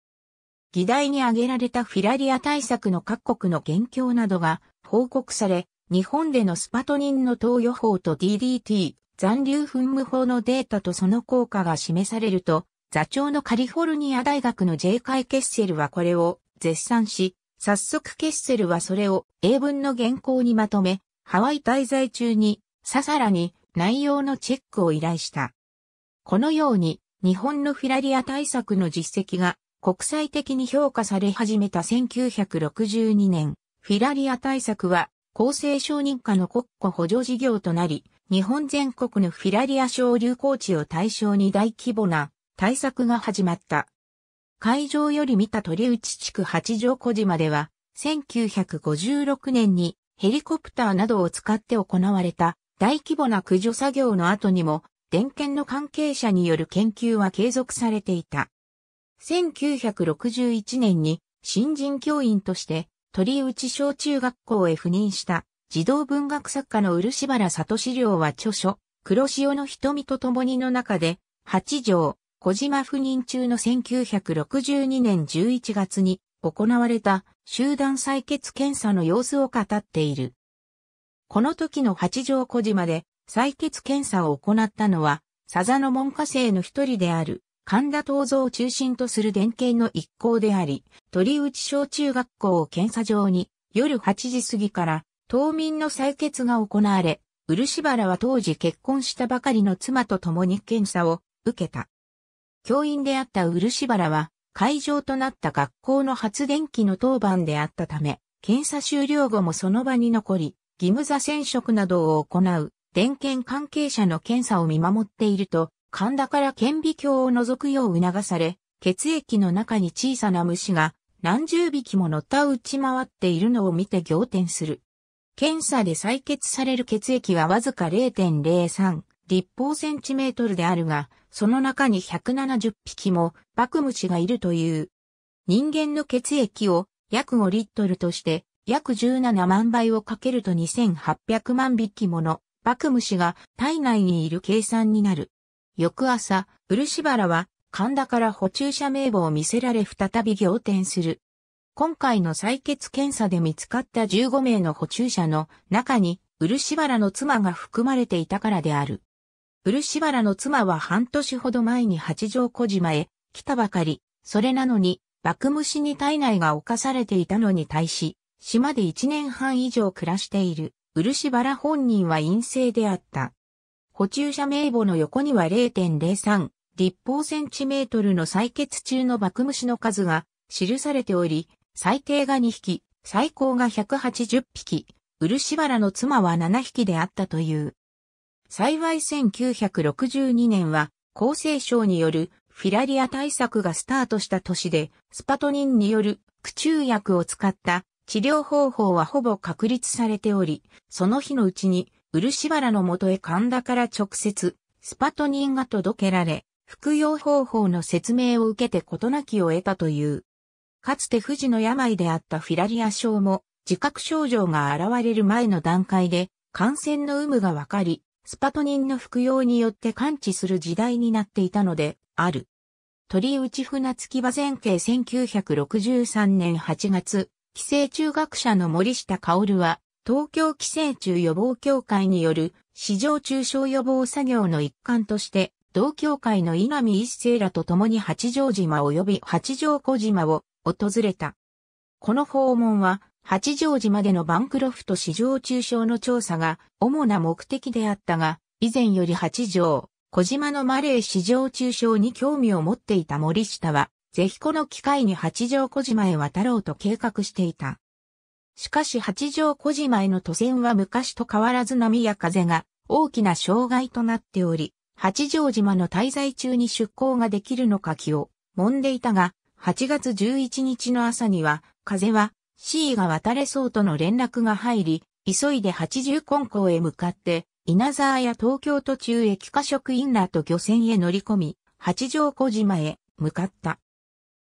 議題に挙げられたフィラリア対策の各国の現況などが報告され、日本でのスパトニンの投与法と DDT、残留噴霧法のデータとその効果が示されると、座長のカリフォルニア大学の J. カイ・ケッセルはこれを絶賛し、早速ケッセルはそれを英文の原稿にまとめ、ハワイ滞在中に、ささらに内容のチェックを依頼した。このように、日本のフィラリア対策の実績が国際的に評価され始めた1962年、フィラリア対策は厚生承認下の国庫補助事業となり、日本全国のフィラリア症流行地を対象に大規模な対策が始まった。会場より見た鳥内地区八丈小島では、1956年にヘリコプターなどを使って行われた大規模な駆除作業の後にも、電研の関係者による研究は継続されていた。1961年に新人教員として鳥内小中学校へ赴任した児童文学作家の漆原里史料は著書、黒潮の瞳と共にの中で、八条、小島赴任中の1962年11月に行われた集団採血検査の様子を語っている。この時の八条小島で採血検査を行ったのは、佐ザの門下生の一人である、神田東蔵を中心とする連携の一行であり、鳥内小中学校を検査場に夜8時過ぎから島民の採決が行われ、漆原は当時結婚したばかりの妻と共に検査を受けた。教員であった漆原は、会場となった学校の発電機の当番であったため、検査終了後もその場に残り、義務座染色などを行う、電検関係者の検査を見守っていると、神田から顕微鏡を除くよう促され、血液の中に小さな虫が何十匹も乗った打ち回っているのを見て仰天する。検査で採血される血液はわずか0.03立方センチメートルであるが、その中に170匹もバクムシがいるという。人間の血液を約5リットルとして約17万倍をかけると2800万匹ものバクムシが体内にいる計算になる。翌朝、漆原は神田から補注者名簿を見せられ再び仰天する。今回の採血検査で見つかった15名の補充者の中に、漆原の妻が含まれていたからである。漆原の妻は半年ほど前に八丈小島へ来たばかり、それなのに、爆虫に体内が侵されていたのに対し、島で1年半以上暮らしている、漆原本人は陰性であった。補充者名簿の横には0.03立方センチメートルの採血中の爆虫の数が記されており、最低が2匹、最高が180匹、漆原の妻は7匹であったという。幸い1962年は、厚生省によるフィラリア対策がスタートした年で、スパトニンによる苦中薬を使った治療方法はほぼ確立されており、その日のうちに漆原の元へ神田から直接スパトニンが届けられ、服用方法の説明を受けて事なきを得たという。かつて不治の病であったフィラリア症も、自覚症状が現れる前の段階で、感染の有無がわかり、スパトニンの服用によって感知する時代になっていたので、ある。鳥内船月場前景1963年8月、寄生虫学者の森下薫は、東京寄生虫予防協会による市場中傷予防作業の一環として、同協会の稲見一世らと共に八丈島及び八丈小島を訪れた。この訪問は、八丈島でのバンクロフト市場中小の調査が主な目的であったが、以前より八丈、小島のマレー市場中小に興味を持っていた森下は、ぜひこの機会に八丈小島へ渡ろうと計画していた。しかし八丈小島への渡船は昔と変わらず波や風が大きな障害となっており、八丈島の滞在中に出港ができるのか気を揉んでいたが、8月11日の朝には、風は C が渡れそうとの連絡が入り、急いで八十根港へ向かって、稲沢や東京途中駅下職員らと漁船へ乗り込み、八丈小島へ向かった。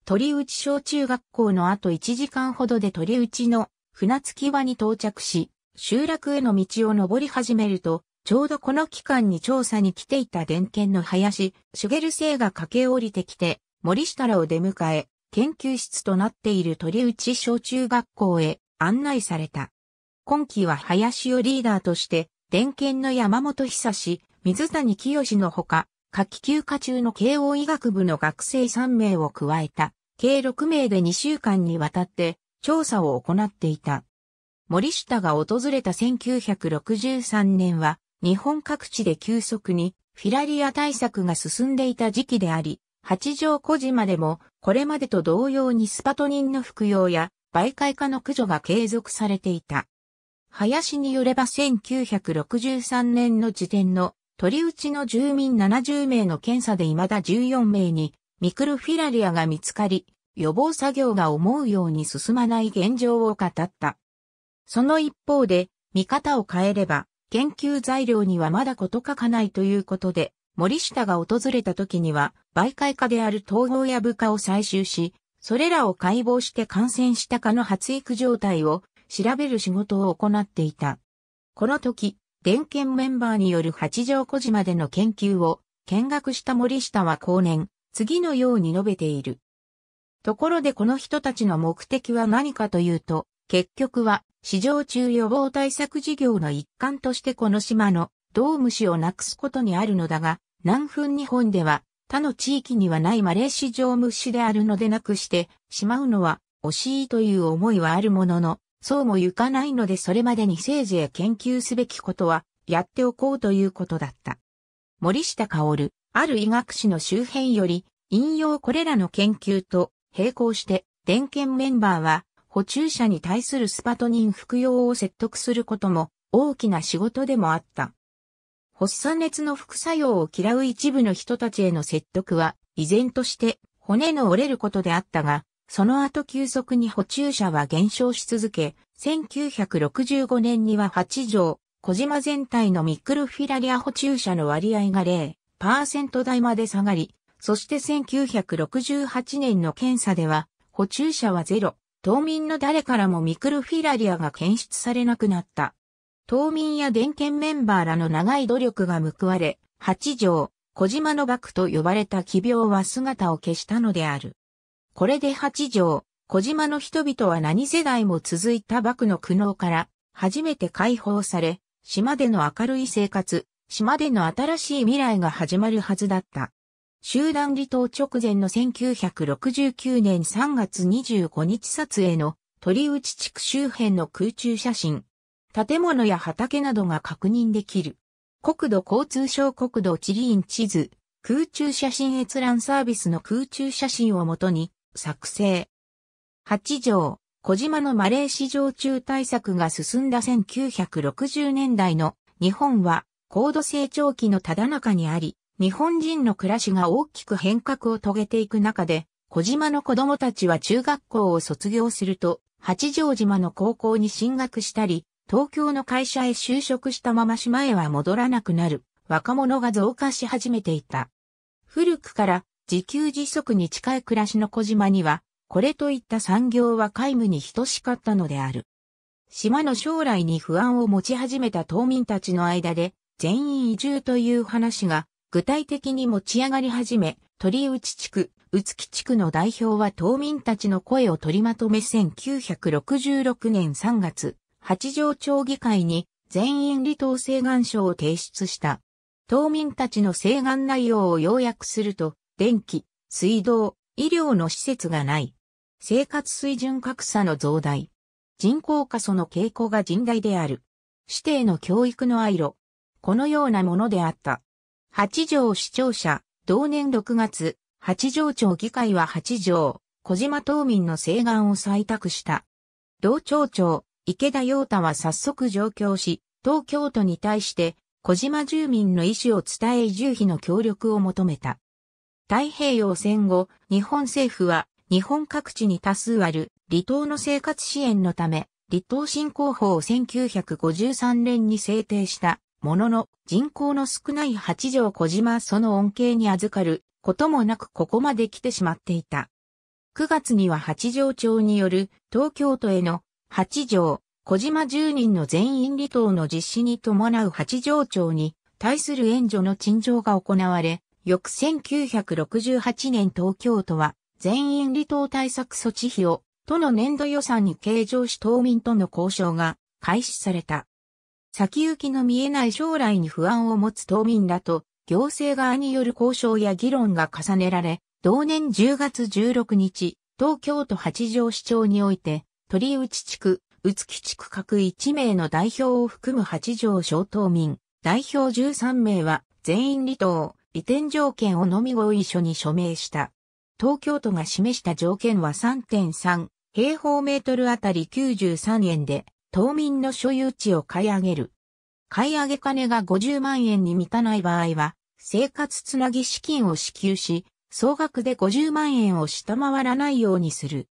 鳥内小中学校のあと1時間ほどで鳥内の船着き場に到着し、集落への道を登り始めると、ちょうどこの期間に調査に来ていた電犬の林、シュゲル生が駆け降りてきて、森下らを出迎え、研究室となっている鳥内小中学校へ案内された。今期は林をリーダーとして、電研の山本久志、水谷清のほか、夏季休暇中の慶応医学部の学生3名を加えた、計6名で2週間にわたって調査を行っていた。森下が訪れた1963年は、日本各地で急速にフィラリア対策が進んでいた時期であり、八丈小島でも、これまでと同様にスパトニンの服用や、媒介化の駆除が継続されていた。林によれば1963年の時点の鳥打ちの住民70名の検査で未だ14名にミクロフィラリアが見つかり、予防作業が思うように進まない現状を語った。その一方で、見方を変えれば、研究材料にはまだ事欠かないということで、森下が訪れた時には、媒介化である統合や部下を採集し、それらを解剖して感染したかの発育状態を調べる仕事を行っていた。この時、電研メンバーによる八丈小島での研究を見学した森下は後年、次のように述べている。ところでこの人たちの目的は何かというと、結局は、市場中予防対策事業の一環としてこの島の、ドームをなくすことにあるのだが、南風日本では、他の地域にはないマレー史上虫であるのでなくしてしまうのは惜しいという思いはあるものの、そうも行かないのでそれまでにせいぜい研究すべきことはやっておこうということだった。森下薫、ある医学誌の周辺より、引用これらの研究と並行して、電検メンバーは、補充者に対するスパトニン服用を説得することも大きな仕事でもあった。発散熱の副作用を嫌う一部の人たちへの説得は、依然として骨の折れることであったが、その後急速に補充者は減少し続け、1965年には8条、小島全体のミクロフィラリア補充者の割合が0%台まで下がり、そして1968年の検査では、補充者はゼロ、島民の誰からもミクロフィラリアが検出されなくなった。島民や電券メンバーらの長い努力が報われ、八条、小島の幕と呼ばれた奇病は姿を消したのである。これで八条、小島の人々は何世代も続いた幕の苦悩から初めて解放され、島での明るい生活、島での新しい未来が始まるはずだった。集団離島直前の1969年3月25日撮影の鳥内地区周辺の空中写真、建物や畑などが確認できる。国土交通省国土地理院地図、空中写真閲覧サービスの空中写真をもとに作成。八条、小島のマレー市場中対策が進んだ1960年代の日本は高度成長期のただ中にあり、日本人の暮らしが大きく変革を遂げていく中で、小島の子供たちは中学校を卒業すると、八丈島の高校に進学したり、東京の会社へ就職したまま島へは戻らなくなる若者が増加し始めていた。古くから自給自足に近い暮らしの小島には、これといった産業は皆無に等しかったのである。島の将来に不安を持ち始めた島民たちの間で、全員移住という話が具体的に持ち上がり始め、鳥内地区、宇月地区の代表は島民たちの声を取りまとめ1966年3月、八条町議会に全員離島請願書を提出した。島民たちの請願内容を要約すると、電気、水道、医療の施設がない。生活水準格差の増大。人口過疎の傾向が甚大である。指定の教育の愛路。このようなものであった。八条市庁舎、同年6月、八条町議会は八条、小島島民の請願を採択した。同町長、池田陽太は早速上京し、東京都に対して小島住民の意思を伝え移住費の協力を求めた。太平洋戦後、日本政府は日本各地に多数ある離島の生活支援のため、離島振興法を1953年に制定したものの人口の少ない八条小島その恩恵に預かることもなくここまで来てしまっていた。9月には八条町による東京都への八条、小島住人の全員離島の実施に伴う八条町に対する援助の陳情が行われ、翌1968年東京都は全員離島対策措置費を都の年度予算に計上し島民との交渉が開始された。先行きの見えない将来に不安を持つ島民らと行政側による交渉や議論が重ねられ、同年10月16日、東京都八条市長において、鳥内地区、宇津木地区各1名の代表を含む8条小島民、代表13名は全員離島、移転条件をのみ合意書に署名した。東京都が示した条件は3.3平方メートルあたり93円で、島民の所有地を買い上げる。買い上げ金が50万円に満たない場合は、生活つなぎ資金を支給し、総額で50万円を下回らないようにする。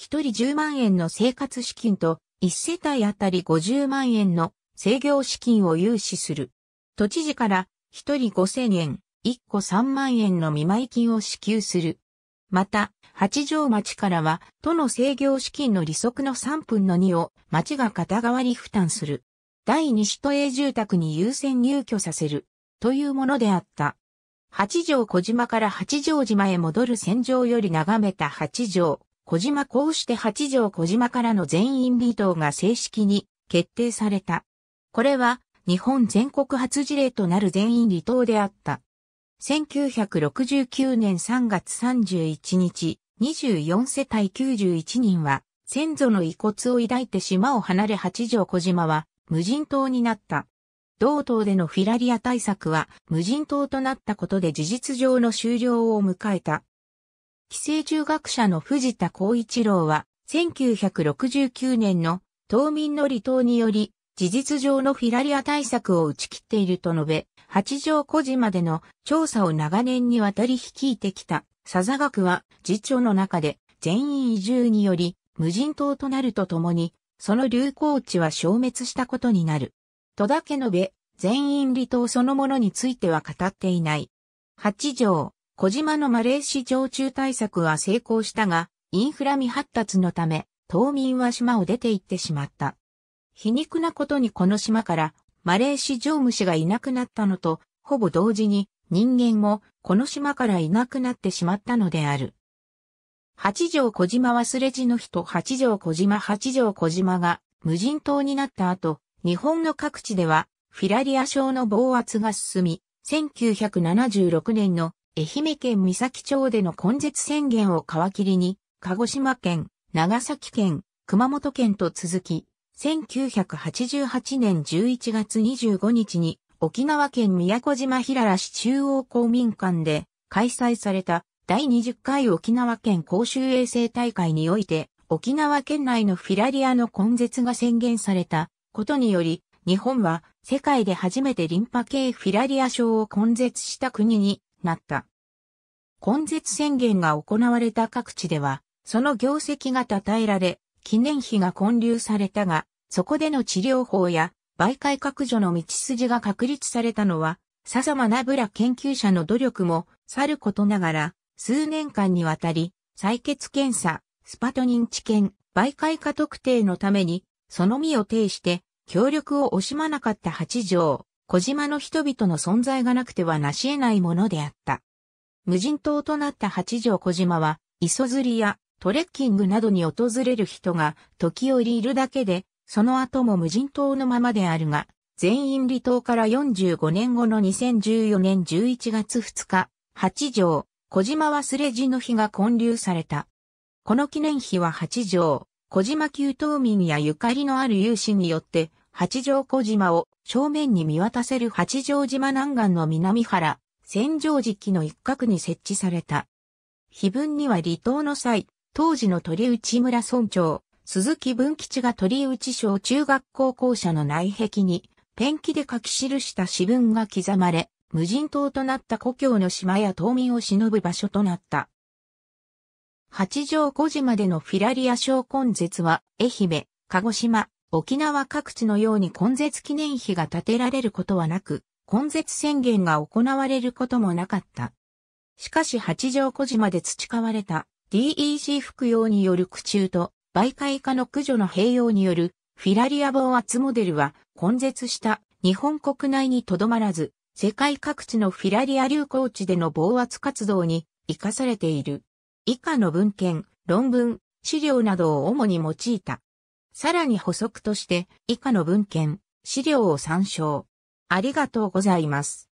一人10万円の生活資金と、一世帯あたり50万円の制御資金を融資する。都知事から一人5000円、1個3万円の見舞い金を支給する。また、八条町からは、都の制御資金の利息の3分の2を町が肩代わり負担する。第二首都営住宅に優先入居させる。というものであった。八条小島から八条島へ戻る戦場より眺めた八条。小島こうして八条小島からの全員離島が正式に決定された。これは日本全国初事例となる全員離島であった。1969年3月31日、24世帯91人は先祖の遺骨を抱いて島を離れ八条小島は無人島になった。同島でのフィラリア対策は無人島となったことで事実上の終了を迎えた。寄生中学者の藤田光一郎は、1969年の島民の離島により、事実上のフィラリア対策を打ち切っていると述べ、八丈小島での調査を長年にわたり率いてきた、佐々学は、次長の中で、全員移住により、無人島となるとともに、その流行地は消滅したことになる。戸田家のべ、全員離島そのものについては語っていない。八条、小島のマレー市場中対策は成功したが、インフラ未発達のため、島民は島を出て行ってしまった。皮肉なことにこの島から、マレー市場虫がいなくなったのと、ほぼ同時に、人間も、この島からいなくなってしまったのである。八条小島忘れ地の人、八条小島八条小島が無人島になった後、日本の各地ではフィラリア症の暴圧が進み、1976年の愛媛県三崎町での根絶宣言を皮切りに、鹿児島県、長崎県、熊本県と続き、1988年11月25日に沖縄県宮古島平良市中央公民館で開催された第20回沖縄県公衆衛生大会において沖縄県内のフィラリアの根絶が宣言されたことにより日本は世界で初めてリンパ系フィラリア症を根絶した国になった。根絶宣言が行われた各地では、その業績が称えられ、記念碑が建立されたが、そこでの治療法や媒介拡除の道筋が確立されたのは、笹間名ラ研究者の努力もさることながら、数年間にわたり、採血検査、スパトニン治験、媒介化特定のために、その身を呈して、協力を惜しまなかった八条。小島の人々の存在がなくては成し得ないものであった。無人島となった八条小島は、磯釣りやトレッキングなどに訪れる人が時折いるだけで、その後も無人島のままであるが、全員離島から45年後の2014年11月2日、八条、小島忘れ地の日が建立された。この記念碑は八条、小島旧島民やゆかりのある有志によって八丈小島を正面に見渡せる八丈島南岸の南原、千畳敷の一角に設置された。碑文には離島の際、当時の鳥内村村長、鈴木文吉が鳥内小中学校校舎の内壁に、ペンキで書き記した詩文が刻まれ、無人島となった故郷の島や島民を忍ぶ場所となった。八丈小島でのフィラリア症根絶は、愛媛、鹿児島、沖縄各地のように根絶記念碑が建てられることはなく、根絶宣言が行われることもなかった。しかし八丈小島で培われた DEC 服用による苦中と媒介化の駆除の併用によるフィラリア防圧モデルは根絶した日本国内にとどまらず、世界各地のフィラリア流行地での防圧活動に活かされている。以下の文献、論文、資料などを主に用いた。さらに補足として以下の文献、資料を参照。ありがとうございます。